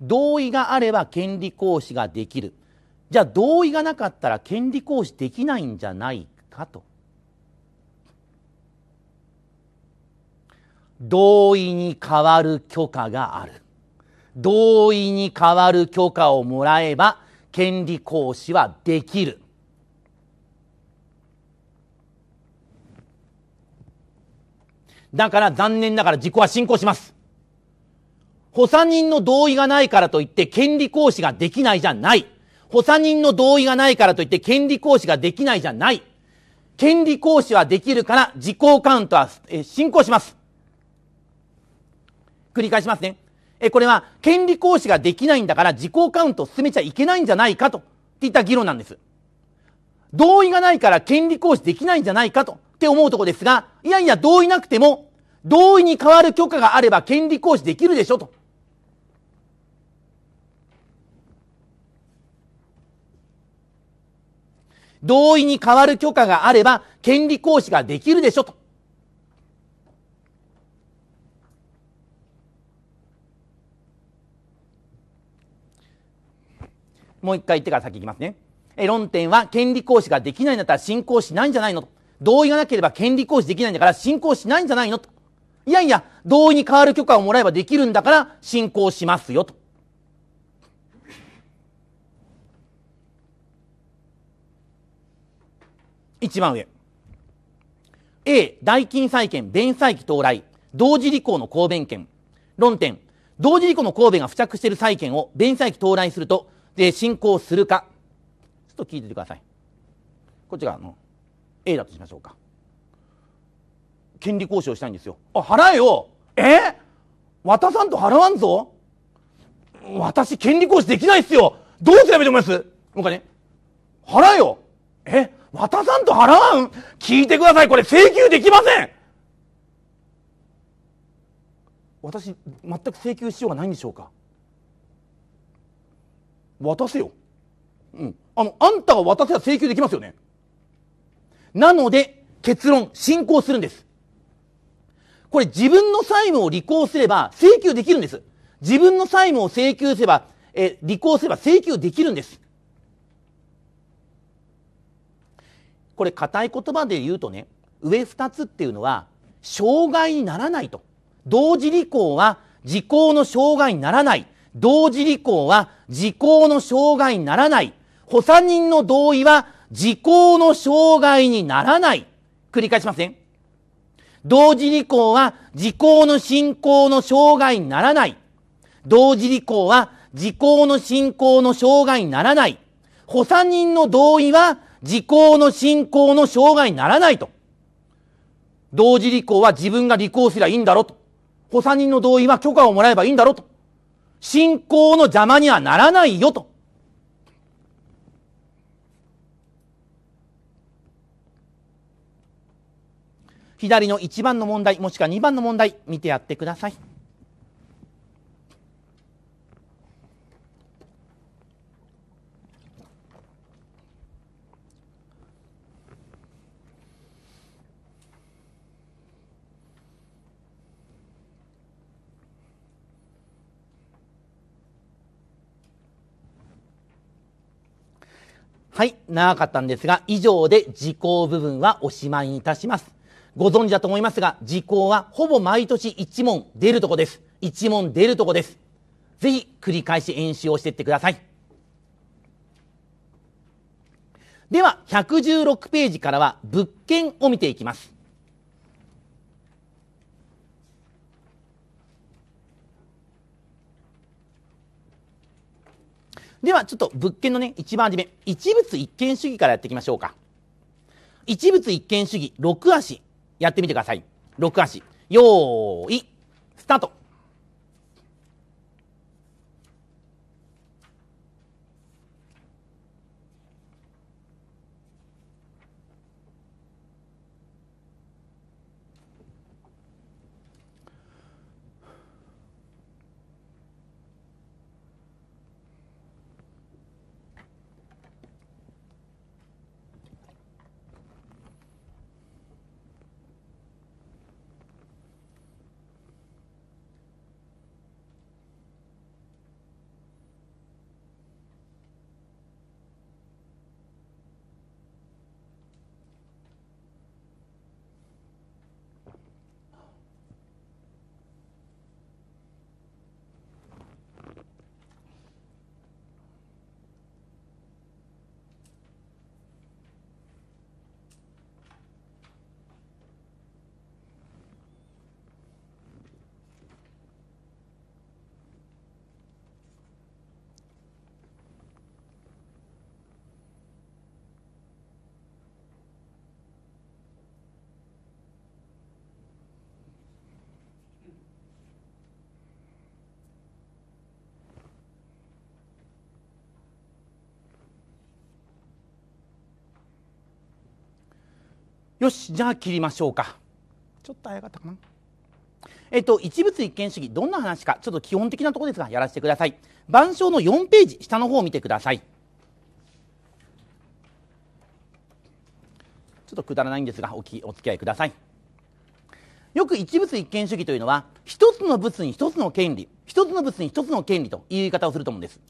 同意があれば権利行使ができる。じゃあ同意がなかったら権利行使できないんじゃないかと。同意に変わる許可がある同意に変わる許可をもらえば権利行使はできるだから残念ながら自己は進行します補佐人の同意がないからといって権利行使ができないじゃない補佐人の同意がないからといって権利行使ができないじゃない権利行使はできるから時効カウントは進行します繰り返しますね。え、これは権利行使ができないんだから時効カウントを進めちゃいけないんじゃないかと、っていった議論なんです。同意がないから権利行使できないんじゃないかと、って思うとこですが、いやいや同意なくても、同意に代わる許可があれば権利行使できるでしょと。同意に代わる許可があれば権利行使ができるでしょと。もう一回言ってから先行きますね。え、論点は、権利行使ができないんだったら進行しないんじゃないのと。同意がなければ権利行使できないんだから進行しないんじゃないのと。いやいや、同意に代わる許可をもらえばできるんだから進行しますよと。一番上。A、代金債権、弁済期到来、同時履行の公弁権。論点。同時履行の公弁が付着している債権を弁済期到来すると、で進行するかちょっと聞いててくださいこっちがあの A だとしましょうか権利交渉したいんですよあ払えよえ渡さんと払わんぞ私権利行使できないっすよどうすればいいと思いますお金払えよえ渡さんと払わん聞いてくださいこれ請求できません私全く請求しようがないんでしょうか渡せよ、うん、あのあんたが渡せば請求できますよねなので結論進行するんですこれ自分の債務を履行すれば請求できるんです自分の債務を請求すれば、え履行すれば請求できるんですこれ硬い言葉で言うとね上2つっていうのは障害にならないと同時履行は時効の障害にならない同時履行は時効の障害にならない。補佐人の同意は時効の障害にならない。繰り返しません。同時履行は時効の進行の障害にならない。同時履行は時効の進行の障害にならない。補佐人の同意は時効の進行の障害にならないと。同時履行は自分が履行すりゃいいんだろと。補佐人の同意は許可をもらえばいいんだろと。信仰の邪魔にはならないよと。左の1番の問題、もしくは2番の問題、見てやってください。はい、長かったんですが、以上で時効部分はおしまいにいたします。ご存知だと思いますが、時効はほぼ毎年1問出るとこです。1問出るとこです。ぜひ繰り返し演習をしていってください。では、116ページからは物件を見ていきます。では、ちょっと物件のね、一番初め、一物一見主義からやっていきましょうか。一物一見主義、6足、やってみてください。6足。用意スタート。しじゃあ切りましょうかちょっと早かったかなえっと、一物一見主義、どんな話か、ちょっと基本的なところですが、やらせてください。板書の4ページ、下の方を見てください。ちょっとくだらないんですが、おきお付き合いください。よく一物一見主義というのは、一つの物に一つの権利、一つの物に一つの権利という言い方をすると思うんです。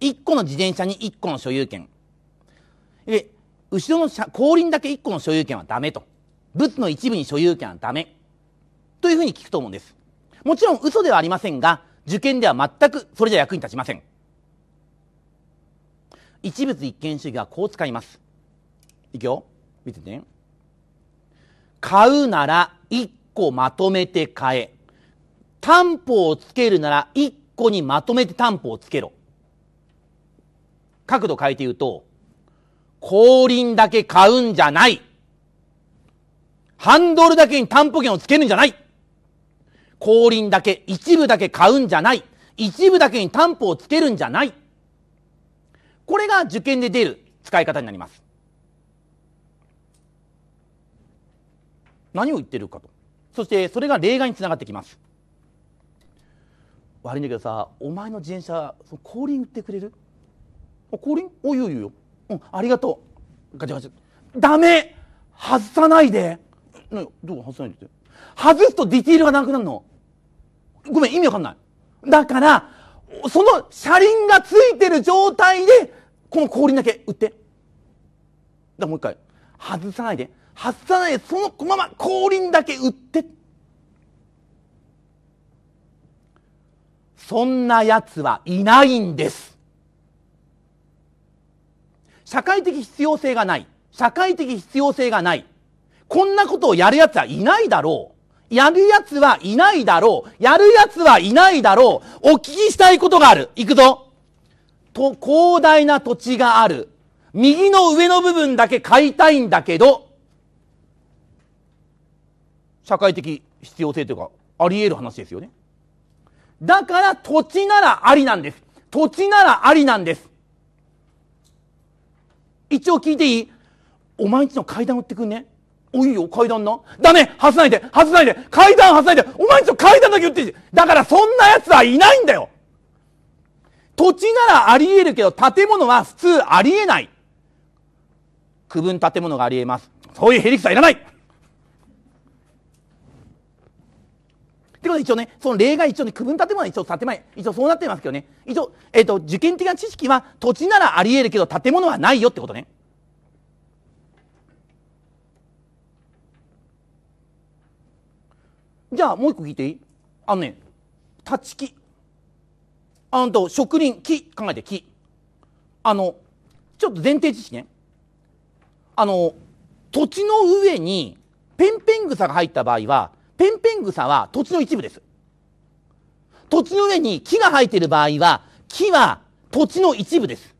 一個の自転車に一個の所有権。え後ろの後輪だけ1個の所有権はダメと。物の一部に所有権はダメ。というふうに聞くと思うんです。もちろん嘘ではありませんが、受験では全くそれじゃ役に立ちません。一物一見主義はこう使います。いくよ。見てね。買うなら1個まとめて買え。担保をつけるなら1個にまとめて担保をつけろ。角度変えて言うと、後輪だけ買うんじゃない。ハンドルだけに担保権をつけるんじゃない。後輪だけ、一部だけ買うんじゃない。一部だけに担保をつけるんじゃない。これが受験で出る使い方になります。何を言ってるかと。そしてそれが例外につながってきます。悪いんだけどさ、お前の自転車、その後輪売ってくれる後輪おいおいおいよ。うんありがとうガチャガチャダメ外さないでなどう外さないでって外すとディティールがなくなるのごめん意味わかんないだからその車輪がついてる状態でこの後輪だけ売ってだもう一回外さないで外さないでそのまま後輪だけ売ってそんなやつはいないんです社会的必要性がない。社会的必要性がない。こんなことをやる奴はいないだろう。やる奴はいないだろう。やる奴はいないだろう。お聞きしたいことがある。行くぞ。と、広大な土地がある。右の上の部分だけ買いたいんだけど、社会的必要性というか、あり得る話ですよね。だから土地ならありなんです。土地ならありなんです。一応聞いていいお前んちの階段売ってくんねおいよ階段なダメ外さないで外さないで階段外さないでお前んちの階段だけ売っていいだからそんな奴はいないんだよ土地ならあり得るけど建物は普通ありえない区分建物があり得ますそういうへりくはいらないってことで一応ね、その例外一応ね、区分建物は一応建前、一応そうなってますけどね。一応、えっ、ー、と、受験的な知識は土地ならあり得るけど建物はないよってことね。じゃあもう一個聞いていいあのね、立ち木。あのと、植林、木、考えて木。あの、ちょっと前提知識ね。あの、土地の上に、ペンペン草が入った場合は、ペンペン草は土地の一部です。土地の上に木が生えている場合は、木は土地の一部です。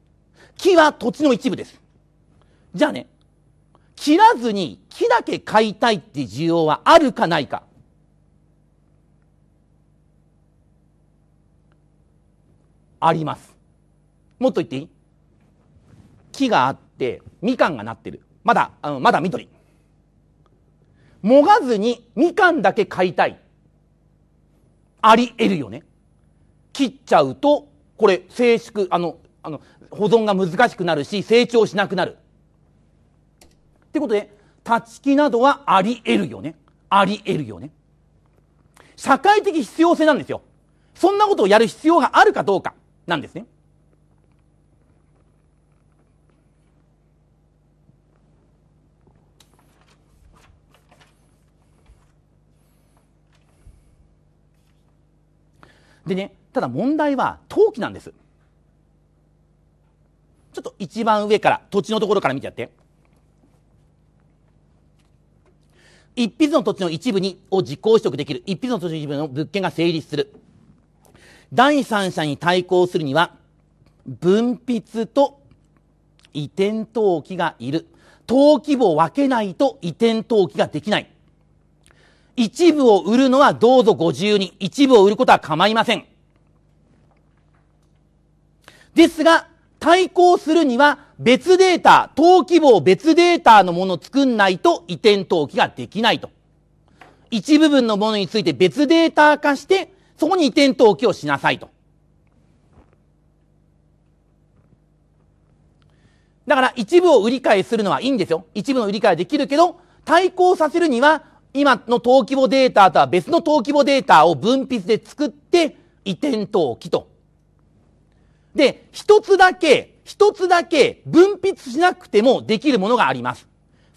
木は土地の一部です。じゃあね、切らずに木だけ買いたいって需要はあるかないか。あります。もっと言っていい木があって、みかんがなってる。まだ、あのまだ緑。もがずにみかんだけ買いたい。あり得るよね。切っちゃうと、これ、静粛、あの、あの、保存が難しくなるし、成長しなくなる。ってことで、立ち木などはあり得るよね。あり得るよね。社会的必要性なんですよ。そんなことをやる必要があるかどうかなんですね。でね、ただ問題は陶器なんです。ちょっと一番上から、土地のところから見てやって。一筆の土地の一部にを実行取得できる一筆の土地の一部の物件が成立する。第三者に対抗するには、分筆と移転登記がいる。登記簿を分けないと移転登記ができない。一部を売るのはどうぞご自由に、一部を売ることは構いません。ですが、対抗するには別データ、登記簿を別データのものを作んないと移転登記ができないと。一部分のものについて別データ化して、そこに移転登記をしなさいと。だから一部を売り買いするのはいいんですよ。一部の売り買いはできるけど、対抗させるには今の登記簿データとは別の登記簿データを分泌で作って移転登記と。で、一つだけ、一つだけ分泌しなくてもできるものがあります。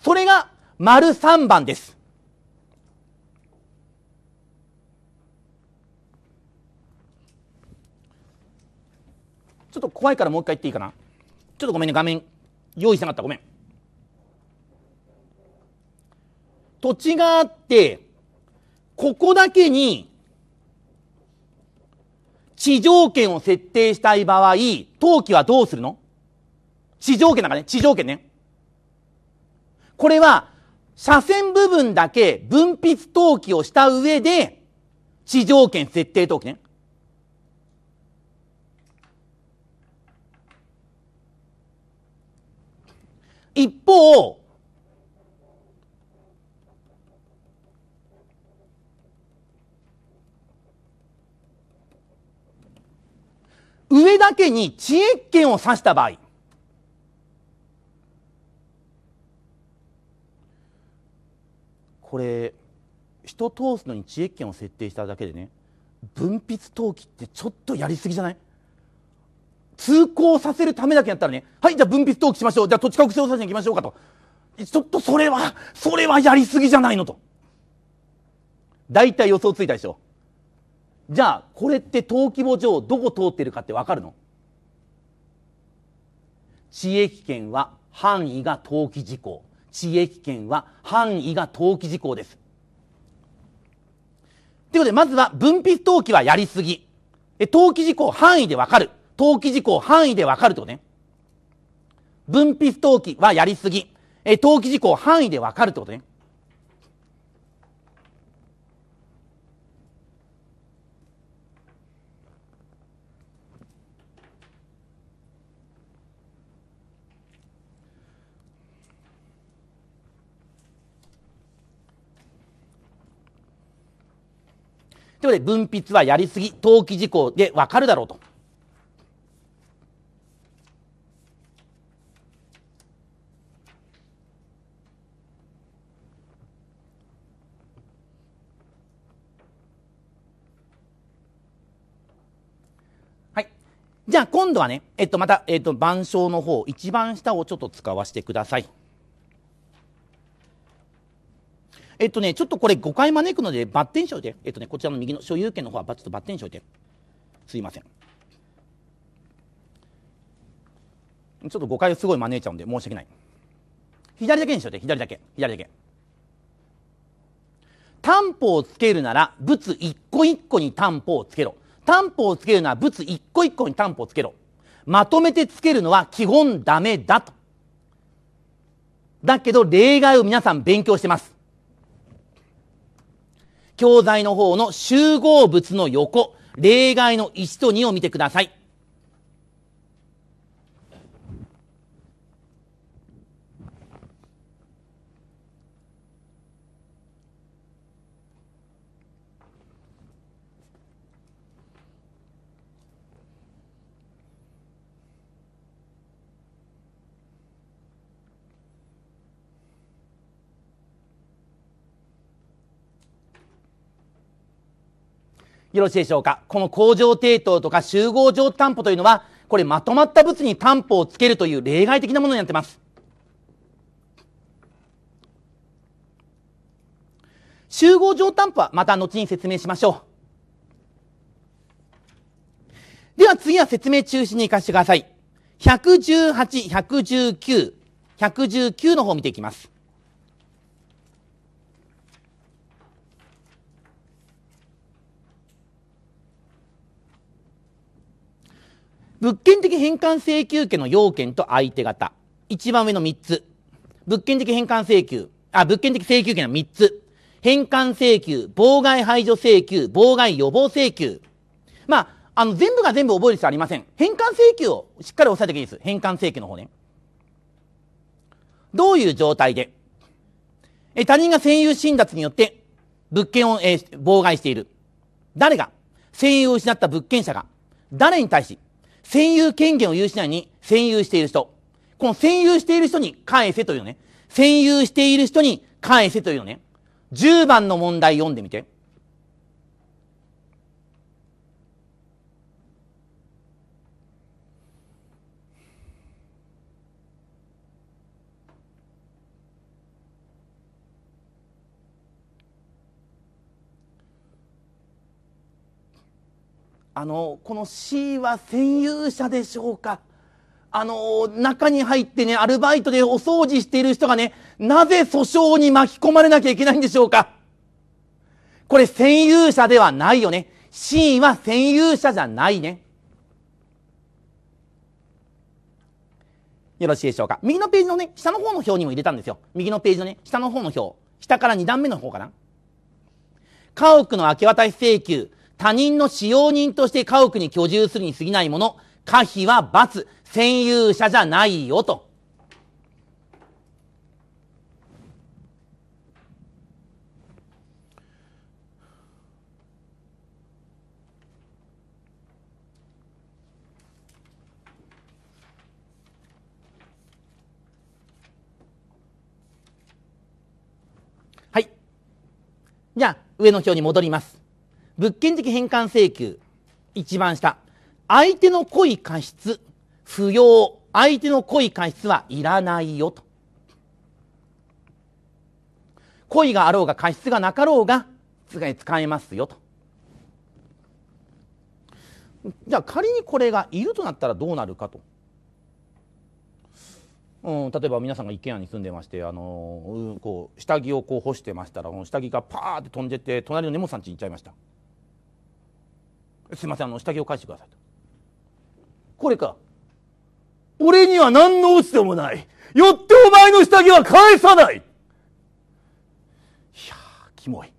それが丸3番です。ちょっと怖いからもう一回言っていいかなちょっとごめんね、画面用意してなかった。ごめん。土地があって、ここだけに地上権を設定したい場合、登記はどうするの地上権だからね、地上権ね。これは、斜線部分だけ分泌登記をした上で、地上権設定登記ね。一方、上だけに知恵権を指した場合、これ、人通すのに知恵権を設定しただけでね、分泌投機ってちょっとやりすぎじゃない通行させるためだけやったらね、はい、じゃあ分泌投棄しましょう。じゃあ土地確証査に行きましょうかと。ちょっとそれは、それはやりすぎじゃないのと。大体予想ついたでしょ。じゃあこれって登記簿上どこ通ってるかって分かるの地域権は範囲が登記事項地域権は範囲が登記事項ですということでまずは分泌登記はやりすぎ登記事項範囲で分かる登記事項範囲で分かるってことね分泌登記はやりすぎ登記事項範囲で分かるってことねということで、分泌はやりすぎ、登記事項でわかるだろうと。じゃあ今度はね、えっと、また、えっと、板書の方、一番下をちょっと使わせてください。えっとね、ちょっとこれ誤解招くので、バッテン賞で、えっとね、こちらの右の所有権の方は、ちょっとバッテン賞で。すいません。ちょっと誤解をすごい招いちゃうんで、申し訳ない。左だけにしようで、左だけ、左だけ。担保をつけるなら、物一個一個に担保をつけろ。担保をつけるなら、物一個一個に担保をつけろ。まとめてつけるのは基本ダメだと。だけど、例外を皆さん勉強してます。教材の方の集合物の横、例外の1と2を見てください。よろしいでしょうか。この工場抵当とか集合上担保というのは、これまとまった物に担保をつけるという例外的なものになってます。集合上担保はまた後に説明しましょう。では次は説明中心に行かせてください。118、119、119の方を見ていきます。物件的返還請求権の要件と相手方。一番上の三つ。物件的返還請求。あ、物件的請求権の三つ。返還請求、妨害排除請求、妨害予防請求。まあ、あの、全部が全部覚える必要ありません。返還請求をしっかり押さえておきいいです。返還請求の方ね。どういう状態で、え他人が占有侵奪によって物件を、え妨害している。誰が占有を失った物件者が、誰に対し、占有権限を有しないに占有している人。この占有している人に返せというね。占有している人に返せというね。10番の問題読んでみて。あのこの C は占有者でしょうかあの、中に入ってね、アルバイトでお掃除している人がね、なぜ訴訟に巻き込まれなきゃいけないんでしょうかこれ、占有者ではないよね。C は占有者じゃないね。よろしいでしょうか。右のページのね、下の方の表にも入れたんですよ。右のページのね、下の方の表。下から2段目の方かな。家屋の明け渡し請求。他人の使用人として家屋に居住するに過ぎないもの、可否は罰、占有者じゃないよと。はい。じゃあ、上の表に戻ります。物件的返還請求、一番下。相手の故意過失、不要。相手の故意過失はいらないよと。故意があろうが過失がなかろうが、使えますよと。じゃあ仮にこれがいるとなったらどうなるかと。うん、例えば皆さんが一軒家に住んでましてあのー、こう下着をこう干してましたら下着がパーって飛んでって隣の根本さんちに行っちゃいました。すいません、あの、下着を返してくださいと。これか。俺には何の落ちでもない。よってお前の下着は返さない。いやキモい。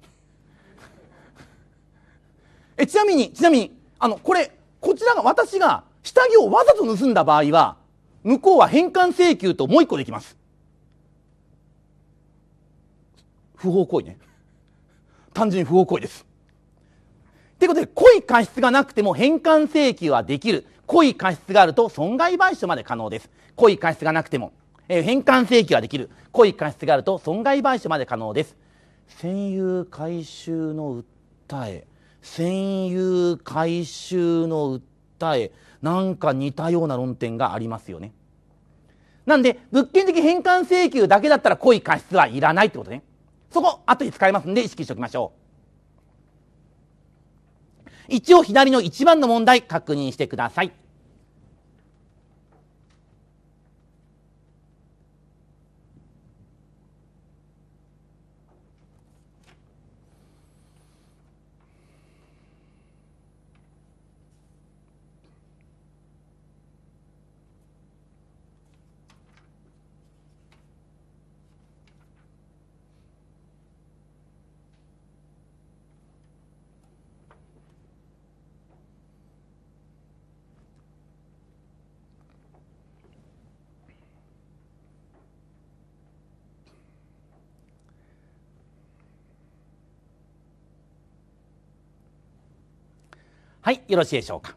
え、ちなみに、ちなみに、あの、これ、こちらが、私が下着をわざと盗んだ場合は、向こうは返還請求ともう一個できます。不法行為ね。単純に不法行為です。ということで、故意過失がなくても返還請求はできる。故意過失があると損害賠償まで可能です。故意過失がなくても、えー、返還請求はできる。故意過失があると損害賠償まで可能です。占有回収の訴え。占有回収の訴え。なんか似たような論点がありますよね。なんで、物件的返還請求だけだったら故意過失はいらないってことね。そこ、後で使いますんで意識しておきましょう。一応左の1番の問題確認してください。はい、よろしいでしょうか。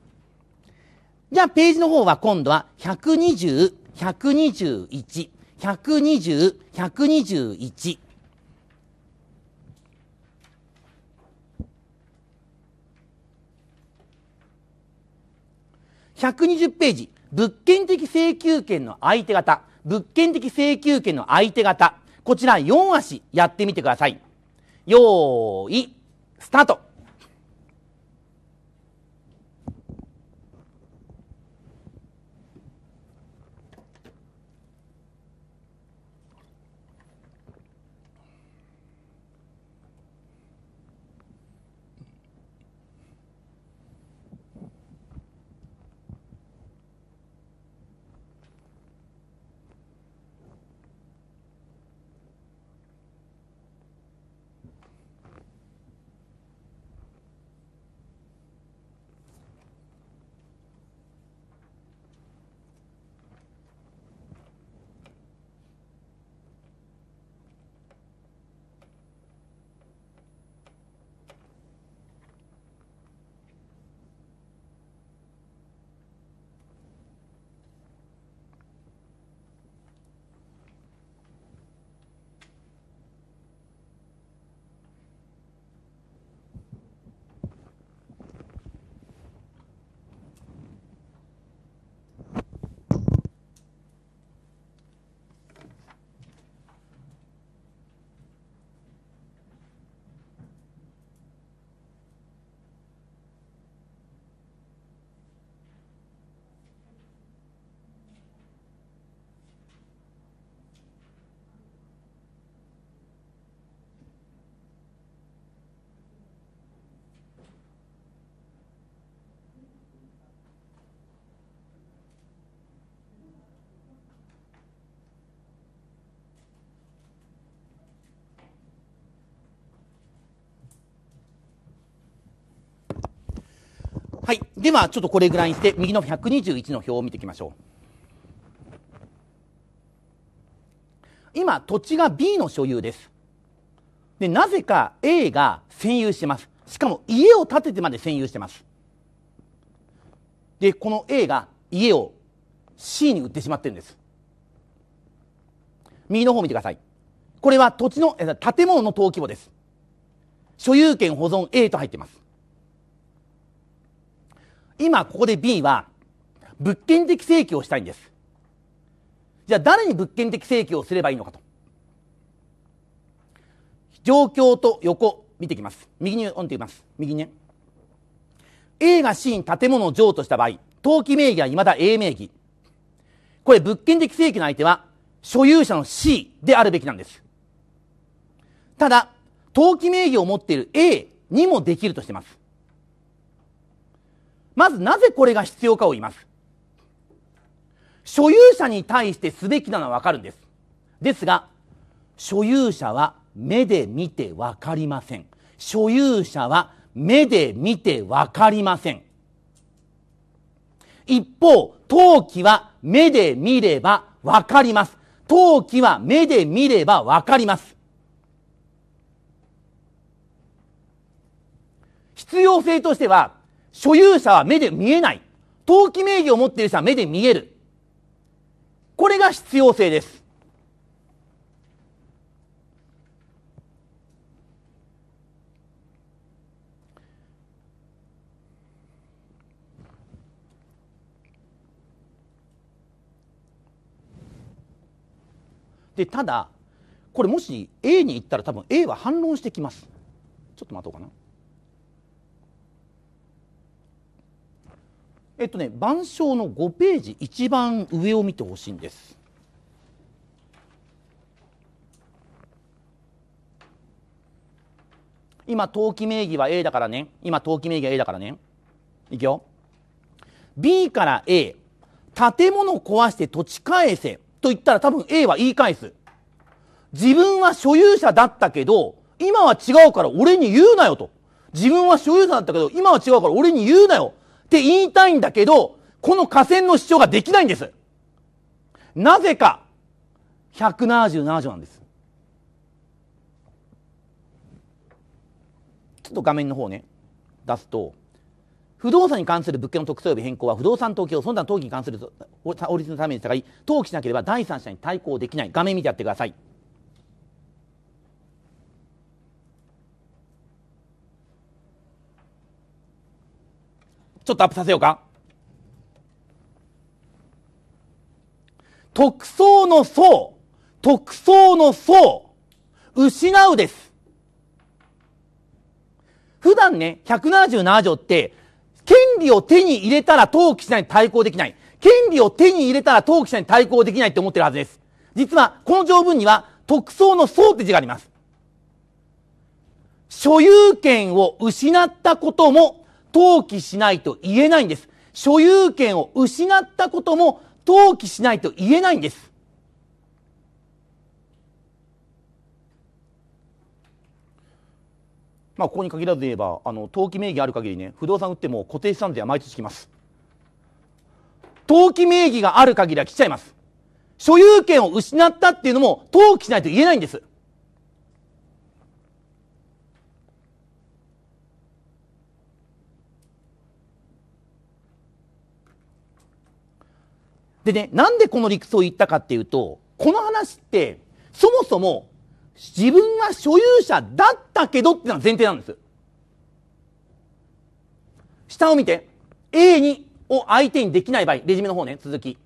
じゃあ、ページの方は今度は120、121、120、121。120ページ、物件的請求権の相手方、物件的請求権の相手方、こちら4足やってみてください。よーい、スタートはい。では、ちょっとこれぐらいにして、右の121の表を見ていきましょう。今、土地が B の所有です。で、なぜか A が占有してます。しかも家を建ててまで占有してます。で、この A が家を C に売ってしまってるんです。右の方見てください。これは土地の、建物の登記簿です。所有権保存 A と入ってます。今ここで B は物件的請求をしたいんですじゃあ誰に物件的請求をすればいいのかと状況と横見ていきます右に読んでいます右ね A が C に建物を譲渡した場合登記名義はいまだ A 名義これ物件的請求の相手は所有者の C であるべきなんですただ登記名義を持っている A にもできるとしてますまずなぜこれが必要かを言います。所有者に対してすべきなのはわかるんです。ですが、所有者は目で見てわかりません。所有者は目で見てわかりません。一方、陶器は目で見ればわかります。陶器は目で見ればわかります。必要性としては、所有者は目で見えない。登記名義を持っている人は目で見える。これが必要性です。でただこれもし A に行ったら多分 A は反論してきますちょっと待とうかなえっとね板書の5ページ一番上を見てほしいんです。今登記名義は A だからね今登記名義は A だからねいくよ B から A 建物壊して土地返せと言ったら多分 A は言い返す自分は所有者だったけど今は違うから俺に言うなよと自分は所有者だったけど今は違うから俺に言うなよって言いたいんだけど、この河川の主張ができないんです。なぜか、177条なんです。ちょっと画面の方ね、出すと、不動産に関する物件の特徴及び変更は不動産登記をその登記に関する法律のために従い、登記しなければ第三者に対抗できない。画面見てやってください。ちょっとアップさせようか。特捜の層、特捜の層、失うです。普段ね、177条って、権利を手に入れたら登記しないに対抗できない。権利を手に入れたら登記しないに対抗できないって思ってるはずです。実は、この条文には、特捜の層って字があります。所有権を失ったことも登記しないと言えないんです。所有権を失ったことも登記しないと言えないんです。まあ、ここに限らず言えばあの登記名義ある限りね不動産売っても固定資産税は毎年来ます登記名義がある限りは来ちゃいます所有権を失ったっていうのも登記しないと言えないんですでね、なんでこの理屈を言ったかっていうと、この話って、そもそも、自分は所有者だったけどっていうのは前提なんです。下を見て、A に、を相手にできない場合、レジュメの方ね、続き。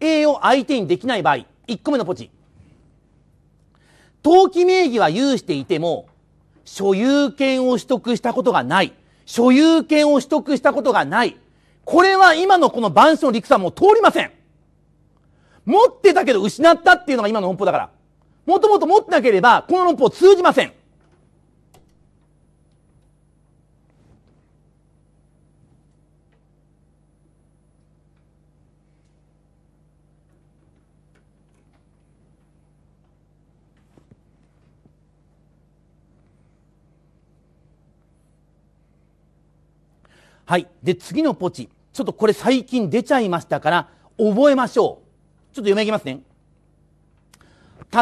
A を相手にできない場合、1個目のポチ。登記名義は有していても、所有権を取得したことがない。所有権を取得したことがない。これは今のこの板書の理屈はもう通りません。持ってたけど失ったっていうのが今の論法だから。もともと持ってなければ、この論法通じません。はい。で、次のポチ。ちょっとこれ最近出ちゃいましたから、覚えましょう。ちょっと読み上げますね。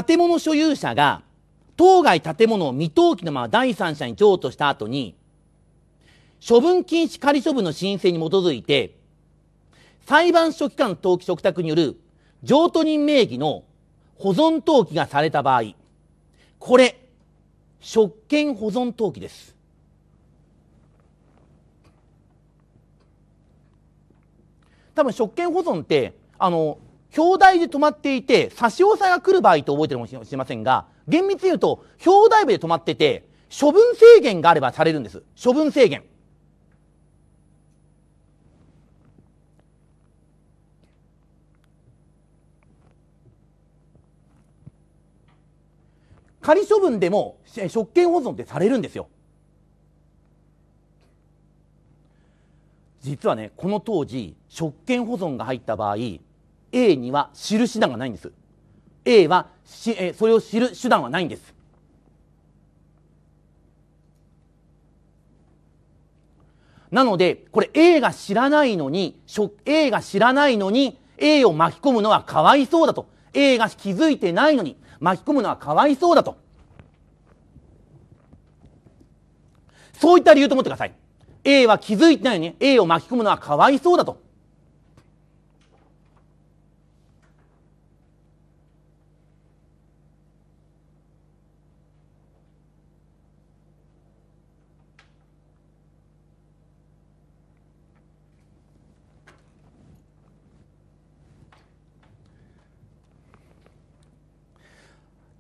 建物所有者が、当該建物を未登記のまま第三者に譲渡した後に、処分禁止仮処分の申請に基づいて、裁判所機関登記嘱託による譲渡人名義の保存登記がされた場合、これ、職権保存登記です。多分職権保存って、あの、表題で止まっていて、差し押さえが来る場合と覚えてるかもしれませんが、厳密に言うと、表題部で止まってて、処分制限があればされるんです。処分制限。仮処分でも職権保存ってされるんですよ。実はねこの当時食券保存が入った場合 A には知る手段がないんです A はし、えそれを知る手段はないんですなのでこれ A が知らないのに A が知らないのに A を巻き込むのはかわいそうだと A が気づいてないのに巻き込むのはかわいそうだとそういった理由と思ってください A は気づいてないのに A を巻き込むのはかわいそうだと。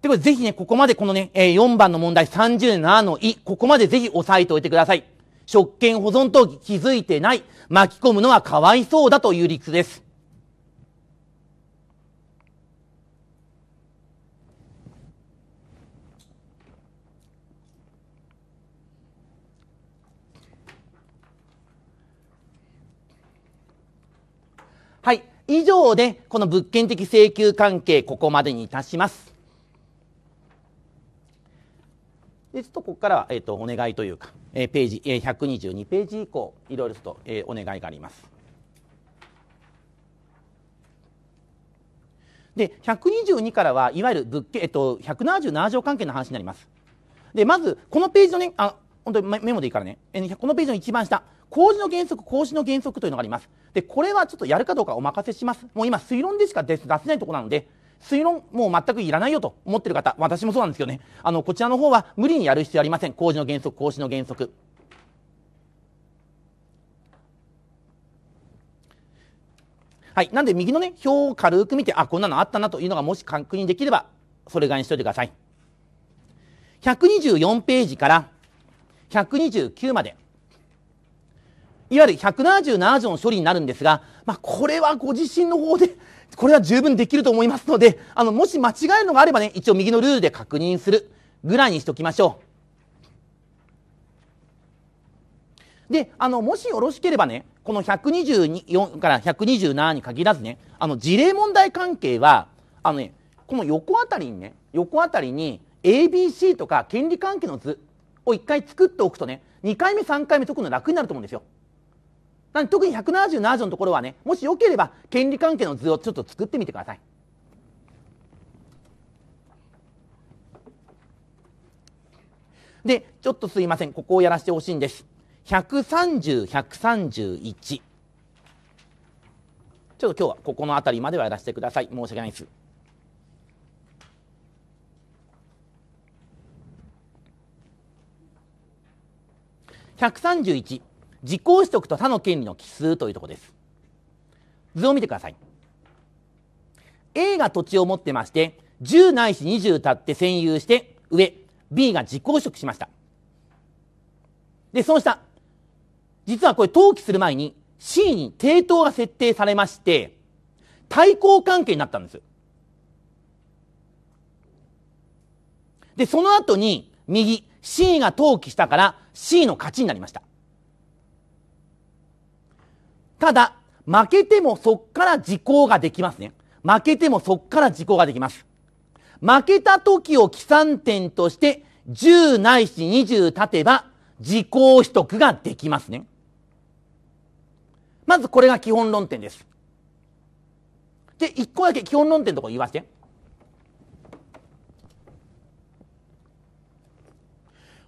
ということで、ぜひね、ここまでこのね、4番の問題37のい、ここまでぜひ押さえておいてください。職権保存と気づいてない、巻き込むのはかわいそうだという理屈です。はい。以上で、この物件的請求関係、ここまでにいたします。でちょっとここからは、えーと、お願いというか、えー、ページ、えー、122ページ以降いろいろと、えー、お願いがあります。で122からはいわゆる物件、えっ、ー、と、177条関係の話になります。でまずこのページのねあ本当にメモでいいからね、えー、このページの一番下工事の原則、工事の原則というのがあります。で、これはちょっとやるかどうかお任せします。もう今、推論でしか出せないところなので、推論もう全くいらないよと思ってる方、私もそうなんですけどね、あの、こちらの方は無理にやる必要ありません。工事の原則、講師の原則。はい。なんで、右のね、表を軽く見て、あ、こんなのあったなというのがもし確認できれば、それぐらいにしといてください。124ページから129まで。いわゆる177条の処理になるんですが、まあ、これはご自身の方でこれは十分できると思いますので、あの、もし間違えるのがあればね、一応右のルールで確認するぐらいにしておきましょう。で、あの、もしよろしければね、この124から127に限らずね、あの、事例問題関係は、あのね、この横あたりにね、横あたりに ABC とか権利関係の図を1回作っておくとね、2回目3回目解くの楽になると思うんですよ。なん特に177条のところはね、もしよければ権利関係の図をちょっと作ってみてください。で、ちょっとすいません。ここをやらせてほしいんです。130、131。ちょっと今日はここの辺りまではやらせてください。申し訳ないです。131。自己取得と他の権利の奇数というところです。図を見てください。A が土地を持ってまして、10ないし20たって占有して、上、B が自己取得しました。で、その下、実はこれ登記する前に C に抵当が設定されまして、対抗関係になったんです。で、その後に右、C が登記したから C の勝ちになりました。ただ、負けてもそっから時効ができますね。負けてもそっから時効ができます。負けた時を起算点として10ないし20立てば時効取得ができますね。まずこれが基本論点です。で、一個だけ基本論点のところ言わせて。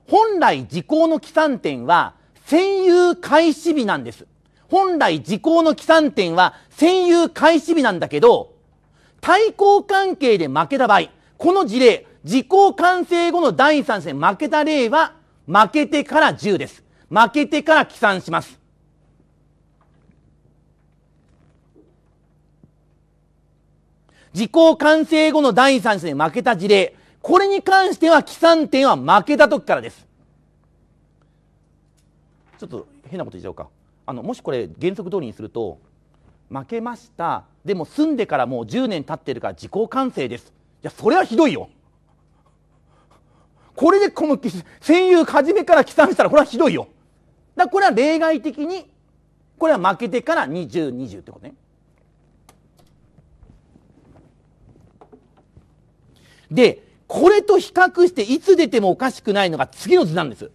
本来時効の起算点は占有開始日なんです。本来時効の起算点は占有開始日なんだけど、対抗関係で負けた場合、この事例、時効完成後の第者戦負けた例は、負けてから10です。負けてから起算します。時効完成後の第者戦負けた事例、これに関しては起算点は負けた時からです。ちょっと変なこと言っちゃおうか。あのもしこれ原則通りにすると負けましたでも住んでからもう10年経ってるから自己完成ですいやそれはひどいよこれでこの戦友初めから起算したらこれはひどいよだこれは例外的にこれは負けてから2020ってことねでこれと比較していつ出てもおかしくないのが次の図なんです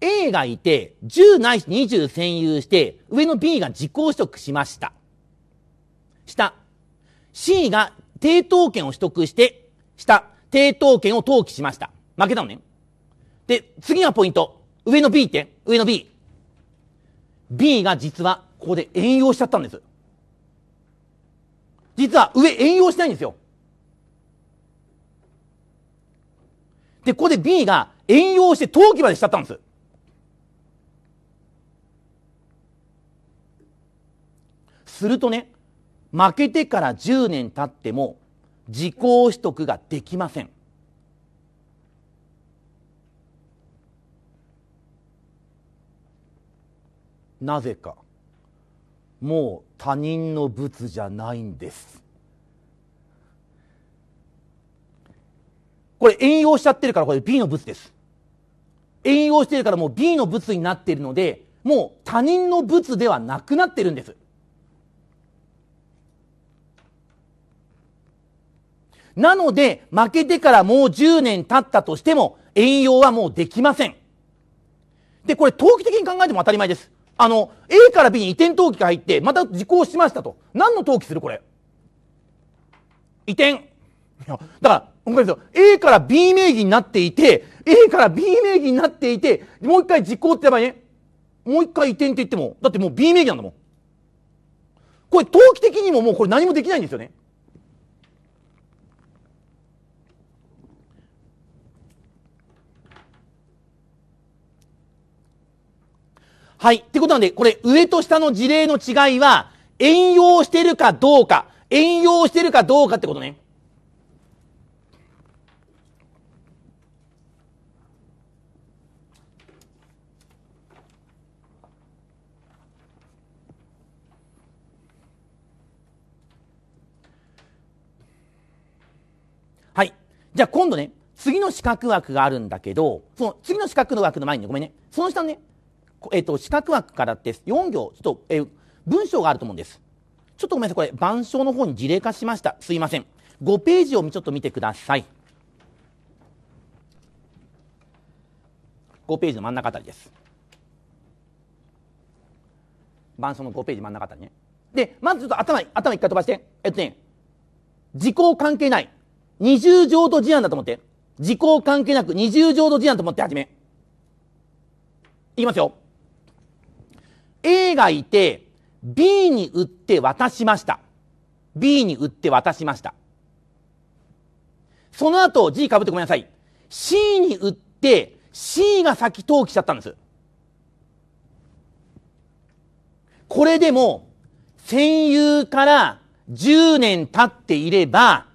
A がいて、10ないし20占有して、上の B が自己取得しました。下、C が抵当権を取得して、下、抵当権を登記しました。負けたのね。で、次はポイント。上の B って上の B。B が実は、ここで援用しちゃったんです。実は上援用しないんですよ。で、ここで B が援用して登記までしちゃったんです。するとね負けてから10年経っても時効取得ができません。なぜかもう他人の仏じゃないんですこれ援用しちゃってるからこれ B の仏です援用してるからもう B の物になっているのでもう他人の仏ではなくなってるんですなので、負けてからもう10年経ったとしても、遠用はもうできません。で、これ、投機的に考えても当たり前です。あの、A から B に移転登記が入って、また時効しましたと。何の登記するこれ。移転。いや、だから、ごめんなさい。A から B 名義になっていて、A から B 名義になっていて、もう一回時効ってやばいね。もう一回移転って言っても、だってもう B 名義なんだもん。これ、登記的にももうこれ何もできないんですよね。はい。ってことなんで、これ、上と下の事例の違いは、遠用してるかどうか、遠用してるかどうかってことね。はい。じゃあ今度ね、次の四角枠があるんだけど、その次の四角の枠の前にね、ごめんね。その下のね、えっ、ー、と、四角枠からって4行、ちょっと、えー、文章があると思うんです。ちょっとごめんなさい、これ、板書の方に事例化しました。すいません。5ページをちょっと見てください。5ページの真ん中あたりです。板書の5ページ真ん中あたりね。で、まずちょっと頭、頭一回飛ばして。えっとね、時効関係ない。二重浄土事案だと思って。時効関係なく二重浄土事案と思って始め。いきますよ。A がいて B に売って渡しました。B に売って渡しました。その後 G 被ってごめんなさい。C に売って C が先登記しちゃったんです。これでも占有から10年経っていれば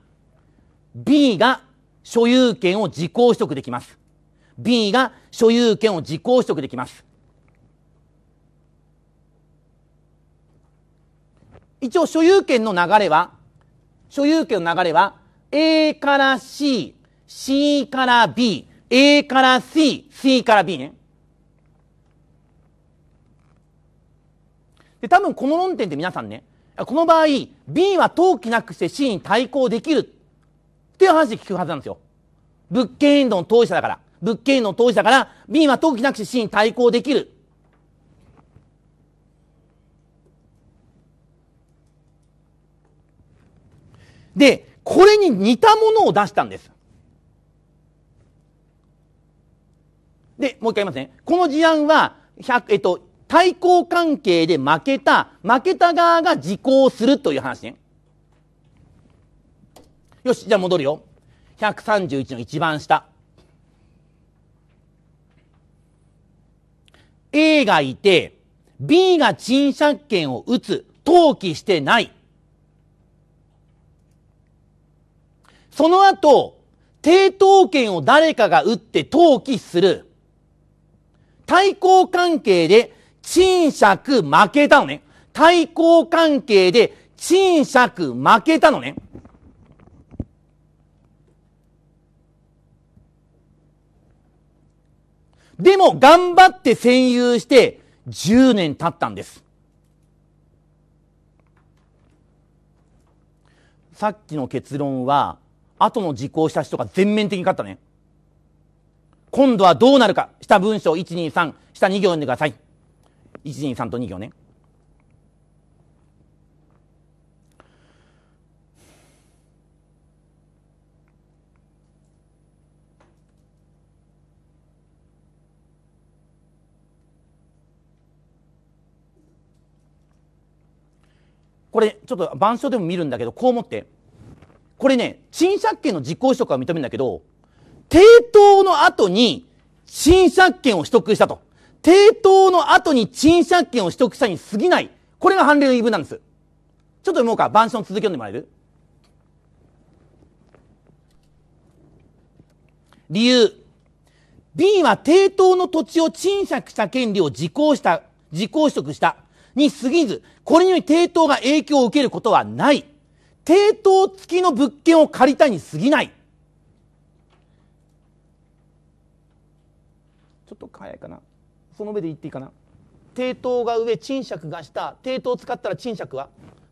B が所有権を時効取得できます。B が所有権を時効取得できます。一応所有権の流れは、所有権の流れは、A から C、C から B、A から C、C から B ね。で、多分この論点で皆さんね、この場合、B は登記なくして C に対抗できるっていう話で聞くはずなんですよ。物件変動の当事者だから。物件変動の当事者だから、B は登記なくして C に対抗できる。で、これに似たものを出したんです。で、もう一回言いますね。この事案は、えっと、対抗関係で負けた、負けた側が時効するという話ね。よし、じゃあ戻るよ。131の一番下。A がいて、B が賃借権を打つ、登記してない。その後、抵当権を誰かが打って登記する。対抗関係で賃借負けたのね。対抗関係で賃借負けたのね。でも頑張って占有して10年経ったんです。さっきの結論は後の実行した人が全面的に勝ったね。今度はどうなるか。下文章123、下2行読んでください。123と2行ね。これ、ちょっと番書でも見るんだけど、こう思って。これね、賃借権の実行取得は認めるんだけど、抵当の後に賃借権を取得したと。抵当の後に賃借権を取得したに過ぎない。これが判例の言い分なんです。ちょっと読もうか。版書の続き読んでもらえる理由。B は抵当の土地を賃借した権利を時効した、時効取得したに過ぎず、これにより抵当が影響を受けることはない。抵当付きの物件を借りたに過ぎないちょっと早いかなその上で言っていいかな抵当が上賃借が下抵当使ったら賃借は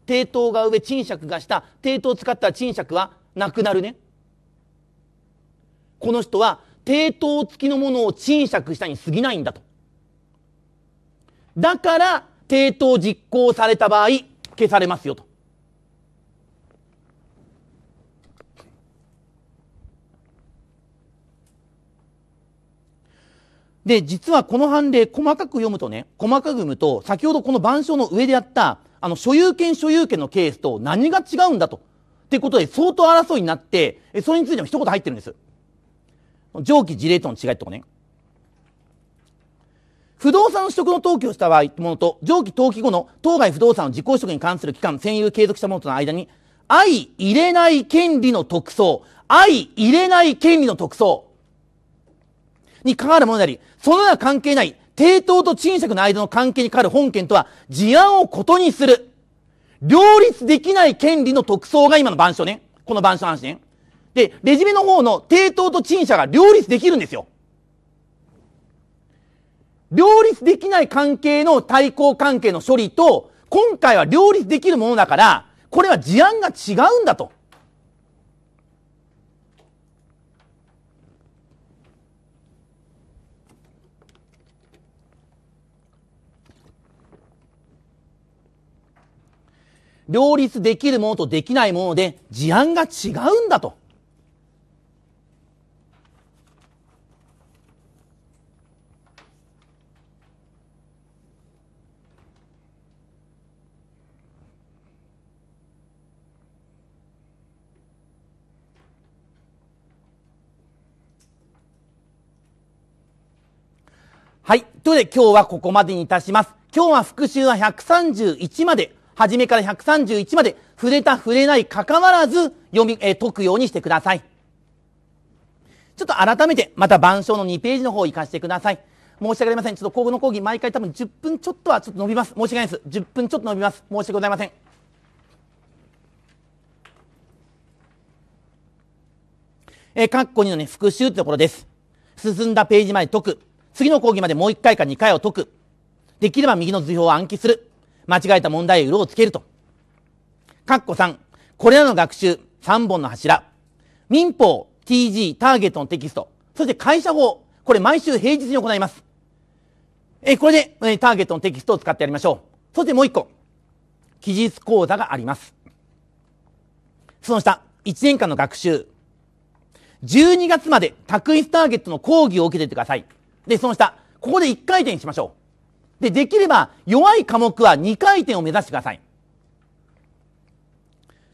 抵当が上賃借が下抵当使ったら賃借はなくなるねこの人は抵当付きのものを賃借したに過ぎないんだとだから抵当実行された場合消されますよとで、実はこの判例、細かく読むとね、細かく読むと、先ほどこの板書の上でやった、あの、所有権所有権のケースと何が違うんだと。ってことで、相当争いになって、それについても一言入ってるんです。上記事例との違いってとかね。不動産取得の登記をした場合ものと、上記登記後の当該不動産の実行取得に関する期間、占有継続したものとの間に、相入れない権利の特措、相入れない権利の特措、に関わるものであり、そのような関係ない、抵当と賃借の間の関係に関わる本件とは、事案をことにする。両立できない権利の特捜が今の板書ね。この板書の話ね。で、レジメの方の抵当と陳謝が両立できるんですよ。両立できない関係の対抗関係の処理と、今回は両立できるものだから、これは事案が違うんだと。両立できるものとできないもので事案が違うんだと。はい。ということで今日はここまでにいたします。今日は復習は131まで。初めから131まで触れた触れない関わらず読み、えー、解くようにしてください。ちょっと改めてまた板書の2ページの方を活かしてください。申し訳ありません。ちょっと今後の講義毎回多分10分ちょっとはちょっと伸びます。申し訳ないです。10分ちょっと伸びます。申し訳ございません。えー、括弧コ2のね、復習ってところです。進んだページまで解く。次の講義までもう1回か2回を解く。できれば右の図表を暗記する。間違えた問題を色をつけると。カッコ3、これらの学習3本の柱、民法、TG、ターゲットのテキスト、そして会社法、これ毎週平日に行います。え、これで、えターゲットのテキストを使ってやりましょう。そしてもう一個、期日講座があります。その下、1年間の学習。12月まで、卓一ターゲットの講義を受けててください。で、その下、ここで1回転しましょう。で、できれば弱い科目は2回転を目指してください。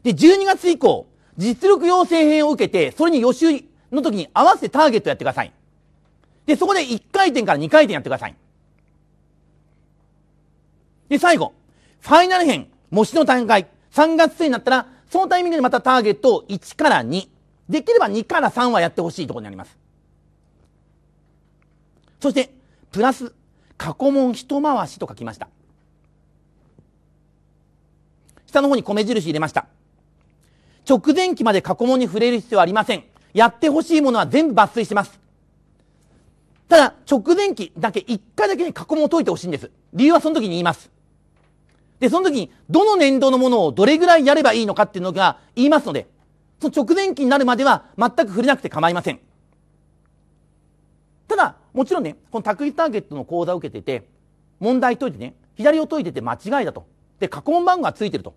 で、12月以降、実力養成編を受けて、それに予習の時に合わせてターゲットやってください。で、そこで1回転から2回転やってください。で、最後、ファイナル編、模試の大会、3月末になったら、そのタイミングでまたターゲットを1から2。できれば2から3はやってほしいところになります。そして、プラス過去問一回しと書きました下の方に米印入れました直前期まで過去問に触れる必要はありませんやってほしいものは全部抜粋してますただ直前期だけ1回だけに過去問を解いてほしいんです理由はその時に言いますでその時にどの年度のものをどれぐらいやればいいのかっていうのが言いますのでその直前期になるまでは全く触れなくて構いませんただもちろんね、この卓一ターゲットの講座を受けてて、問題解いてね、左を解いてて間違いだと。で、過去問番号がついてると。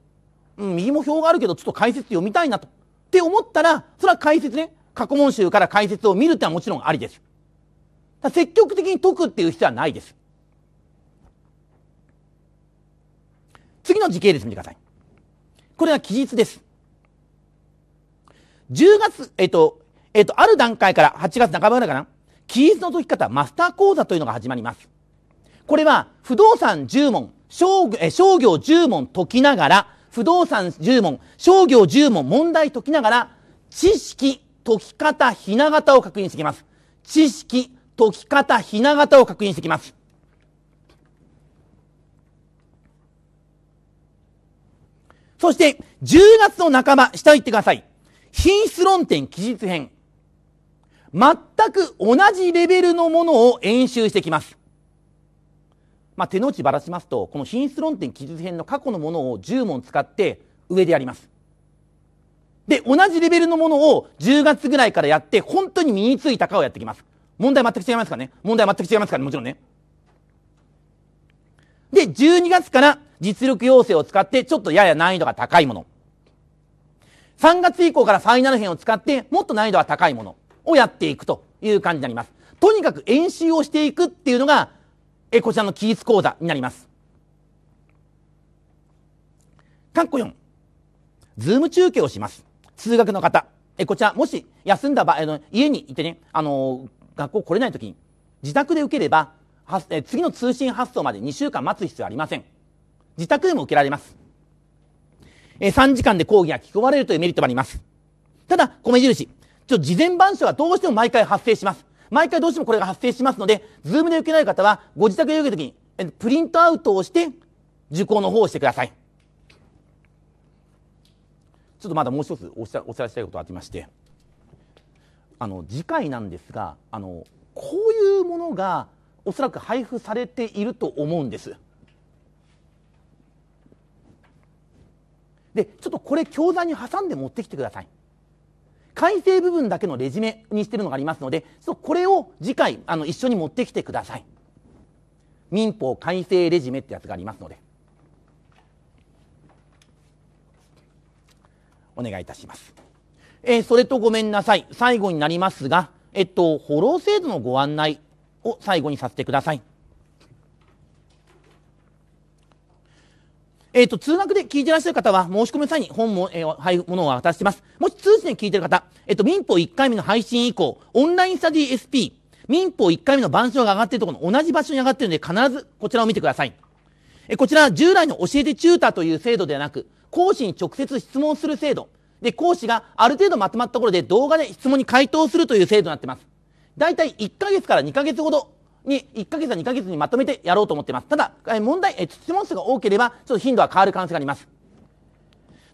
うん、右も表があるけど、ちょっと解説読みたいなと。って思ったら、それは解説ね、過去問集から解説を見るってのはもちろんありです。だ積極的に解くっていう必要はないです。次の時系列見てください。これは期日です。10月、えっと、えっと、ある段階から8月半ばぐらいかな。記述の解き方マスター講座というのが始まります。これは不動産10問、商業商業10問解きながら、不動産10問、商業10問問題解きながら、知識、解き方、ひな型を確認してきます。知識、解き方、ひな型を確認してきます。そして、10月の半ば、下行ってください。品質論点記述編。全く同じレベルのものを演習してきます。まあ、手の内ばらしますとこの品質論点記述編の過去のものを10問使って上でやります。で同じレベルのものを10月ぐらいからやって本当に身についたかをやってきます。問題全く違いますからね問題全く違いますからねもちろんね。で12月から実力要請を使ってちょっとやや難易度が高いもの。3月以降からファイナル編を使ってもっと難易度が高いもの。をやっていくという感じになります。とにかく演習をしていくっていうのが、えこちらのキー講座になります。括弧4、ズーム中継をします。通学の方。えこちら、もし休んだ場合、の家にいてね、あの学校来れない時に、自宅で受ければ、はえ次の通信発送まで2週間待つ必要ありません。自宅でも受けられます。え3時間で講義が聞こわれるというメリットもあります。ただ、米印、ちょっと事前版書はどうしても毎回発生します。毎回どうしてもこれが発生しますので、ズームで受けない方は、ご自宅で受けるときに、プリントアウトをして、受講の方をしてください。ちょっとまだもう一つおしらお知らせしたいことがありまして、あの、次回なんですが、あの、こういうものが、おそらく配布されていると思うんです。で、ちょっとこれ教材に挟んで持ってきてください。改正部分だけのレジュメにしてるのがありますのでこれを次回あの一緒に持ってきてください民法改正レジュメってやつがありますのでお願いいたします、えー、それとごめんなさい最後になりますがえっとフォロー制度のご案内を最後にさせてくださいえっ、ー、と、通学で聞いてらっしゃる方は、申し込みの際に本も、えー、配布、ものを渡してます。もし通知で聞いてる方、えっ、ー、と、民法1回目の配信以降、オンラインスタディ SP、民法1回目の版書が上がっているところの同じ場所に上がっているので、必ずこちらを見てください。えー、こちら、従来の教えてチューターという制度ではなく、講師に直接質問する制度。で、講師がある程度まとまったところで動画で質問に回答するという制度になっています。だいたい1ヶ月から2ヶ月ほどに1ヶ月2ヶ月にまとめてやろうと思っています。ただ、問題、え質問数が多ければ、ちょっと頻度は変わる可能性があります。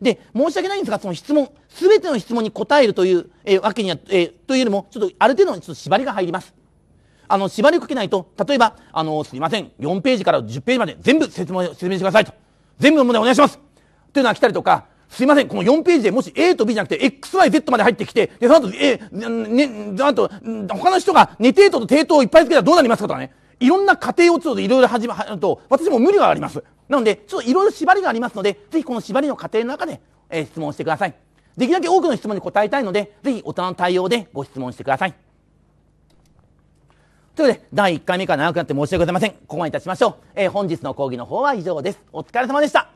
で、申し訳ないんですが、その質問、すべての質問に答えるという、えー、わけには、えー、というよりも、ちょっとある程度のちょっと縛りが入ります。あの、縛りをかけないと、例えば、あの、すいません、4ページから10ページまで全部説明、説明してくださいと。全部の問題お願いしますというのが来たりとか、すいません、この4ページでもし A と B じゃなくて XYZ まで入ってきて、で、その後、え、ね、あと、他の人がネテートとテートをいっぱいつけたらどうなりますかとかね。いろんな過程をちょっといろいろ始まると、私も無理があります。なので、ちょっといろいろ縛りがありますので、ぜひこの縛りの過程の中で、えー、質問してください。できるだけ多くの質問に答えたいので、ぜひ大人の対応でご質問してください。ということで、第1回目から長くなって申し訳ございません。ここまでいたしましょう。えー、本日の講義の方は以上です。お疲れ様でした。